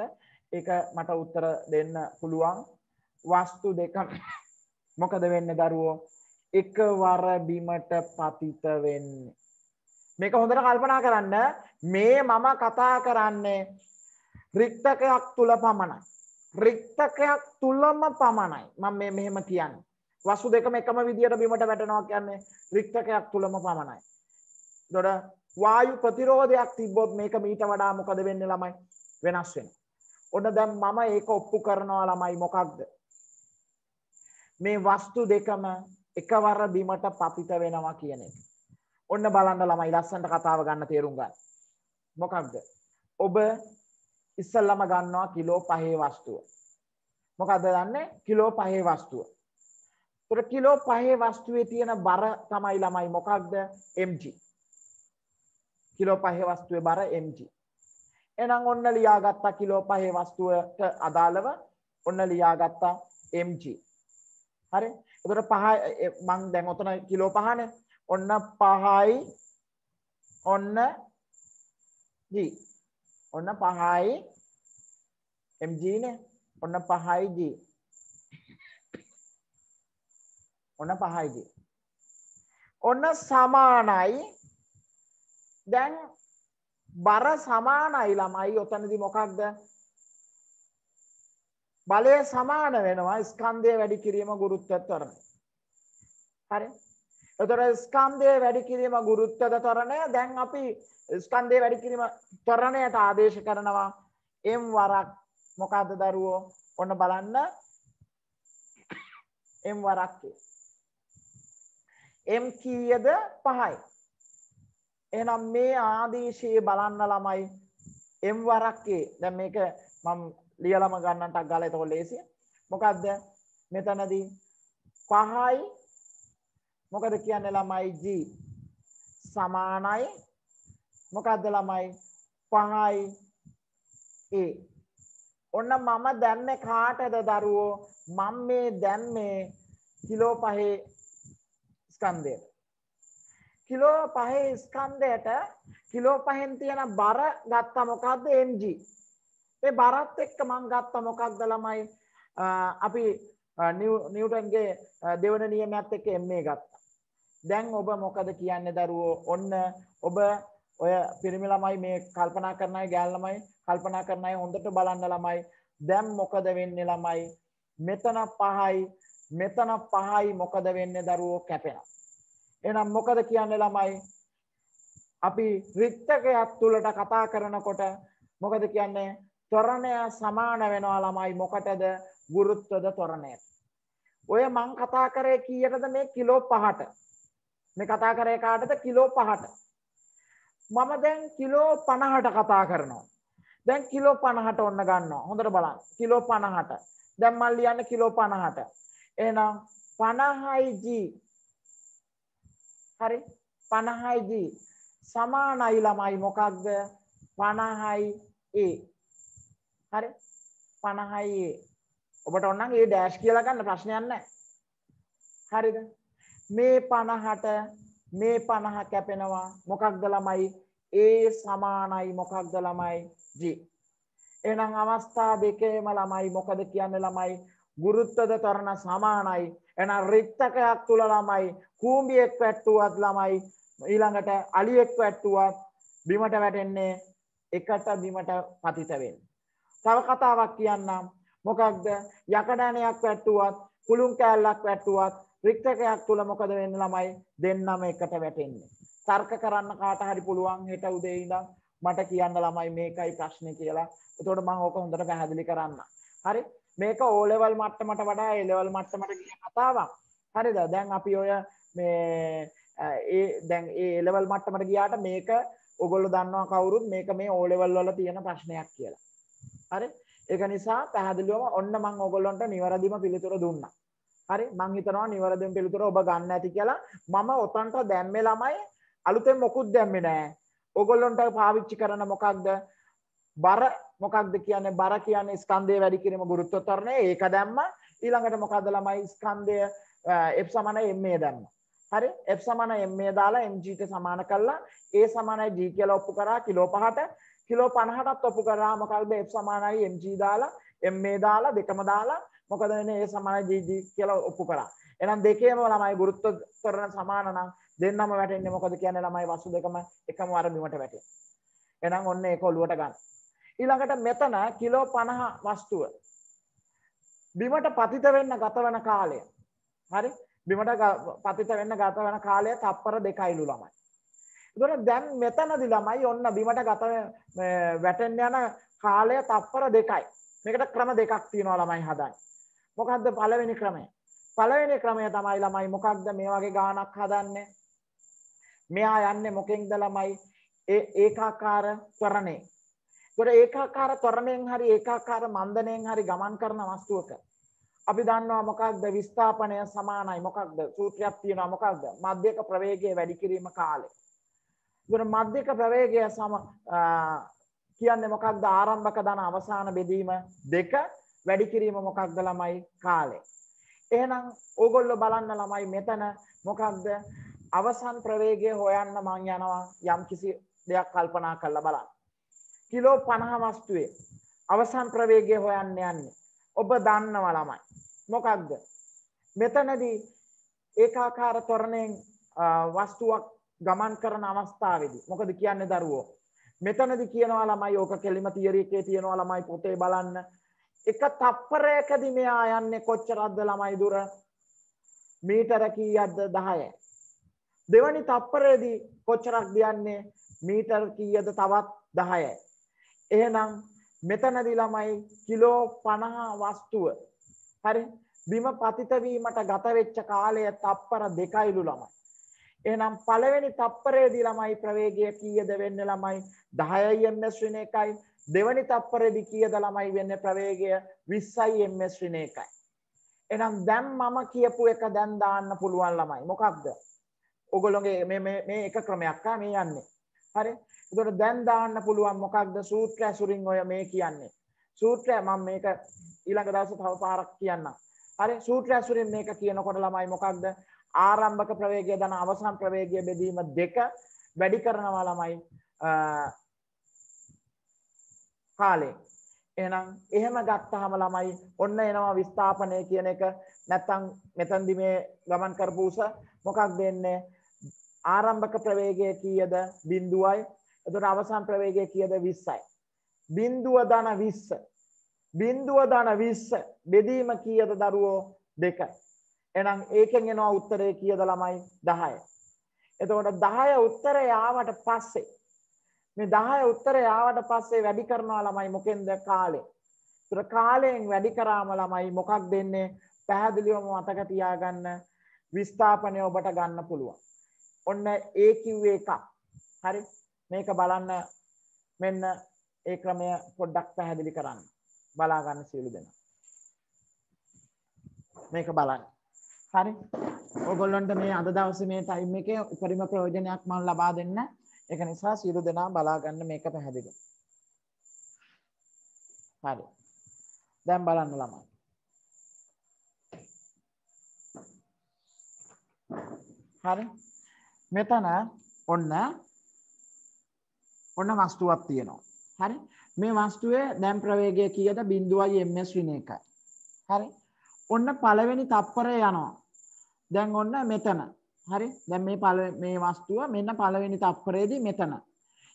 ඒක මට උත්තර දෙන්න පුළුවන් වස්තු දෙක මොකද වෙන්නේ දරුවෝ එකවර බිමට පතිත වෙන්නේ. මේක හොඳට කල්පනා කරන්න මේ මම කතා කරන්නේ රික්තකයක් තුල පමණයි. රික්තකයක් තුලම පමණයි. මම මේ මෙහෙම කියන්නේ. වස්තු දෙකම එකම විදියට බිමට වැටෙනවා කියන්නේ රික්තකයක් තුලම පමණයි. එතකොට වායු ප්‍රතිරෝධයක් තිබ්බොත් මේක මීට වඩා මොකද වෙන්නේ ළමයි? වෙනස් වෙනවා. ඔන්න දැන් මම ඒක ඔප්පු කරනවා ළමයි මොකක්ද? මේ වස්තු දෙකම එකවර බිමට පතිත වෙනවා කියන එක. ඔන්න බලන්න ළමයි ලස්සනට කතාව ගන්න තේරුම් ගන්න. මොකක්ද? ඔබ ඉස්සල්ලාම ගන්නවා කිලෝ 5 වස්තුව. මොකද දන්නේ? කිලෝ 5 වස්තුව. ඒතර කිලෝ 5 වස්තුවේ තියෙන බර තමයි ළමයි මොකක්ද? mg. කිලෝ 5 වස්තුවේ බර mg. එහෙනම් ඔන්න ලියාගත්තා කිලෝ 5 වස්තුවට අදාළව ඔන්න ලියාගත්තා mg. හරි? ඒතර 5 මං දැන් ඔතන කිලෝ 5නේ. ඔන්න 5යි ඔන්න ජී ඔන්න 5යි mg නේ. ඔන්න 5යි g. ඔන්න 5යි g. ඔන්න සමානයි. දැන් බර සමානයි ළමයි. ඔතනදී මොකක්ද? බලය සමාන වෙනවා ස්කන්ධය වැඩි කිරීම ගුරුත්වයට තරණය. හරි. එතකොට ස්කන්ධය වැඩි කිරීම ගුරුත්වද තරණය දැන් අපි ස්කන්ධය වැඩි කිරීම තරණයට ආදේශ කරනවා එම් වරක් මොකද්ද දරුවෝ ඔන්න බලන්න එම් වරක් එම් කීයද 5යි එහෙනම් මේ ආදේශයේ බලන්න ළමයි එම් වරක් දැන් මේක මම ලියලම ගන්නටක් ගාලා එතකොට ලේසිය මොකද්ද මෙතනදී 5යි මොකද කියන්නේ ළමයි g සමානයි මොකද්ද ළමයි 5යි a ඔන්න මම දැම්මේ කාටද දරුවෝ මම මේ දැම්මේ කිලෝ 5 ස්කන්ධයට කිලෝ 5 ස්කන්ධයට කිලෝ 5න් තියෙන බර ගත්තා මොකද්ද mg ඒ බරත් එක්ක මම ගත්තා මොකක්ද ළමයි අපි නිව්ටන්ගේ දෙවන නියමයත් එක්ක ma ගත්තා දැන් ඔබ මොකද කියන්නේ දරුවෝ? ඔන්න ඔබ ඔය පිරිමි ළමයි මේ කල්පනා කරන අය ගෑල් ළමයි කල්පනා කරන අය හොඳට බලන්න ළමයි. දැන් මොකද වෙන්නේ ළමයි? මෙතන පහයි මෙතන පහයි මොකද වෙන්නේ දරුවෝ කැපෙනවා. එහෙනම් මොකද කියන්නේ ළමයි? අපි රික්තකයක් තුලට කතා කරනකොට මොකද කියන්නේ? ත්වරණය සමාන වෙනවා ළමයි මොකටද? ගුරුත්වද ත්වරණයට. ඔය මං කතා කරේ කීයටද මේ කිලෝ 5ට. මේ කතා කරේ කාටද කිලෝ 5ට. මම දැන් කිලෝ 50ට කතා කරනවා. දැන් කිලෝ 50ට ඔන්න ගන්නවා. හොඳට බලන්න. කිලෝ 50ට. දැන් මම ලියන්නේ කිලෝ 50ට. එහෙනම් 50යි g හරි 50යි g සමානයි ළමයි මොකක්ද 50යි a හරි 50යි a ඔබට ඕනනම් ඒ ඩෑෂ් කියලා ගන්න ප්‍රශ්නයක් නැහැ. හරිද? මේ 50ට මේ 50 කැපෙනවා මොකක්ද ළමයි A සමානයි මොකක්ද ළමයි G එහෙනම් අවස්ථා දෙකේම ළමයි මොකද කියන්නේ ළමයි ගුරුත්වද තරණ සමානයි එහෙනම් රික්තකයක් තුල ළමයි කූඹියක් වැට්ටුවත් ළමයි ඊළඟට අලියෙක් වැට්ටුවත් බිමට වැටෙන්නේ එකට බිමට පතිත තව කතාවක් කියන්නම් මොකක්ද යකඩණයක් වැට්ටුවත් කුළුන් කෑල්ලක් වැට්ටුවත් ත්‍රික්තකයක් තුල මොකද වෙන්නේ ළමයි දෙන්නම එකට වැටෙන්නේ. තර්ක කරන්න කාට හරි පුළුවන් හෙට උදේ ඉඳන් මට කියන්න ළමයි මේකයි ප්‍රශ්නේ කියලා. එතකොට මම ඕක හොඳට පැහැදිලි කරන්න. හරි මේක O level මට්ටමට වඩා A level මට්ටමට ගිය කතාවක්. හරිද? දැන් අපි ඔය මේ ඒ දැන් ඒ A level මට්ටමට ගියාට මේක ඔගොල්ලෝ දන්නවා කවුරුත් මේක මේ O level වල තියෙන ප්‍රශ්නයක් කියලා. හරි? ඒක නිසා පැහැදිලිවම ඔන්න මම ඔයගොල්ලන්ට නිවැරදිම පිළිතුර දුන්නා. හරි මං හිතනවා නිවැරදිම පිළිතුර ඔබ ගන්න ඇති කියලා මම ඔතන්ට දැම්මේ ළමයි අලුතෙන් මොකුත් දැම්මේ නෑ ඕගොල්ලොන්ට පාවිච්චි කරන මොකක්ද බර මොකක්ද කියන්නේ බර කියන්නේ ස්කන්ධය වැඩි කිරීම ගුරුත්ව ත්වරණය ඒක දැම්ම ඊළඟට මොකද්ද ළමයි ස්කන්ධය f සමාන ma දැම්ම හරි f සමාන ma දාලා mg ට සමාන කළා a සමානයි g කියලා ඔප්පු කරා කිලෝ 5ට කිලෝ 50ටත් ඔප්පු කරා මොකද්ද f සමානයි mg දාලා ma දාලා දෙකම දාලා මොකද වෙන්නේ ඒ සමානජීවී කියලා ඔප්පු කරා. එහෙනම් දෙකේම ළමයි ගුරුත්ව ත්වරණ සමාන නම් දෙන්නම වැටෙන්නේ මොකද කියන්නේ ළමයි වස්තු දෙකම එකම වර බිමට වැටේ. එහෙනම් ඔන්න ඒක ඔලුවට ගන්න. ඊළඟට මෙතන කිලෝ 50 වස්තුව බිමට පතිත වෙන්න ගත වෙන කාලය. හරි? බිමට පතිත වෙන්න ගත වෙන කාලය තප්පර දෙකයිලු ළමයි. එතකොට දැන් මෙතනදි ළමයි ඔන්න බිමට ගත වැටෙන්න යන කාලය තප්පර දෙකයි. මේකට ක්‍රම දෙකක් තියෙනවා ළමයි හදන්නේ. මොකක්ද පළවෙනි ක්‍රමය? පළවෙනි ක්‍රමය තමයි ළමයි මොකක්ද මේ වගේ ගානක් හදන්නේ? මෙයා යන්නේ මොකෙන්ද ළමයි? ඒ ඒකාකාර ත්වරණේ. ඒකට ඒකාකාර ත්වරණයෙන් හරි ඒකාකාර මන්දණයෙන් හරි ගමන් කරන වස්තුවක අපි දන්නවා මොකක්ද විස්ථාපනය සමානයි මොකක්ද සූත්‍රයක් තියෙනවා මොකක්ද මධ්‍යක ප්‍රවේගය වැඩි කිරීම කාලේ. ඒකට මධ්‍යක ප්‍රවේගය සම කියන්නේ මොකක්ද ආරම්භක ධන අවසාන බෙදීම දෙක වැඩි කිරීම මොකක්ද ළමයි කාලේ. එහෙනම් ඕගොල්ලෝ බලන්න ළමයි මෙතන මොකක්ද අවසන් ප්‍රවේගය හොයන්න මං යනවා යම්කිසි දෙයක් කල්පනා කරලා බලන්න. කිලෝ 50 වස්තුවේ අවසන් ප්‍රවේගය හොයන්න යන්නේ. ඔබ දන්නවා ළමයි. මොකක්ද? මෙතනදී ඒකාකාර ත්වරණයෙන් වස්තුවක් ගමන් කරන අවස්ථාවේදී මොකද කියන්නේ දරුවෝ? මෙතනදී කියනවා ළමයි ඕක කෙලිම තියරි එකේ තියනවා ළමයි පොතේ බලන්න එක තප්පරයකදි මෙයා යන්නේ කොච්චරද්ද ළමයි දුර මීටර කීයක්ද 10යි දෙවනි තප්පරයේදී කොච්චරක් දියන්නේ මීටර කීයද තවත් 10යි එහෙනම් මෙතනදී ළමයි කිලෝ 50 වස්තුව හරි බිම පතිත වීමට ගත වෙච්ච කාලය තප්පර දෙකයිලු ළමයි එහෙනම් පළවෙනි තප්පරයේදී ළමයි ප්‍රවේගය කීයද වෙන්නේ ළමයි 10 ms වෙන එකයි දෙවනි තප්පරෙදි කීයද ළමයි වෙන්නේ ප්‍රවේගය 20යි ms ඍණ 1යි. එහෙනම් දැන් මම කියපු එක දැන් දාන්න පුළුවන් ළමයි. මොකක්ද? ඔගොල්ලෝගේ මේ මේ මේ එක ක්‍රමයක් ආ මේ යන්නේ. හරි? එතකොට දැන් දාන්න පුළුවන් මොකක්ද සූත්‍ර ඇසුරින් ඔය මේ කියන්නේ. සූත්‍රය මම මේක ඊළඟ දවසේ තව පාරක් කියන්නම්. හරි? සූත්‍ර ඇසුරින් මේක කියනකොට ළමයි මොකක්ද? ආරම්භක ප්‍රවේගය දන අවසන් ප්‍රවේගය බෙදීම දෙක වැඩි කරනවා ළමයි කාලේ. එහෙනම් එහෙම ගත්තාම ළමයි ඔන්න එනවා විස්ථාපනය කියන එක නැත්තම් මෙතෙන්දි මේ ගමන් කරපු උස මොකක්ද එන්නේ? ආරම්භක ප්‍රවේගය කීයද? 0යි. එතකොට අවසන් ප්‍රවේගය කීයද? 20යි. බිඳුව ධන 20. බිඳුව ධන 20 බෙදීම කීයද දරුවෝ? 2. එහෙනම් ඒකෙන් එනවා උත්තරය කීයද ළමයි? 10. එතකොට 10 උත්තරය ආවට පස්සේ මේ 10 උත්තරය ආවට පස්සේ වැඩි කරනවා ළමයි මොකෙන්ද කාලේ. ඒතර කාලයෙන් වැඩි කරාම ළමයි මොකක් දෙන්නේ? පැහැදිලිවම මතක තියාගන්න විස්ථාපනය ඔබට ගන්න පුළුවන්. ඔන්න ඒ කිව්වේ එකක්. හරි. මේක බලන්න මෙන්න ඒ ක්‍රමය පොඩ්ඩක් පැහැදිලි කරන්න. බලා ගන්න සියලු දෙනා. මේක බලන්න. හරි. ඔයගොල්ලන්ට මේ අද දවසේ මේ ටයිම් එකේ උපරිම ප්‍රයෝජනයක් මම ලබා දෙන්න ඒක නිසා සියලු දෙනා බලා ගන්න මේක පැහැදිලි. හරි. දැන් බලන්න ළමයි. හරි. මෙතන ඔන්න ඔන්න වස්තුවක් තියෙනවා. හරි. මේ වස්තුවේ දැන් ප්‍රවේගය කීයද 0.1 ms ඍණ 1යි. හරි. ඔන්න පළවෙනි තප්පරය යනවා. දැන් ඔන්න මෙතන හරි දැන් මේ පළ මේ වස්තුව මෙන්න පළවෙනි තප්පරයේදී මෙතන.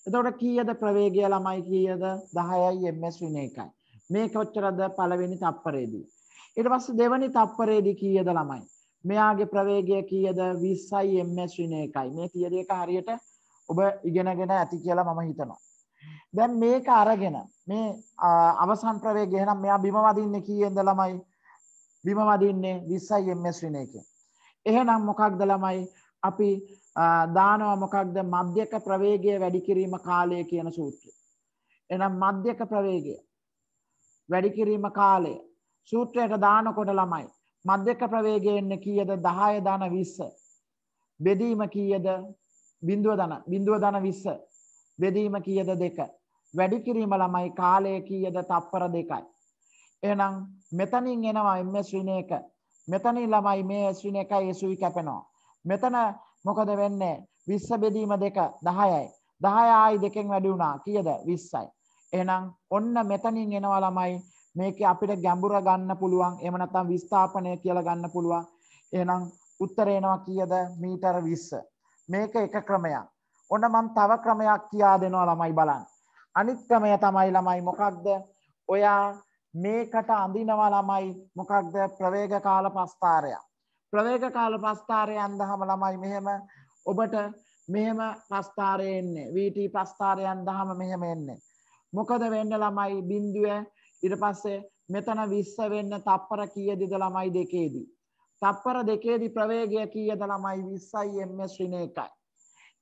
එතකොට කීයද ප්‍රවේගය ළමයි කීයද 10යි ms ඍණ 1යි. මේ කොච්චරද පළවෙනි තප්පරයේදී. ඊට පස්සේ දෙවෙනි තප්පරයේදී කීයද ළමයි. මෙයාගේ ප්‍රවේගය කීයද 20යි ms ඍණ 1යි. මේ තියරි එක හරියට ඔබ ඉගෙනගෙන ඇති කියලා මම හිතනවා. දැන් මේක අරගෙන මේ අවසන් ප්‍රවේගය එහෙනම් මෙයා බිම වදින්නේ කීයෙන්ද ළමයි? බිම වදින්නේ 20යි ms ඍණ 1. එහෙනම් මොකක්ද ළමයි අපි දානවා මොකක්ද මධ්‍යක ප්‍රවේගය වැඩි කිරීම කාලය කියන සූත්‍රය. එහෙනම් මධ්‍යක ප්‍රවේගය වැඩි කිරීම කාලය සූත්‍රයට දානකොට ළමයි මධ්‍යක ප්‍රවේගය එන්නේ කීයද 10 ධන 20. බෙදීම කීයද 0 ධන 0 ධන 20. බෙදීම කීයද 2. වැඩි කිරීම ළමයි කාලය කීයද තප්පර 2යි. එහෙනම් මෙතනින් එනවා එම්.එස්. විනේක මෙතන ළමයි මේ ඇස්වින එකයි ඒසුයි කැපෙනවා. මෙතන මොකද වෙන්නේ? 20 බෙදීම 2 10යි. 10 ආයි දෙකෙන් වැඩි වුණා. කීයද? 20යි. එහෙනම් ඔන්න මෙතනින් එනවා ළමයි මේකේ අපිට ගැඹුර ගන්න පුළුවන්. එහෙම නැත්නම් විස්ථාපනය කියලා ගන්න පුළුවන්. එහෙනම් උත්තරේ එනවා කීයද? මීටර 20. මේක එක ක්‍රමයක්. ඔන්න මම තව ක්‍රමයක් කියා දෙනවා ළමයි බලන්න. අනිත් ක්‍රමය තමයි ළමයි මොකක්ද? ඔයා මේකට අඳිනවා ළමයි මොකක්ද ප්‍රවේග කාල ප්‍රස්ථාරයක්. ප්‍රවේග කාල ප්‍රස්ථාරය අන්දහම ළමයි මෙහෙම ඔබට මෙහෙම ප්‍රස්ථාරය එන්නේ වීටී ප්‍රස්ථාරය අන්දහම මෙහෙම එන්නේ. මොකද වෙන්න ළමයි බින්දුව ඉට පස්සේ මෙතන විස්ස වෙන්න තප්පර කියදිද ළමයි දෙකේදී. තප්පර දෙකේදී ප්‍රවේගය කියද ළමයි විස්සයි එම ශ්‍රිණ එකයි.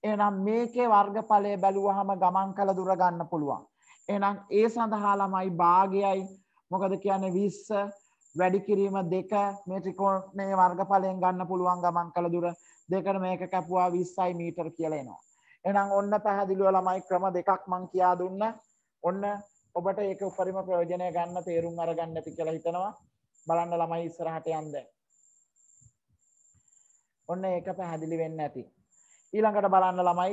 එනම් මේකේ වර්ගඵලය බැලුවහම ගමන් කළ දුරගන්න පුළුවන්. එනම් ඒ සඳහා ළමයි භාගයයි මොකද කියන්නේ විස්ස වැඩි කිරීම දෙක මේ ත්‍රිකෝණයේ වර්ගඵලයෙන් ගන්න පුළුවන් ගමන් කළ දුර දෙකට මේක කැපුවා 20යි මීටර කියලා එනවා. එහෙනම් ඔන්න පැහැදිලිව ළමයි ක්‍රම දෙකක් මං කියා දුන්න. ඔන්න ඔබට ඒක උපරිම ප්‍රයෝජනය ගන්න තේරුම් අරගන්න ඇති කියලා හිතනවා. බලන්න ළමයි ඉස්සරහට යන්න ඔන්න ඒක පැහැදිලි වෙන්න ඇති. ඊළඟට බලන්න ළමයි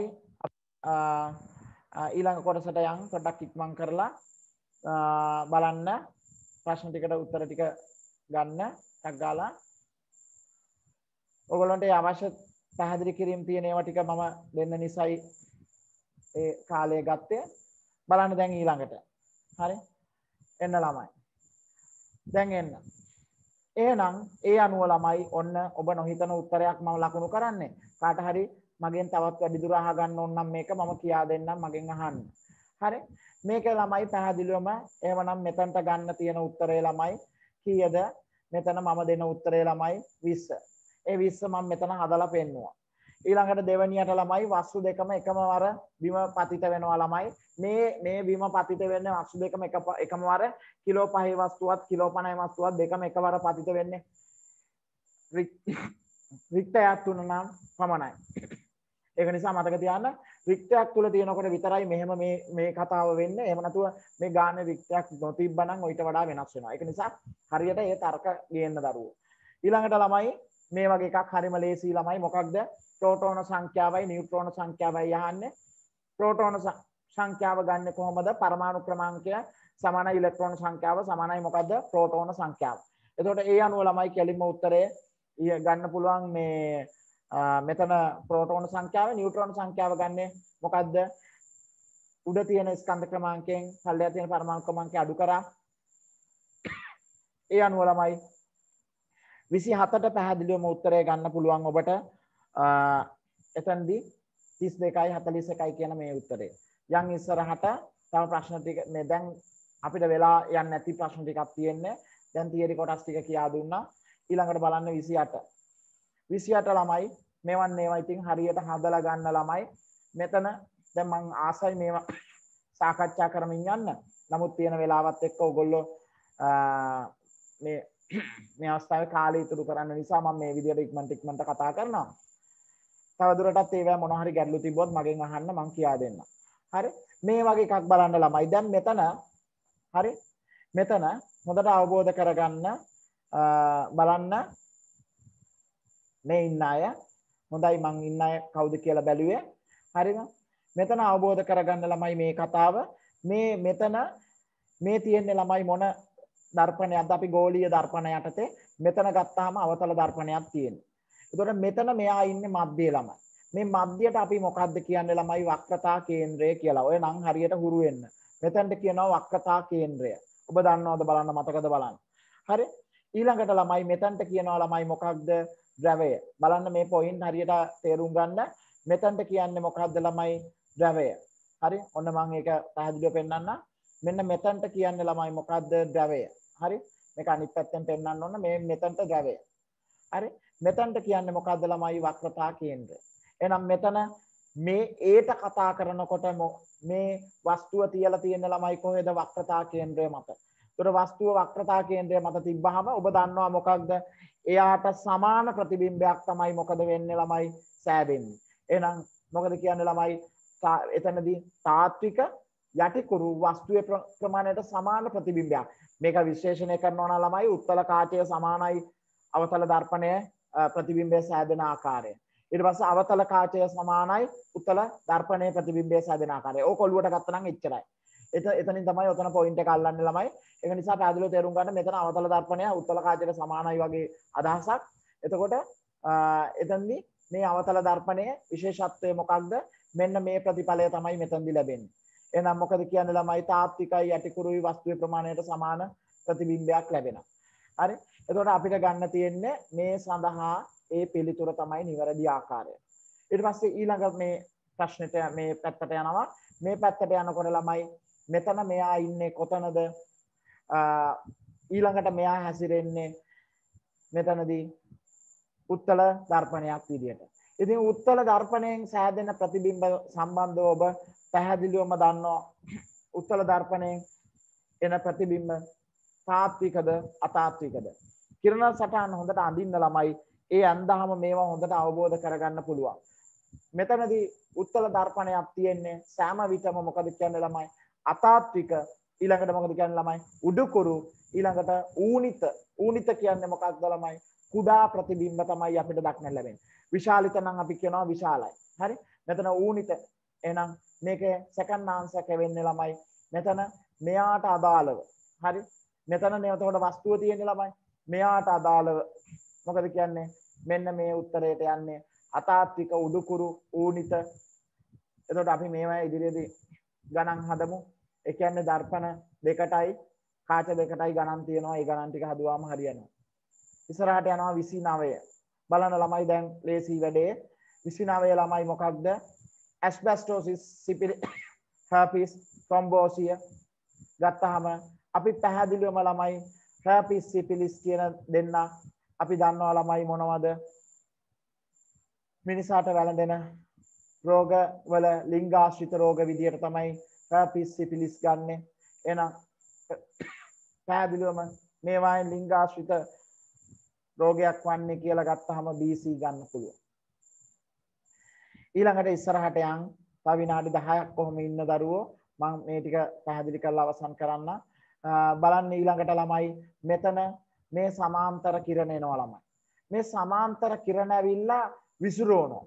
ඊළඟ කොටසට යන් පොඩ්ඩක් ඉක්මන් කරලා බලන්න ප්‍රශ්න ටිකට උත්තර ටික ගන්න ටක් ගාලා ඔයගොල්ලන්ට අවශ්‍ය පැහැදිලි කිරීම් තියෙන ඒවා ටික මම දෙන්න නිසායි ඒ කාලය ගත්තේ බලන්න දැන් ඊළඟට හරි එන්න ළමයි දැන් එන්න එහෙනම් ඒ අනුව ළමයි ඔන්න ඔබ නොහිතන උත්තරයක් මම ලකුණු කරන්නේ කාට හරි මගෙන් තවත් වැඩිදුර අහගන්න ඕන නම් මේක මම කියා දෙන්නම් මගෙන් අහන්න හරි මේක ළමයි පැහැදිලිවම එහෙමනම් මෙතනට ගන්න තියෙන උත්තරේ ළමයි කීයද මෙතන මම දෙන උත්තරේ ළමයි 20 ඒ 20 මම මෙතන හදලා පෙන්නවා ඊළඟට දෙවැනියට ළමයි වස්තු දෙකම එකම වර බිම පතිත වෙනවා ළමයි මේ මේ බිම පතිත වෙන්නේ වස්තු දෙකම එක එකම වර කිලෝ 5 වස්තුවත් කිලෝ 50 වස්තුවත් දෙකම එකවර පතිත වෙන්නේ රික්තයක් තුන නම් පමණයි ඒක නිසා මතක තියාගන්න වික්ටයක් තුල තියෙනකොට විතරයි මෙහෙම මේ මේ කතාව වෙන්නේ. එහෙම නැතුව මේ ගාන වික්ටයක් නොතිබ්බනම් ඊට වඩා වෙනස් වෙනවා. ඒක නිසා හරියට ඒ තර්ක ගේන්න දරුවෝ. ඊළඟට ළමයි මේ වගේ එකක් හරිම ලේසි ළමයි මොකක්ද ප්‍රෝටෝන සංඛ්‍යාවයි නියුට්‍රෝන සංඛ්‍යාවයි යහන්නේ ප්‍රෝටෝන සංඛ්‍යාව ගන්න කොහොමද පරමාණු ක්‍රමාංකය සමානයි ඉලෙක්ට්‍රෝන සංඛ්‍යාව සමානයි මොකද්ද ප්‍රෝටෝන සංඛ්‍යාව එතකොට ඒ අනුව ළමයි කෙලින්ම උත්තරය ගන්න පුළුවන් මේ මෙතන ප්‍රෝටෝන සංඛ්‍යාව නියුට්‍රෝන සංඛ්‍යාව ගන්න මොකක්ද උඩ තියෙන ස්කන්ධ ක්‍රමාංකයෙන් පල්ලෙහා තියෙන පරමාණු ක්‍රමාංකය අඩු කරා ඒ අනුව ළමයි 27ට පැහැදිලිවම උත්තරය ගන්න පුළුවන් ඔබට එතනදී 32යි 41යි කියන මේ උත්තරය. යන් ඉස්සරහට තව ප්‍රශ්න ටික මේ දැන් අපිට වෙලා යන්නේ නැති ප්‍රශ්න ටිකක් තියෙන්නේ. දැන් තියරි කොටස් ටික කියා දුන්නා. ඊළඟට බලන්න 28. 28 ළමයි මේවන් මේවා ඉතින් හරියට හදලා ගන්න ළමයි මෙතන දැන් මං ආසයි මේවා සාකච්ඡා කරමින් යන්න. නමුත් තියෙන වෙලාවත් එක්ක ඔයගොල්ලෝ මේ මේ අවස්ථාවේ කාලය ඉතුරු කරන්න නිසා මම මේ විදිහට ඉක්මනට ඉක්මනට කතා කරනවා. තවදුරටත් ඒවා මොන හරි ගැටලු තිබ්බොත් මගෙන් අහන්න මං කියා දෙන්නම්. හරි මේ වගේ එකක් බලන්න ළමයි. දැන් මෙතන හරි මෙතන හොඳට අවබෝධ කරගන්න බලන්න මේ ඉන්න අය හොඳයි මං ඉන්න අය කවුද කියලා බැලුවේ හරිද මෙතන අවබෝධ කරගන්න ළමයි මේ කතාව මේ මෙතන මේ තියෙන්නේ ළමයි මොන දර්පණයක්ද අපි ගෝලීය දර්පණ යටතේ මෙතන ගත්තාම අවතල දර්පණයක් තියෙනවා එතකොට මෙතන මෙයා ඉන්නේ මධ්‍යයේ ළමයි මේ මධ්‍යයට අපි මොකද්ද කියන්නේ ළමයි වක්‍රතා කේන්ද්‍රය කියලා ඔය නම් හරියට හුරු වෙන්න මෙතනට කියනවා වක්‍රතා කේන්ද්‍රය ඔබ දන්නවද බලන්න මතකද බලන්න හරි ඊළඟට ළමයි මෙතනට කියනවා ළමයි මොකක්ද ද්‍රවය. බලන්න මේ පොයින්ට් හරියට තේරුම් ගන්න. මෙතනට කියන්නේ මොකක්ද ළමයි ද්‍රවය. හරි? ඔන්න මම ඒක පැහැදිලිව පෙන්වන්නම්. මෙන්න මෙතනට කියන්නේ ළමයි මොකක්ද ද්‍රවය. හරි? මේක අනිත් පැත්තෙන් පෙන්වන්න ඕන මේ මෙතනට ද්‍රවය. හරි? මෙතනට කියන්නේ මොකක්ද ළමයි වක්‍රතා කේන්ද්‍රය. එහෙනම් මෙතන මේ ඒට කතා කරනකොට මේ වස්තුව තියලා තියෙන ළමයි කොහෙද වක්‍රතා කේන්ද්‍රය මත. ඒතර වස්තුව වක්‍රතා කේන්ද්‍රය මත තිබ්බහම ඔබ දන්නවා මොකක්ද එයාට සමාන ප්‍රතිබිම්බයක් තමයි මොකද වෙන්න ළමයි සෑදෙන්නේ. එනම් මොකද කියන්න ළමයි එතනදී තාත්වික යටිකුරු වස්තුවේ ප්‍රමාණයට සමාන ප්‍රතිබිම්බයක්. මේක විශේෂණය කරනවා නම් ළමයි උත්තර කාටය සමානයි අවතල දර්පණය ප්‍රතිබිම්බය සෑදෙන ආකාරය. ඊට පස්සේ අවතල කාචය සමානයි උත්තර දර්පණයේ ප්‍රතිබිම්බය සෑදෙන ආකාරය. ඕක ඔළුවට ගත්තා නම් එච්චරයි. එත එතනින් තමයි ඔතන පොයින්ට් එක අල්ලන්නේ ළමයි. ඒක නිසා පැහැදිලිව තේරුම් ගන්න මෙතන අවතල දර්පණය උත්තල කාචයට සමානයි වගේ අදහසක්. එතකොට එතනදී මේ අවතල දර්පණයේ විශේෂත්වය මොකක්ද? මෙන්න මේ ප්‍රතිඵලය තමයි මෙතනදී ලැබෙන්නේ. එහෙනම් මොකද කියන්නේ ළමයි තාත්විකයි යටිකුරුයි වස්තුවේ ප්‍රමාණයට සමාන ප්‍රතිබිම්බයක් ලැබෙනවා. හරි? එතකොට අපිට ගන්න තියෙන්නේ මේ සඳහා ඒ පිළිතුර තමයි නිවැරදි ආකාරය. ඊට පස්සේ ඊළඟ මේ ප්‍රශ්නෙට මේ පැත්තට යනවා. මේ පැත්තට යනකොට ළමයි මෙතන මෙයා ඉන්නේ කොතනද ඊළඟට මෙයා හැසිරෙන්නේ මෙතනදී උත්තල දර්පණයක් විදියට. ඉතින් උත්තල දර්පණයෙන් සෑදෙන ප්‍රතිබිම්බ සම්බන්ධව ඔබ පැහැදිලිවම දන්නවා උත්තල දර්පණයෙන් එන ප්‍රතිබිම්බ තාත්විකද අතාත්විකද. කිරණ සටහන් හොඳට අඳින්න ළමයි ඒ අන්දහම මේවා හොඳට අවබෝධ කරගන්න පුළුවන්. මෙතනදී උත්තල දර්පණයක් තියෙන්නේ සෑම විටම මොකද කියන්නේ ළමයි අතාත්වික ඊළඟට මොකද කියන්නේ ළමයි උඩුකුරු ඊළඟට ඌනිත ඌනිත කියන්නේ මොකක්ද ළමයි කුඩා ප්‍රතිබිම්බ තමයි අපිට දක්නට ලැබෙන්නේ විශාලිත නම් අපි කියනවා විශාලයි හරි මෙතන ඌනිත එහෙනම් මේකේ සෙකන්ඩ් ආන්සර් එක වෙන්නේ ළමයි මෙතන මෙයාට අදාළව හරි මෙතන නේතකොට වස්තුව තියෙන්නේ ළමයි මෙයාට අදාළව මොකද කියන්නේ මෙන්න මේ උත්තරයට යන්නේ අතාත්වික උඩුකුරු ඌනිත එතකොට අපි මේවා ඉදිරියේදී ගණන් හදමු ඒ කියන්නේ දර්පණ දෙකටයි කාච දෙකටයි ගණන් තියෙනවා. ඒ ගණන් ටික හදුවාම හරියනවා. ඉස්සරහට යනවා 29. බලන්න ළමයි දැන් ලේසි වැඩේ. 29 ළමයි මොකක්ද? ඇස්බැස්ටෝසිස්, සිපිලි, herpes, thrombosis ගත්තාම අපි පැහැදිලිවම ළමයි herpes syphilis කියන දෙන්න අපි දන්නවා ළමයි මොනවද මිනිසාට වැළඳෙන රෝග වල ලිංගාශ්‍රිත රෝග විදියට තමයි herpes syphilis ගන්න එහෙනම් පැහැදිලිවම මේවායින් ලිංගාශ්‍රිත රෝගයක් වන්නේ කියලා ගත්තාම BC ගන්න පුළුවන් ඊළඟට ඉස්සරහට යන් තව විනාඩි 10ක් කොහොම ඉන්න දරුවෝ මම මේ ටික පැහැදිලි කරලා අවසන් කරන්න බලන්න ඊළඟට ළමයි මෙතන මේ සමාන්තර කිරණ එනවා ළමයි මේ සමාන්තර කිරණ ඇවිල්ලා විසිරෝනෝ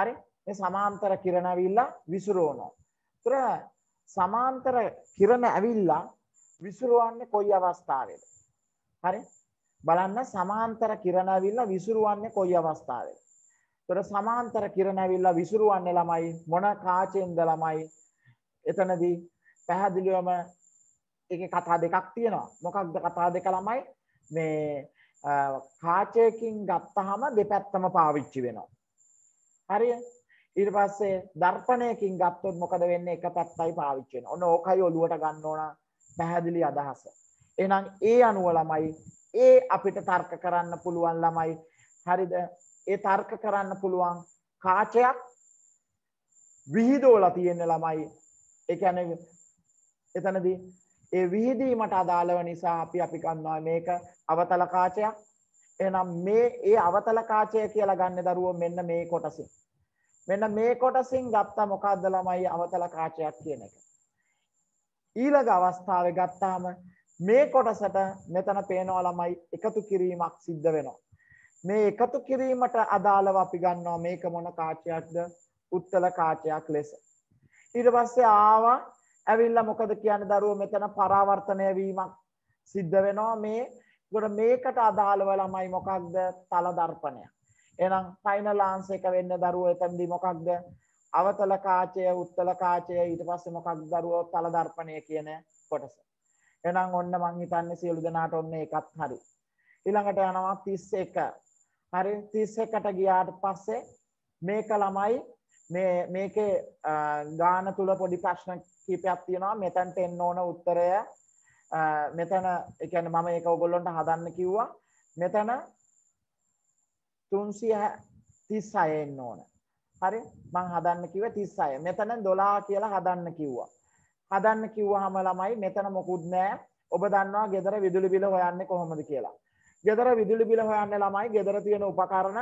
හරි මේ සමාන්තර කිරණ ඇවිල්ලා විසිරෝනෝ විස්තර සමාන්තර කිරණ ඇවිල්ලා විසිරුවන්නේ කොයි අවස්ථාවේද? හරි? බලන්න සමාන්තර කිරණ ඇවිල්ලා විසිරුවන්නේ කොයි අවස්ථාවේද? ඒතර සමාන්තර කිරණ ඇවිල්ලා විසිරුවන්නේ ළමයි මොන කාචෙන්ද ළමයි? එතනදී පැහැදිලිවම ඒකේ කතා දෙකක් තියෙනවා. මොකක්ද කතා දෙක ළමයි? මේ කාචයකින් ගත්තාම දෙපැත්තම පාවිච්චි වෙනවා. හරිය? ඊට පස්සේ දර්පණයකින් ගත්තොත් මොකද වෙන්නේ එක පැත්තයි පාවිච්චි වෙන. ඔන්න ඕකයි ඔලුවට ගන්න ඕන පැහැදිලි අදහස. එහෙනම් ඒ අනුව ළමයි ඒ අපිට තර්ක කරන්න පුළුවන් ළමයි. හරිද? ඒ තර්ක කරන්න පුළුවන් කාචයක් විහිදෝලා තියෙන ළමයි. ඒ කියන්නේ එතනදී ඒ විහිදීමට අදාළව නිසා අපි අපි ගන්නවා මේක අවතල කාචයක්. එහෙනම් මේ ඒ අවතල කාචය කියලා ගන්න දරුවෝ මෙන්න මේ කොටසින්. මෙන්න මේ කොටසින් ගත්ත මොකද්ද ළමයි අවතල කාචයක් කියන එක. ඊළඟ අවස්ථාවේ ගත්තාම මේ කොටසට මෙතන පේනවා ළමයි එකතු කිරීමක් සිද්ධ වෙනවා. මේ එකතු කිරීමට අදාළව අපි ගන්නවා මේක මොන කාචයක්ද? උත්තල කාචයක් ලෙස. ඊට පස්සේ ආවා ඇවිල්ලා මොකද කියන්නේ දරුවෝ මෙතන පරාවර්තනය වීමක් සිද්ධ වෙනවා මේ. ඒකට මේකට අදාළව ළමයි මොකක්ද? තල දර්පණයක්. එහෙනම් ෆයිනල් ආන්සර් එක වෙන්න දරුවෝ එතනදී මොකක්ද? අවතල කාචය, උත්තල කාචය, ඊට පස්සේ මොකක්ද දරුවෝ තල දර්පණය කියන කොටස. එහෙනම් ඔන්න මං හිතන්නේ සියලු දෙනාට ඔන්න ඒකත් හරි. ඊළඟට යනවා 31. හරි 31ට ගියාට පස්සේ මේක ළමයි මේ මේකේ ගාන තුල පොඩි ප්‍රශ්න කීපයක් තියෙනවා. මෙතනට එන්න ඕන උත්තරය මෙතන ඒ කියන්නේ මම ඒක ඔයගොල්ලන්ට හදන්න කිව්වා. මෙතන තුන්සිය තිස්සයෙන් ඕන හරි මං හදන්න කිව තිස්සය මෙතන දොලා කියලා හදන්න කිව්වා හදන්න කිව්ව හම ළමයි මෙතන මොකුත් නෑ ඔබ දන්නවා ගෙදර විදුලි බිල හොයන්න කොහොමද කියලා ගෙදර විදුලි බිල හොයන්න ළමයි ගෙදර තියෙන උපකරණ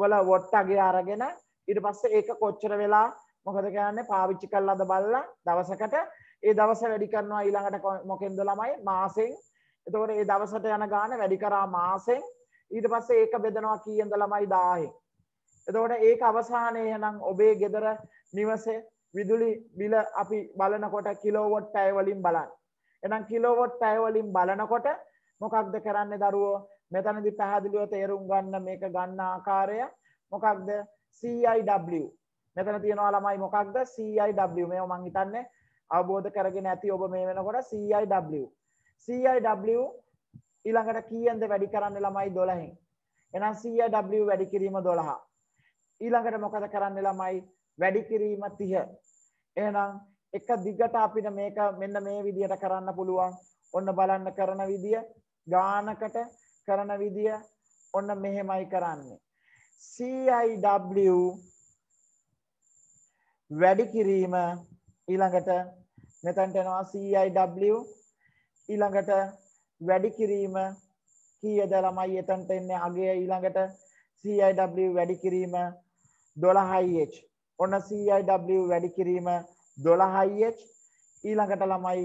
වල වොට්ට අගේ අරගෙන ඉට පස්සේ ඒක කොච්චර වෙලා මොකද කියන්නේ පාවිච්චි කල්ලද බල්ලා දවසකට ඒ දවස වැඩි කරනවා ඊළඟට මොකෙන්ද ළමයි මාසෙන් එතකොට ඒ දවසට යන ගාන වැඩි කරා මාසෙන් ඊට පස්සේ ඒක බෙදනවා කීයද ළමයි 1000. එතකොට ඒක අවසානයේ එහෙනම් ඔබේ ගෙදර නිවසේ විදුලි බිල අපි බලනකොට කිලෝවොට් පැය වලින් බලන්න. එහෙනම් කිලෝවොට් පැය වලින් බලනකොට මොකක්ද කරන්නේ දරුවෝ? මෙතනදී පැහැදිලිව තේරුම් ගන්න මේක ගන්න ආකාරය මොකක්ද? CIW. මෙතන තියෙනවා ළමයි මොකක්ද? CIW. මේව මං හිතන්නේ අවබෝධ කරගෙන ඇති ඔබ මේ වෙනකොට CIW. CIW ඊළඟට කීයෙන්ද වැඩි කරන්නේ ළමයි 12න්. එහෙනම් 100 W වැඩි කිරීම 12. ඊළඟට මොකද කරන්නේ ළමයි වැඩි කිරීම 30. එහෙනම් එක දිගට අපිට මේක මෙන්න මේ විදිහට කරන්න පුළුවන්. ඔන්න බලන්න කරන විදිය ගානකට කරන විදිය ඔන්න මෙහෙමයි කරන්නේ. CIW වැඩි කිරීම ඊළඟට මෙතැන්ට එනවා CIW ඊළඟට වැඩි කිරීම කීයද ළමයි එතනට එන්නේ අගය ඊළඟට CIW වැඩි කිරීම 12H ඔන්න CIW වැඩි කිරීම 12H ඊළඟට ළමයි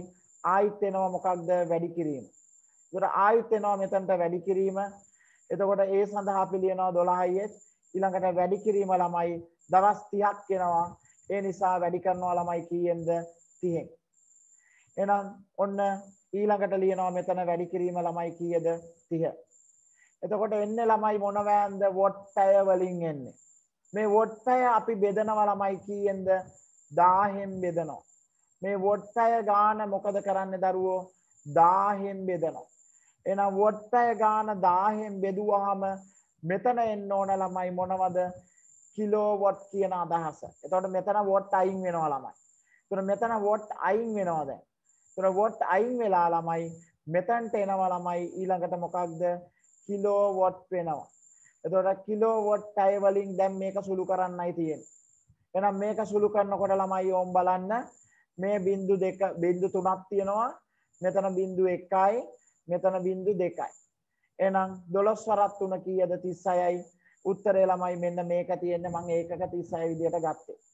ආයිත් එනවා මොකක්ද වැඩි කිරීම. ඒතර ආයිත් එනවා මෙතනට වැඩි කිරීම. එතකොට ඒ සඳහා අපි ලියනවා 12H ඊළඟට වැඩි කිරීම ළමයි දවස් 30ක් වෙනවා. ඒ නිසා වැඩි කරනවා ළමයි කීයෙන්ද 30ෙන්. එහෙනම් ඔන්න ඊළඟට ලියනවා මෙතන වැඩි කිරීම ළමයි කීයද 30. එතකොට එන්නේ ළමයි මොන වෑන්ද වොට් පැය වලින් එන්නේ. මේ වොට් පැය අපි බෙදනවා ළමයි කීයෙන්ද 1000ෙන් බෙදනවා. මේ වොට් පැය ගාන මොකද කරන්නේ දරුවෝ? 1000ෙන් බෙදනවා. එහෙනම් වොට් පැය ගාන 1000ෙන් බෙදුවාම මෙතන එන්න ඕන ළමයි මොනවද? කිලෝවොට් කියන අදහස. එතකොට මෙතන වොට් අයින් වෙනවා ළමයි. එතකොට මෙතන වොට් අයින් වෙනවා දැන්. ඒතර වොට් අයින් වෙලා ළමයි මෙතැන්ට එනවා ළමයි ඊළඟට මොකක්ද කිලෝවොට් වෙනවා. එතකොට කිලෝවොට් අය වලින් දැන් මේක සුළු කරන්නයි තියෙන්නේ. එහෙනම් මේක සුළු කරනකොට ළමයි ඕම් බලන්න මේ බිංදු දෙක බිංදු තුනක් තියෙනවා. මෙතන බිංදු 1යි මෙතන බිංදු 2යි. එහෙනම් 12 වරක් 3 කීයද 36යි. උත්තරේ ළමයි මෙන්න මේක තියෙන්නේ මම ඒකක 36 විදියට ගත්තේ.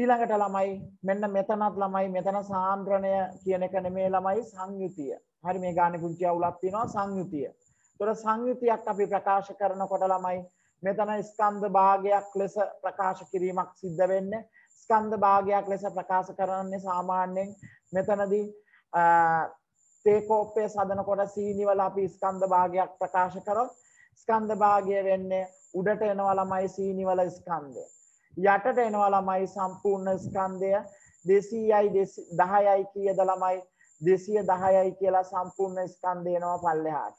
ඊළඟට ළමයි මෙන්න මෙතනත් ළමයි මෙතන සාන්ද්‍රණය කියන එක නෙමේ ළමයි සංයුතිය. හරි මේ ගානේ පුංචි අවුලක් තියෙනවා සංයුතිය. ඒතොර සංයුතියක් අපි ප්‍රකාශ කරනකොට ළමයි මෙතන ස්කන්ධ භාගයක් ලෙස ප්‍රකාශ කිරීමක් සිද්ධ වෙන්නේ. ස්කන්ධ භාගයක් ලෙස ප්‍රකාශ කරන්නේ සාමාන්‍යයෙන් මෙතනදී තේකෝප්පය සදනකොට සීනිවල අපි ස්කන්ධ භාගයක් ප්‍රකාශ කරොත් ස්කන්ධ භාගය වෙන්නේ උඩට එනවා ළමයි සීනිවල ස්කන්ධය. යටට එනවා ළමයි සම්පූර්ණ ස්කන්ධය 200යි 10යි කියද ළමයි 210යි කියලා සම්පූර්ණ ස්කන්ධය එනවා පල්ලෙහාට.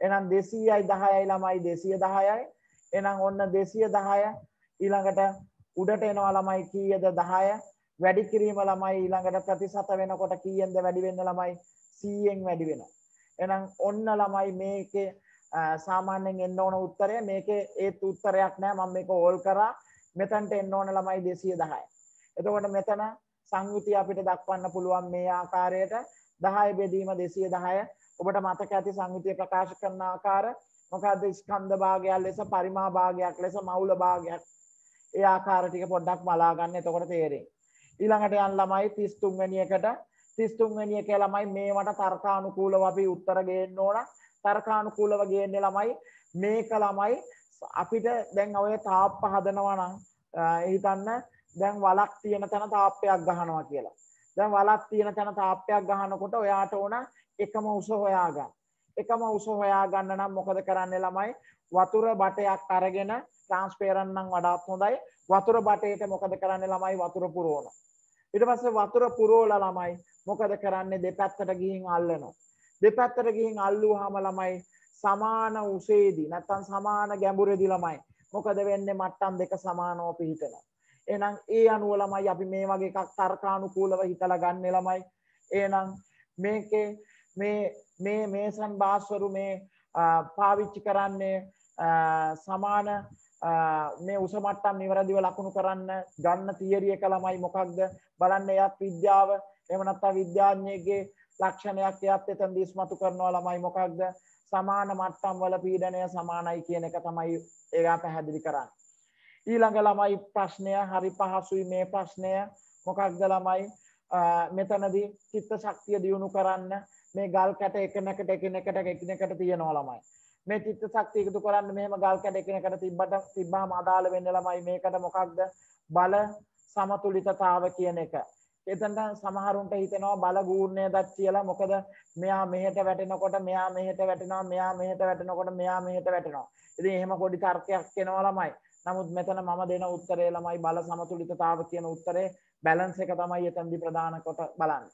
එහෙනම් 200යි 10යි ළමයි 210යි. එහෙනම් ඔන්න 210 ඊළඟට උඩට එනවා ළමයි කීයද 10 වැඩි කිරීම ළමයි ඊළඟට ප්‍රතිශත වෙනකොට කීයෙන්ද වැඩි වෙන්න ළමයි 100ෙන් වැඩි වෙනවා. එහෙනම් ඔන්න ළමයි මේකේ සාමාන්‍යයෙන් එන්න ඕන උත්තරය මේකේ ඒත් උත්තරයක් නෑ මම මේක ඕල් කරා මෙතනට එන්න ඕන ළමයි 210. එතකොට මෙතන සංයුතිය අපිට දක්වන්න පුළුවන් මේ ආකාරයට 10 බෙදීම 210. ඔබට මතක ඇති සංයුතිය ප්‍රකාශ කරන ආකාර මොකද්ද ස්කන්ධ භාගයක් ලෙස පරිමා භාගයක් ලෙස මවුල භාගයක්. ඒ ආකාර ටික පොඩ්ඩක් බලා ගන්න එතකොට තේරෙයි. ඊළඟට යන ළමයි 33 වෙනි එකට 33 වෙනි එකේ ළමයි මේවට තර්කානුකූලව අපි උත්තර ගේන්න ඕන. තර්කානුකූලව ගේන්නේ ළමයි මේක ළමයි අපිට දැන් ඔය තාප්ප හදනවනම් හිතන්න දැන් වලක් තියෙන තැන තාප්පයක් ගහනවා කියලා. දැන් වලක් තියෙන තැන තාප්පයක් ගහනකොට ඔයාට ඕන එකම උස හොයාගන්න. එකම උස හොයාගන්න නම් මොකද කරන්නේ ළමයි? වතුර බටයක් අරගෙන ට්‍රාන්ස්පේරන්ට් නම් වඩාත් හොඳයි. වතුර බටේට මොකද කරන්නේ ළමයි? වතුර පුරවනවා. ඊට පස්සේ වතුර පුරවලා ළමයි මොකද කරන්නේ? දෙපැත්තට ගිහින් අල්ලනවා. දෙපැත්තට ගිහින් අල්ලුවාම ළමයි සමාන උසේදී නැත්තම් සමාන ගැඹුරේදී ළමයි මොකද වෙන්නේ මට්ටම් දෙක සමානව පිහිටනවා එහෙනම් ඒ අනුව ළමයි අපි මේ වගේ එකක් තර්කානුකූලව හිතලා ගන්න ළමයි එහෙනම් මේකේ මේ මේ මේසන් බාස්වරු මේ පාවිච්චි කරන්නේ සමාන මේ උස මට්ටම් නිවැරදිව ලකුණු කරන්න ගන්න තියරිය එක ළමයි මොකක්ද බලන්න එයත් විද්‍යාව එහෙම නැත්නම් විද්‍යාඥයෙක්ගේ ලක්ෂණයක් එයත් එතනදී ඉස්මතු කරනවා ළමයි මොකක්ද සමාන මට්ටම් වල පීඩනය සමානයි කියන එක තමයි එයා පැහැදිලි කරන්න. ඊළඟ ළමයි ප්‍රශ්නය හරි පහසුයි මේ ප්‍රශ්නය මොකක්ද ළමයි මෙතනදී චිත්ත ශක්තිය දියුණු කරන්න මේ ගල් කැට එකනකට එකනකට එකනකට තියෙනවා ළමයි. මේ චිත්ත ශක්තිය එකතු කරන්න මෙහෙම ගල් කැට එකනකට තිබ්බට තිබ්බාම අදාළ වෙන්නේ ළමයි මේකට මොකක්ද බල සමතුලිතතාව කියන එක. එතනට සමහරුන්ට හිතෙනවා බලගූර්ණය දත් කියලා මොකද මෙයා මෙහෙට වැටෙනකොට මෙයා මෙහෙට වැටෙනවා මෙයා මෙහෙට වැටෙනකොට මෙයා මෙහෙට වැටෙනවා. ඉතින් එහෙම පොඩි තර්කයක් එනවා ළමයි. නමුත් මෙතන මම දෙන උත්තරේ ළමයි බල සමතුලිතතාව කියන උත්තරේ බැලන්ස් එක තමයි එතනදී ප්‍රධාන කොට බලන්නේ.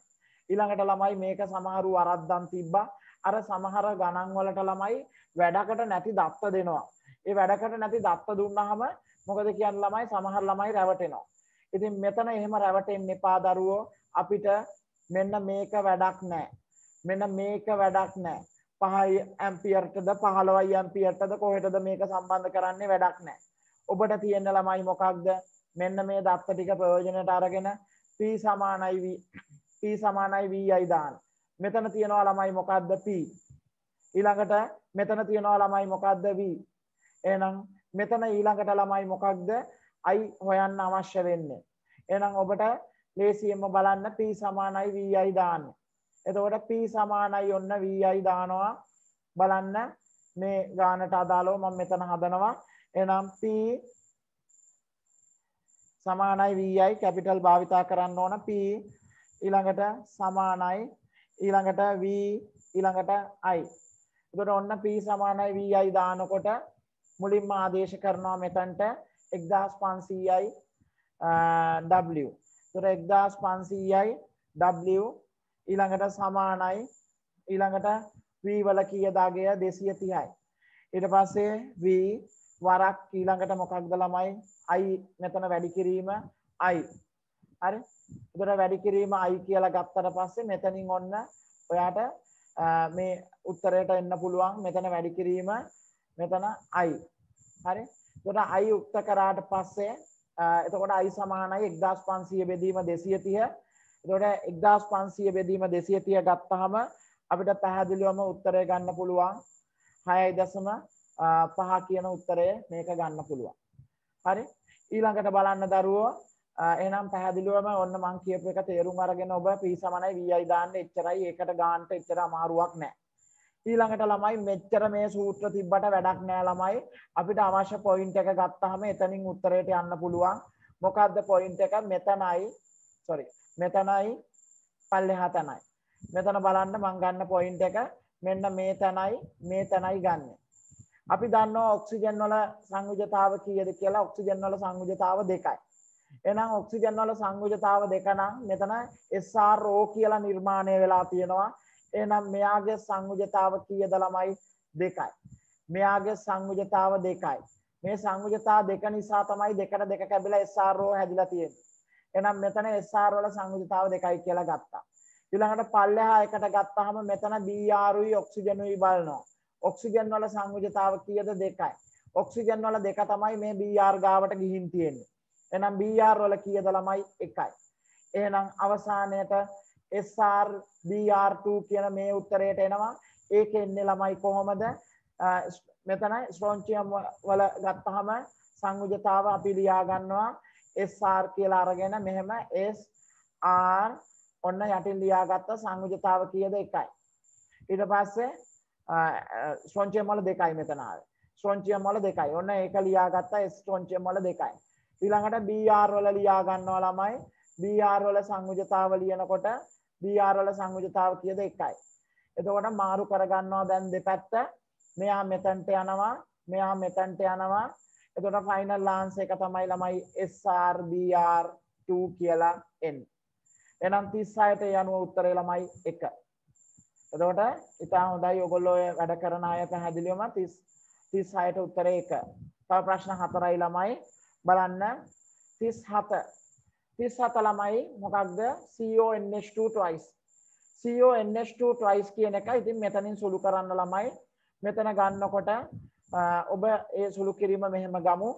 ඊළඟට ළමයි මේක සමහරු වරද්දන් තිබ්බා. අර සමහර ගණන් වලට ළමයි වැඩකට නැති දත්ත දෙනවා. ඒ වැඩකට නැති දත්ත දුන්නාම මොකද කියන්නේ ළමයි සමහර ළමයි රැවටෙනවා. ඉතින් මෙතන එහෙම රැවටෙන්න එපා දරුවෝ. අපිට මෙන්න මේක වැඩක් නෑ. මෙන්න මේක වැඩක් නෑ. 5 ඇම්පියර්ටද 15 ඇම්පියර්ටද කොහෙටද මේක සම්බන්ධ කරන්නේ වැඩක් නෑ. ඔබට තියෙන ළමයි මොකක්ද? මෙන්න මේ දත්ත ටික ප්‍රයෝජනයට අරගෙන p සමානයි v p සමානයි vi දාන්න. මෙතන තියෙනවා ළමයි මොකක්ද p? ඊළඟට මෙතන තියෙනවා ළමයි මොකක්ද v? එහෙනම් මෙතන ඊළඟට ළමයි මොකක්ද i හොයන්න අවශ්‍ය වෙන්නේ. එහෙනම් ඔබට ලේසියෙන්ම බලන්න p සමානයි vi දාන්න. එතකොට p සමානයි ඔන්න vi දානවා බලන්න මේ ගානට අදාළව මම මෙතන හදනවා. එහෙනම් p සමානයි vi කැපිටල් භාවිතා කරන්න ඕන p ඊළඟට සමානයි ඊළඟට v ඊළඟට i. එතකොට ඔන්න p සමානයි vi දානකොට මුලින්ම ආදේශ කරනවා මෙතනට එක්දහස් පන්සීයයි W තුර එක්දහස් පන්සීයයි W ඊළඟට සමානයි ඊළඟට වී වල කියදාගය දෙසිය තිහයි ඉට පස්සේ වී වරක් ඊළඟට මොකක්ද ළමයි අයි මෙතන වැඩි කිරීම අයි හරි උදර වැඩි කිරීම අයි කියලා ගත්තට පස්සේ මෙතනින් ඔන්න ඔයාට මේ උත්තරයට එන්න පුළුවන් මෙතන වැඩි කිරීම මෙතන අයි හරි එතකොට i යුක්ත කරාට පස්සේ එතකොට i සමානයි 1500 බෙදීම 230. එතකොට 1500 බෙදීම 230 ගත්තාම අපිට පැහැදිලිවම උත්තරය ගන්න පුළුවන් 6.5 කියන උත්තරය මේක ගන්න පුළුවන්. හරි. ඊළඟට බලන්න දරුවෝ එහෙනම් පැහැදිලිවම ඔන්න මං කියපු එක තේරුම් අරගෙන ඔබ p සමානයි vi දාන්න එච්චරයි ඒකට ගාන්නට එච්චර අමාරුවක් නැහැ. ඊළඟට ළමයි මෙච්චර මේ සූත්‍ර තිබ්බට වැඩක් නෑ ළමයි අපිට අවශ්‍ය පොයින්ට් එක ගත්තාම එතනින් උත්තරයට යන්න පුළුවන් මොකද්ද පොයින්ට් එක මෙතනයි sorry මෙතනයි පල්ලෙහා තනයි මෙතන බලන්න මම ගන්න පොයින්ට් එක මෙන්න මේ තනයි මේ තනයි ගන්න අපි දන්නවා ඔක්සිජන් වල සංයුජතාව කීයද කියලා ඔක්සිජන් වල සංයුජතාව දෙකයි එහෙනම් ඔක්සිජන් වල සංයුජතාව දෙක නම් මෙතන SRO කියලා නිර්මාණය වෙලා තියෙනවා එහෙනම් මෙයාගේ සංයුජතාව කීයද ළමයි? දෙකයි. මෙයාගේ සංයුජතාව දෙකයි. මේ සංයුජතා දෙක නිසා තමයි දෙකට දෙක කැබිලා SRO හැදිලා තියෙන්නේ. එහෙනම් මෙතන SR වල සංයුජතාව දෙකයි කියලා ගත්තා. ඊළඟට පල්ලෙහා එකට ගත්තාම මෙතන BR උයි ඔක්සිජන් උයි බලනවා. ඔක්සිජන් වල සංයුජතාව කීයද දෙකයි. ඔක්සිජන් වල දෙක තමයි මේ BR ගාවට ගිහින් තියෙන්නේ. එහෙනම් BR වල කීයද ළමයි එකයි. එහෙනම් අවසානයේට SR BR2 කියන මේ උත්තරයට එනවා. ඒක එන්නේ ළමයි කොහොමද? මෙතන ස්ට්‍රොන්චියම් වල ගත්තාම සංයුජතාව අපි ලියා ගන්නවා SR කියලා අරගෙන මෙහෙම SR ඔන්න යටින් ලියාගත්ත සංයුජතාව කීයද එකයි. ඊට පස්සේ ස්ට්‍රොන්චියම් වල දෙකයි මෙතන ආවේ. ස්ට්‍රොන්චියම් වල දෙකයි. ඔන්න ඒක ලියාගත්ත ස්ට්‍රොන්චියම් වල දෙකයි. ඊළඟට BR වල ලියා ගන්නවා ළමයි. BR වල සංයුජතාව ලියනකොට BR වල සංයුජතාව කීයද 1යි. එතකොට මාරු කරගන්නවා දැන් දෙපැත්ත. මෙයා මෙතනට යනවා, මෙයා මෙතනට යනවා. එතකොට ෆයිනල් ආන්සර් එක තමයි ළමයි SR BR 2 කියලා එන්නේ. එහෙනම් 36ට යනුව උත්තරේ ළමයි 1. එතකොට ඉතාල හොඳයි ඔයගොල්ලෝ වැඩ කරන අය පැහැදිලිවම 30 36ට උත්තරේ 1. තව ප්‍රශ්න 4යි ළමයි බලන්න 37 තිස් හත ළමයි මොකක්ද CONH2 e twice CONH2 e twice කියන එක ඉතින් මෙතනින් සුළු කරන්න ළමයි මෙතන ගන්නකොට ඔබ ඒ සුළු කිරීම මෙහෙම ගමු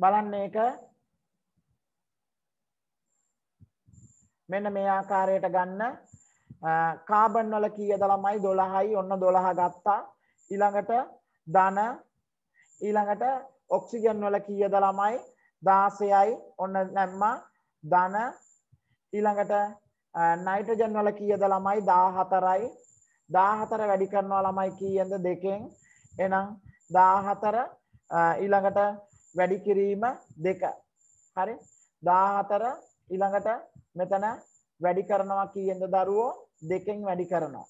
බලන්න ඒක මෙන්න මේ ආකාරයට ගන්න කාබන් වල කීයද ළමයි 12යි ඔන්න 12 ගත්තා ඊළඟට ධන ඊළඟට ඔක්සිජන් වල කීයද ළමයි 16යි ඔන්න නැම්මා ධන ඊළඟට නයිට්‍රජන් වල කීයද ළමයි 14යි 14 වැඩි කරනවා ළමයි කීයෙන්ද දෙකෙන් එහෙනම් 14 ඊළඟට වැඩි කිරීම 2 හරි 14 ඊළඟට මෙතන වැඩි කරනවා කීයෙන්ද දරුවෝ දෙකෙන් වැඩි කරනවා.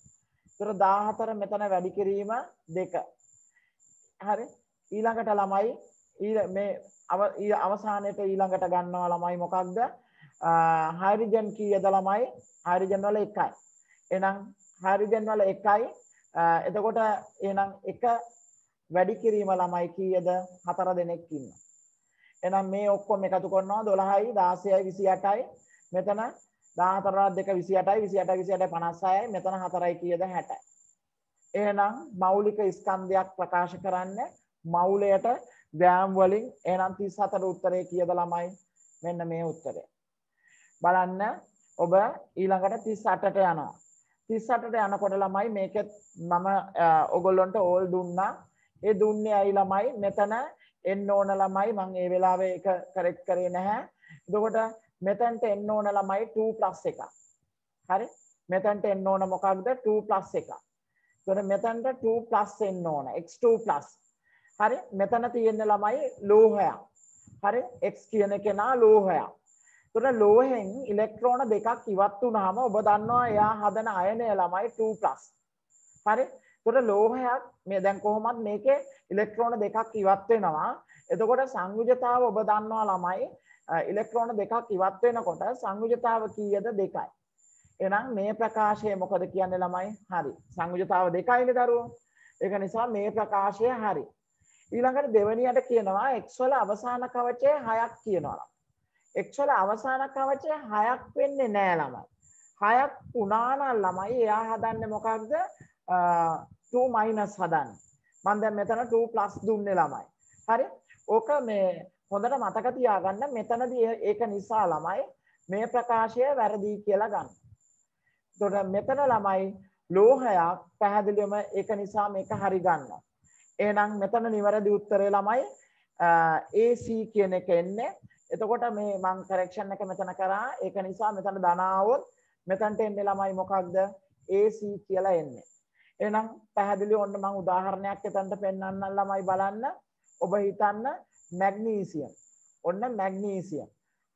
ඒතර 14 මෙතන වැඩි කිරීම 2. හරි. ඊළඟට ළමයි මේ අවසානයට ඊළඟට ගන්නවා ළමයි මොකක්ද හයිරිජන් කීයද ළමයි හයිරිජන් වල එකයි එනම් හයිරිජන් වල එකයි එතකොට එනම් එක වැඩි කිරීම ළමයි කීයද හතර දෙනෙක් ඉන්න එනම් මේ ඔක්කොම එකතු කරනවා දොළහයි දාසයයි විසියටයි මෙතන දාහතරා දෙක විසියටයි විසියට විසියට පනස්සයයි මෙතන හතරයි කියද හැටයි. එහනම් මෞලික ස්කන්ධයක් ප්‍රකාශ කරන්න මවුලයට ග්‍රෑම් වලින් එහෙනම් 34 උත්තරේ කීයද ළමයි? මෙන්න මේ උත්තරය. බලන්න ඔබ ඊළඟට 38ට යනවා. 38ට යනකොට ළමයි මේකෙත් මම ඔයගොල්ලන්ට ඕල් දුන්නා. ඒ දුන්නේ ඇයි ළමයි? මෙතන එන්න ඕන ළමයි මම ඒ වෙලාවේ ඒක කරෙක්ට් කරේ නැහැ. එතකොට මෙතනට එන්න ඕන ළමයි 2+1. හරි? මෙතනට එන්න ඕන මොකක්ද 2+1. එතකොට මෙතනට 2+ එන්න ඕන. x2+ හරි මෙතන තියෙන ළමයි ලෝහයක්. හරි x කියන කෙනා ලෝහයක්. එතකොට ලෝහෙන් ඉලෙක්ට්‍රෝන දෙකක් ඉවත් වුනහම ඔබ දන්නවා එයා හදන අයනය ළමයි 2+. හරි? එතකොට ලෝහයක් මේ දැන් කොහොමද මේකේ ඉලෙක්ට්‍රෝන දෙකක් ඉවත් වෙනවා. එතකොට සංයුජතාව ඔබ දන්නවා ළමයි ඉලෙක්ට්‍රෝන දෙකක් ඉවත් වෙනකොට සංයුජතාව කීයද දෙකයි. එහෙනම් මේ ප්‍රකාශය මොකද කියන්නේ ළමයි? හරි. සංයුජතාව දෙකයිනේ දරුවෝ. ඒක නිසා මේ ප්‍රකාශය හරි. ඊළඟට දෙවැනියට කියනවා x වල අවසාන කවචය 6ක් කියනවා. x වල අවසාන කවචය 6ක් වෙන්නේ නෑ ළමයි. 6ක් වුණා ළමයි එයා හදන්නේ මොකක්ද? 2 හදන්නේ. මම දැන් මෙතන 2 දුන්නේ ළමයි. හරි? ඕක මේ හොඳට මතක තියාගන්න මෙතනදී ඒක නිසා ළමයි මේ ප්‍රකාශය වැරදි කියලා ගන්න. එතකොට මෙතන ළමයි ලෝහයක් පැහැදිලිවම ඒක නිසා මේක හරි ගන්නවා. එහෙනම් මෙතන නිවැරදි උත්තරේ ළමයි AC කියන එක එන්නේ. එතකොට මේ මම correction එක මෙතන කරා. ඒක නිසා මෙතන ධනාවොත් මෙතනට එන්නේ ළමයි මොකක්ද? AC කියලා එන්නේ. එහෙනම් පැහැදිලි ඔන්න මම උදාහරණයක් එතනට පෙන්වන්නම් ළමයි බලන්න. ඔබ හිතන්න මැග්නීසියම්. ඔන්න මැග්නීසියම්.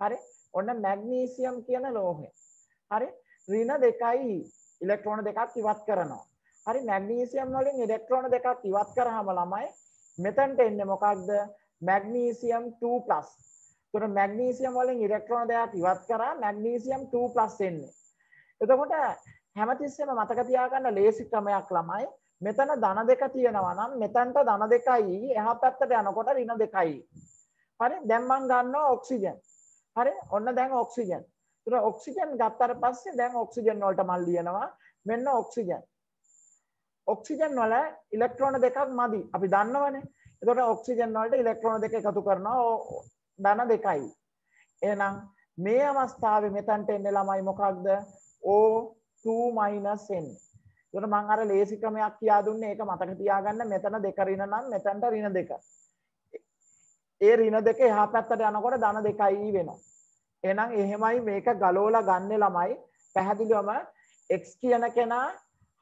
හරි? ඔන්න මැග්නීසියම් කියන ලෝහය. හරි? ඍණ 2යි ඉලෙක්ට්‍රෝන දෙකක් ඉවත් කරනවා. හරි මැග්නීසියම් වලින් ඉලෙක්ට්‍රෝන දෙකක් ඉවත් කරාම ළමයි මෙතනට එන්නේ මොකක්ද මැග්නීසියම් 2+ එතකොට මැග්නීසියම් වලින් ඉලෙක්ට්‍රෝන දෙකක් ඉවත් කරා මැග්නීසියම් 2+ එන්නේ එතකොට හැමතිස්සෙම මතක තියාගන්න ලේසි ක්‍රමයක් ළමයි මෙතන ධන දෙක තියෙනවා නම් මෙතනට ධන දෙකයි එහා පැත්තට යනකොට ඍණ දෙකයි. හරි දැන් මම ගන්නවා ඔක්සිජන්. හරි ඔන්න දැන් ඔක්සිජන්. ඒතර ඔක්සිජන් ගත්තට පස්සේ දැන් ඔක්සිජන් වලට මම ලියනවා මෙන්න ඔක්සිජන්. ඔක්සිජන් වල ඉලෙක්ට්‍රෝන දෙකක් මදි අපි දන්නවනේ එතකොට ඔක්සිජන් වලට ඉලෙක්ට්‍රෝන දෙක එකතු කරනවා ධන දෙකයි එහෙනම් මේ අවස්ථාවේ මෙතනට එන්නේ ළමයි මොකක්ද O2 n එතකොට මම අර ලේසි ක්‍රමයක් කියා දුන්නේ ඒක මතක තියාගන්න මෙතන දෙක ඍණ නම් මෙතනට ඍණ දෙක ඒ ඍණ දෙක එහා පැත්තට යනකොට ධන දෙකයි වෙනවා එහෙනම් එහෙමයි මේක ගලෝලා ගන්න ළමයි පැහැදිලිවම x කියන කෙනා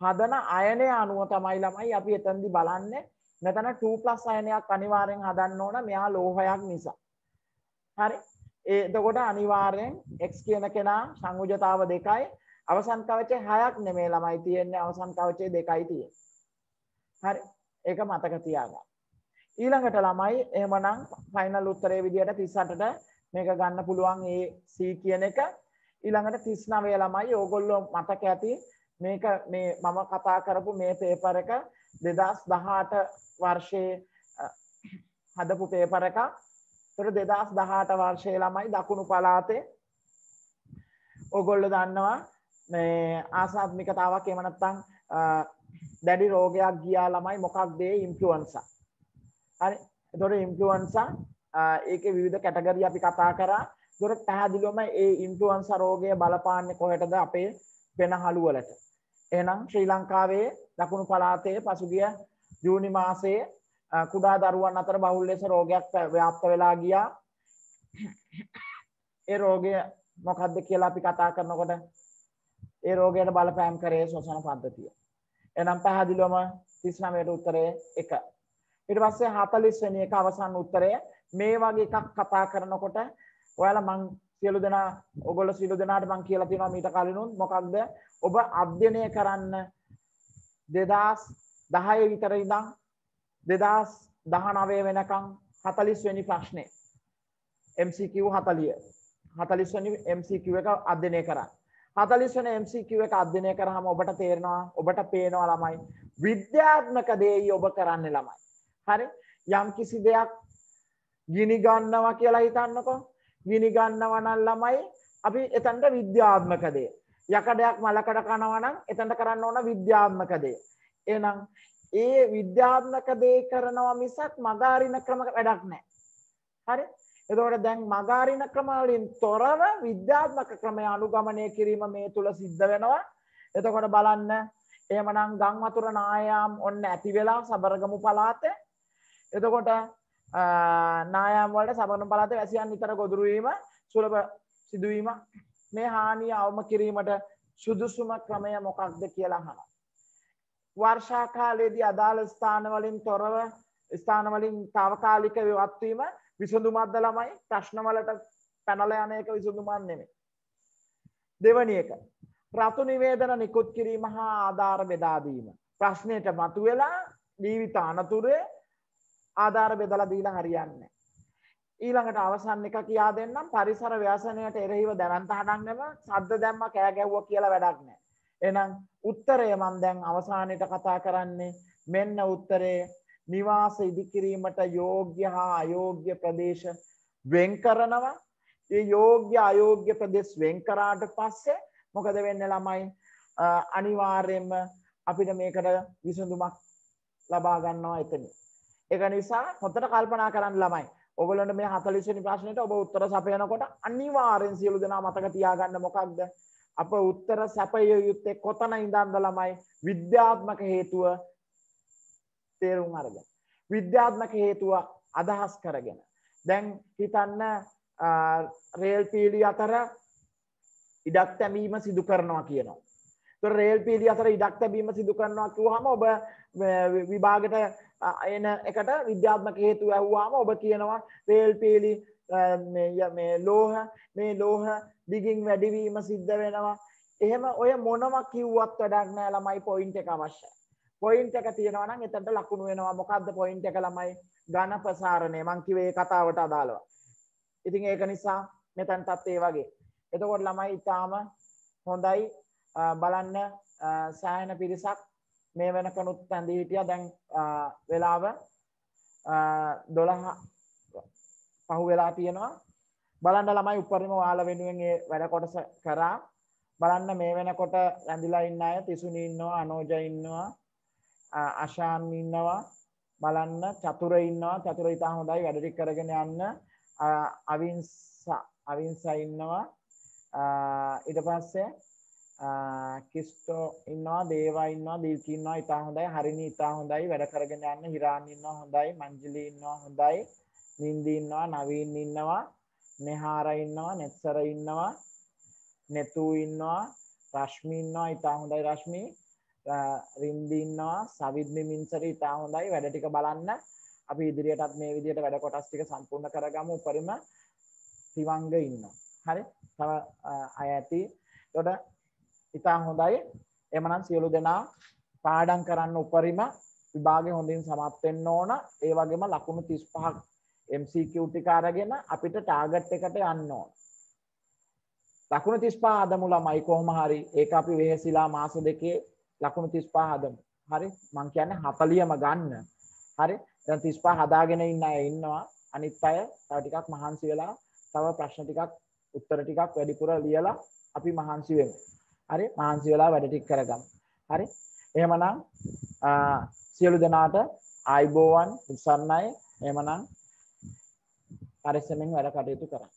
හදන අයනය අනුව තමයි ළමයි අපි එතන්දි බලන්නේ මෙතන 2+ අයනයක් අනිවාර්යෙන් හදන්න ඕන මෙයා ලෝහයක් නිසා. හරි. එතකොට අනිවාර්යෙන් x කියන කෙනා සංයුජතාව දෙකයි අවසන් කවචේ 6ක් නෙමෙයි ළමයි තියෙන්නේ අවසන් කවචේ දෙකයි තියෙන්නේ. හරි. ඒක මතක තියාගන්න. ඊළඟට ළමයි එහෙමනම් ෆයිනල් උත්තරේ විදියට 38ට මේක ගන්න පුළුවන් ඒ C කියන එක ඊළඟට 39 ළමයි ඕගොල්ලෝ මතක ඇති මේක මේ මම කතා කරපු මේ පේපර එක දෙදස් දහට වර්ෂයේ හදපු පේපර එක තුර දෙදස් දහට වර්ෂය ළමයි දකුණු පලාතේ ඔගොල්ල දන්නවා මේ ආසාත්මිකතාවක් එමනත්තං දැඩි රෝගයක් ගියා ළමයි මොකක් දේ ඉම්පලුවන්සා හරි දොර ඉම්පලුවන්සා ඒක විවිධ කැටගරිය අපි කතා කරා දොර පැහැදිලොම ඒ ඉන්පලුවන්ස රෝගය බලපාන්න කොහටද අපේ පෙනහළුවලට එහෙනම් ශ්‍රී ලංකාවේ දකුණු පළාතේ පසුගිය ජූනි මාසයේ කුඩා දරුවන් අතර බහුල් ලෙස රෝගයක් ව්‍යාප්ත වෙලා ගියා. ඒ රෝගය මොකක්ද කියලා අපි කතා කරනකොට ඒ රෝගයට බලපෑම් කරේ ශ්වසන පද්ධතිය. එනම් පැහැදිලිවම 39ට උත්තරය 1. ඊට පස්සේ 40 වෙනි එක අවසන් උත්තරය මේ වගේ එකක් කතා කරනකොට ඔයාලා මං සියලු දෙනා ඔගොල්ලෝ සියලු දෙනාට මම කියලා තියෙනවා මීට කලිනුත් මොකක්ද ඔබ අධ්‍යයනය කරන්න 2010 විතර ඉඳන් 2019 වෙනකන් 40 වෙනි ප්‍රශ්නේ MCQ 40 40 වෙනි MCQ එක අධ්‍යයනය කරන්න 40 වෙනි MCQ එක අධ්‍යයනය කරාම ඔබට තේරෙනවා ඔබට පේනවා ළමයි විද්‍යාත්මක දේයි ඔබ කරන්නේ ළමයි හරි යම් කිසි දෙයක් ගිනි ගන්නවා කියලා හිතන්නකෝ ගිනිගන්නවා නම් ළමයි අපි එතනට විද්‍යාත්මක දේ. යකඩයක් මලකඩ කනවා නම් එතනට කරන්න ඕන විද්‍යාත්මක දේ. එහෙනම් ඒ විද්‍යාත්මක දේ කරනවා මිසක් මගාරින ක්‍රම වැඩක් නැහැ. හරි? එතකොට දැන් මගාරින ක්‍රම වලින් තොරව විද්‍යාත්මක ක්‍රමය අනුගමනය කිරීම මේ තුල සිද්ධ වෙනවා. එතකොට බලන්න එහෙමනම් ගම් වතුර නායාම් ඔන්න ඇති වෙලා සබරගමු පළාතේ. එතකොට නායම්වලට සබන පලත වැසියන් නිතර ගොදුරුවීම සුලබ සිදුවීම මේ හානිය අවම කිරීමට සුදුසුම ක්‍රමය මොකක්ද කියලා හන. වර්ෂාකාලයේදී අදාළ ස්ථානවලින් තොරව ස්ථානවලින් තාවකාලික වත්වීම විසඳුමත්ද ළමයි ප්‍රශ්නවලට පැනල යනයක විසඳුමන් නෙමේ. දෙවනියක රතු නිවේදන නිකුත් කිරීම හා ආධාර බෙදාදීම. ප්‍රශ්නයට මතුවෙලා ජීවිත අනතුරේ ආධාර බෙදලා දීලා හරියන්න. ඊළඟට අවසන් එක කියා දෙන්නම් පරිසර ව්‍යසනයට එරෙහිව දැවන්ත හඩන්නම සද්ද දැම්ම කෑ ගැව්ව කියලා වැඩක් නෑ. එහෙනම් උත්තරය මම දැන් අවසානයේට කතා කරන්නේ මෙන්න උත්තරය නිවාස ඉදිකිරීමට යෝග්‍ය හා අයෝග්‍ය ප්‍රදේශ වෙන් කරනවා. ඒ යෝග්‍ය අයෝග්‍ය ප්‍රදේශ වෙන් කරාට පස්සේ මොකද වෙන්නේ ළමයි අනිවාර්යයෙන්ම අපිට මේකට විසඳුමක් ලබා ගන්නවා එතනින්. ඒක නිසා හොතට කල්පනා කරන්න ළමයි. ඔගලොන්ට මේ 40 වෙනි ප්‍රශ්නෙට ඔබ උත්තර සපයනකොට අනිවාර්යෙන් සියලු දෙනා මතක තියාගන්න මොකක්ද? අප උත්තර සැපය යුත්තේ කොතන ඉඳන්ද ළමයි විද්‍යාත්මක හේතුව තේරුම් අරගෙන. විද්‍යාත්මක හේතුව අදහස් කරගෙන. දැන් හිතන්න රේල් පීඩි අතර ඉඩක් තැබීම සිදු කරනවා කියනවා. රේල් පීඩි අතර ඉඩක් තැබීම සිදු කරනවා කිව්වහම ඔබ විභාගට එන එකට විද්‍යාත්මක හේතු ඇහ්වාම ඔබ කියනවා වේල් පීලි මේ ලෝහ මේ ලෝහ දිගින් වැඩිවීම සිද්ධ වෙනවා එහෙම ඔය මොනම කිව්වත් වැඩක් නෑ ළමයි පොයින්ට් එක අවශ්‍යයි පොයින්ට් එක තියෙනවා නම් එතනට ලකුණු වෙනවා මොකද්ද පොයින්ට් එක ළමයි ඝන ප්‍රසාරණය මං කිව්වේ ඒ කතාවට අදාළව ඉතින් ඒක නිසා මෙතනටත් ඒ වගේ එතකොට ළමයි ඊටාම හොඳයි බලන්න සෑහෙන පිරිසක් මේ වෙනකනුත් පැඳී හිටියා දැන් වෙලාව 12 පහු වෙලා තියෙනවා බලන්න ළමයි උපරිම ඔයාලා වෙනුවෙන් ඒ වැඩ කොටස කරා බලන්න මේ වෙනකොට රැඳිලා ඉන්න අය තිසුනි ඉන්නවා අනෝජ ඉන්නවා අශාන් ඉන්නවා බලන්න චතුර ඉන්නවා චතුර ඉතා හොඳයි වැඩ ටික කරගෙන යන්න අවින්ස අවින්ස ඉන්නවා ඊට පස්සේ කිස්ටෝ ඉන්නවා දේවා ඉන්නවා දීල්කී ඉන්නවා ඉතා හොඳයි හරිනී ඉතා හොඳයි වැඩ කරගෙන යන්න හිරාන් ඉන්නවා හොඳයි මංජලි ඉන්නවා හොඳයි නින්දි ඉන්නවා නවීන් ඉන්නවා නෙහාර ඉන්නවා නෙත්සර ඉන්නවා නෙතු ඉන්නවා රශ්මි ඉන්නවා ඉතා හොඳයි රශ්මි රින්දි ඉන්නවා සවිද්මි මින්සර ඉතා හොඳයි වැඩ ටික බලන්න අපි ඉදිරියටත් මේ විදිහට වැඩ කොටස් ටික සම්පූර්ණ කරගමු උපරිම තිවංග ඉන්නවා හරි තව අය ඇති එතකොට ඉතා හොඳයි එමනම් සියලු දෙනා පාඩම් කරන්න උපරිම විභාගේ හොඳින් සමත් වෙන්න ඕන ඒ වගේම ලකුණු 35ක් MCQ ටික අරගෙන අපිට ටාගට් එකට යන්න ඕන ලකුණු 35 හදමු ළමයි කොහොම හරි ඒක අපි වෙහෙසිලා මාස දෙකේ ලකුණු 35 හදමු හරි මං කියන්නේ 40ම ගන්න හරි දැන් 35 හදාගෙන ඉන්න අය ඉන්නවා අනිත් අය තව ටිකක් මහන්සි වෙලා තව ප්‍රශ්න ටිකක් උත්තර ටිකක් වැඩිපුර ලියලා අපි මහන්සි වෙමු හරි මහන්සි වෙලා වැඩ ටික කරගමු. හරි? එහෙමනම් සියලු දෙනාට ආයිබෝවන් උසන්නයි. එහෙමනම් පරිස්සමෙන් වැඩ කටයුතු කරන්න.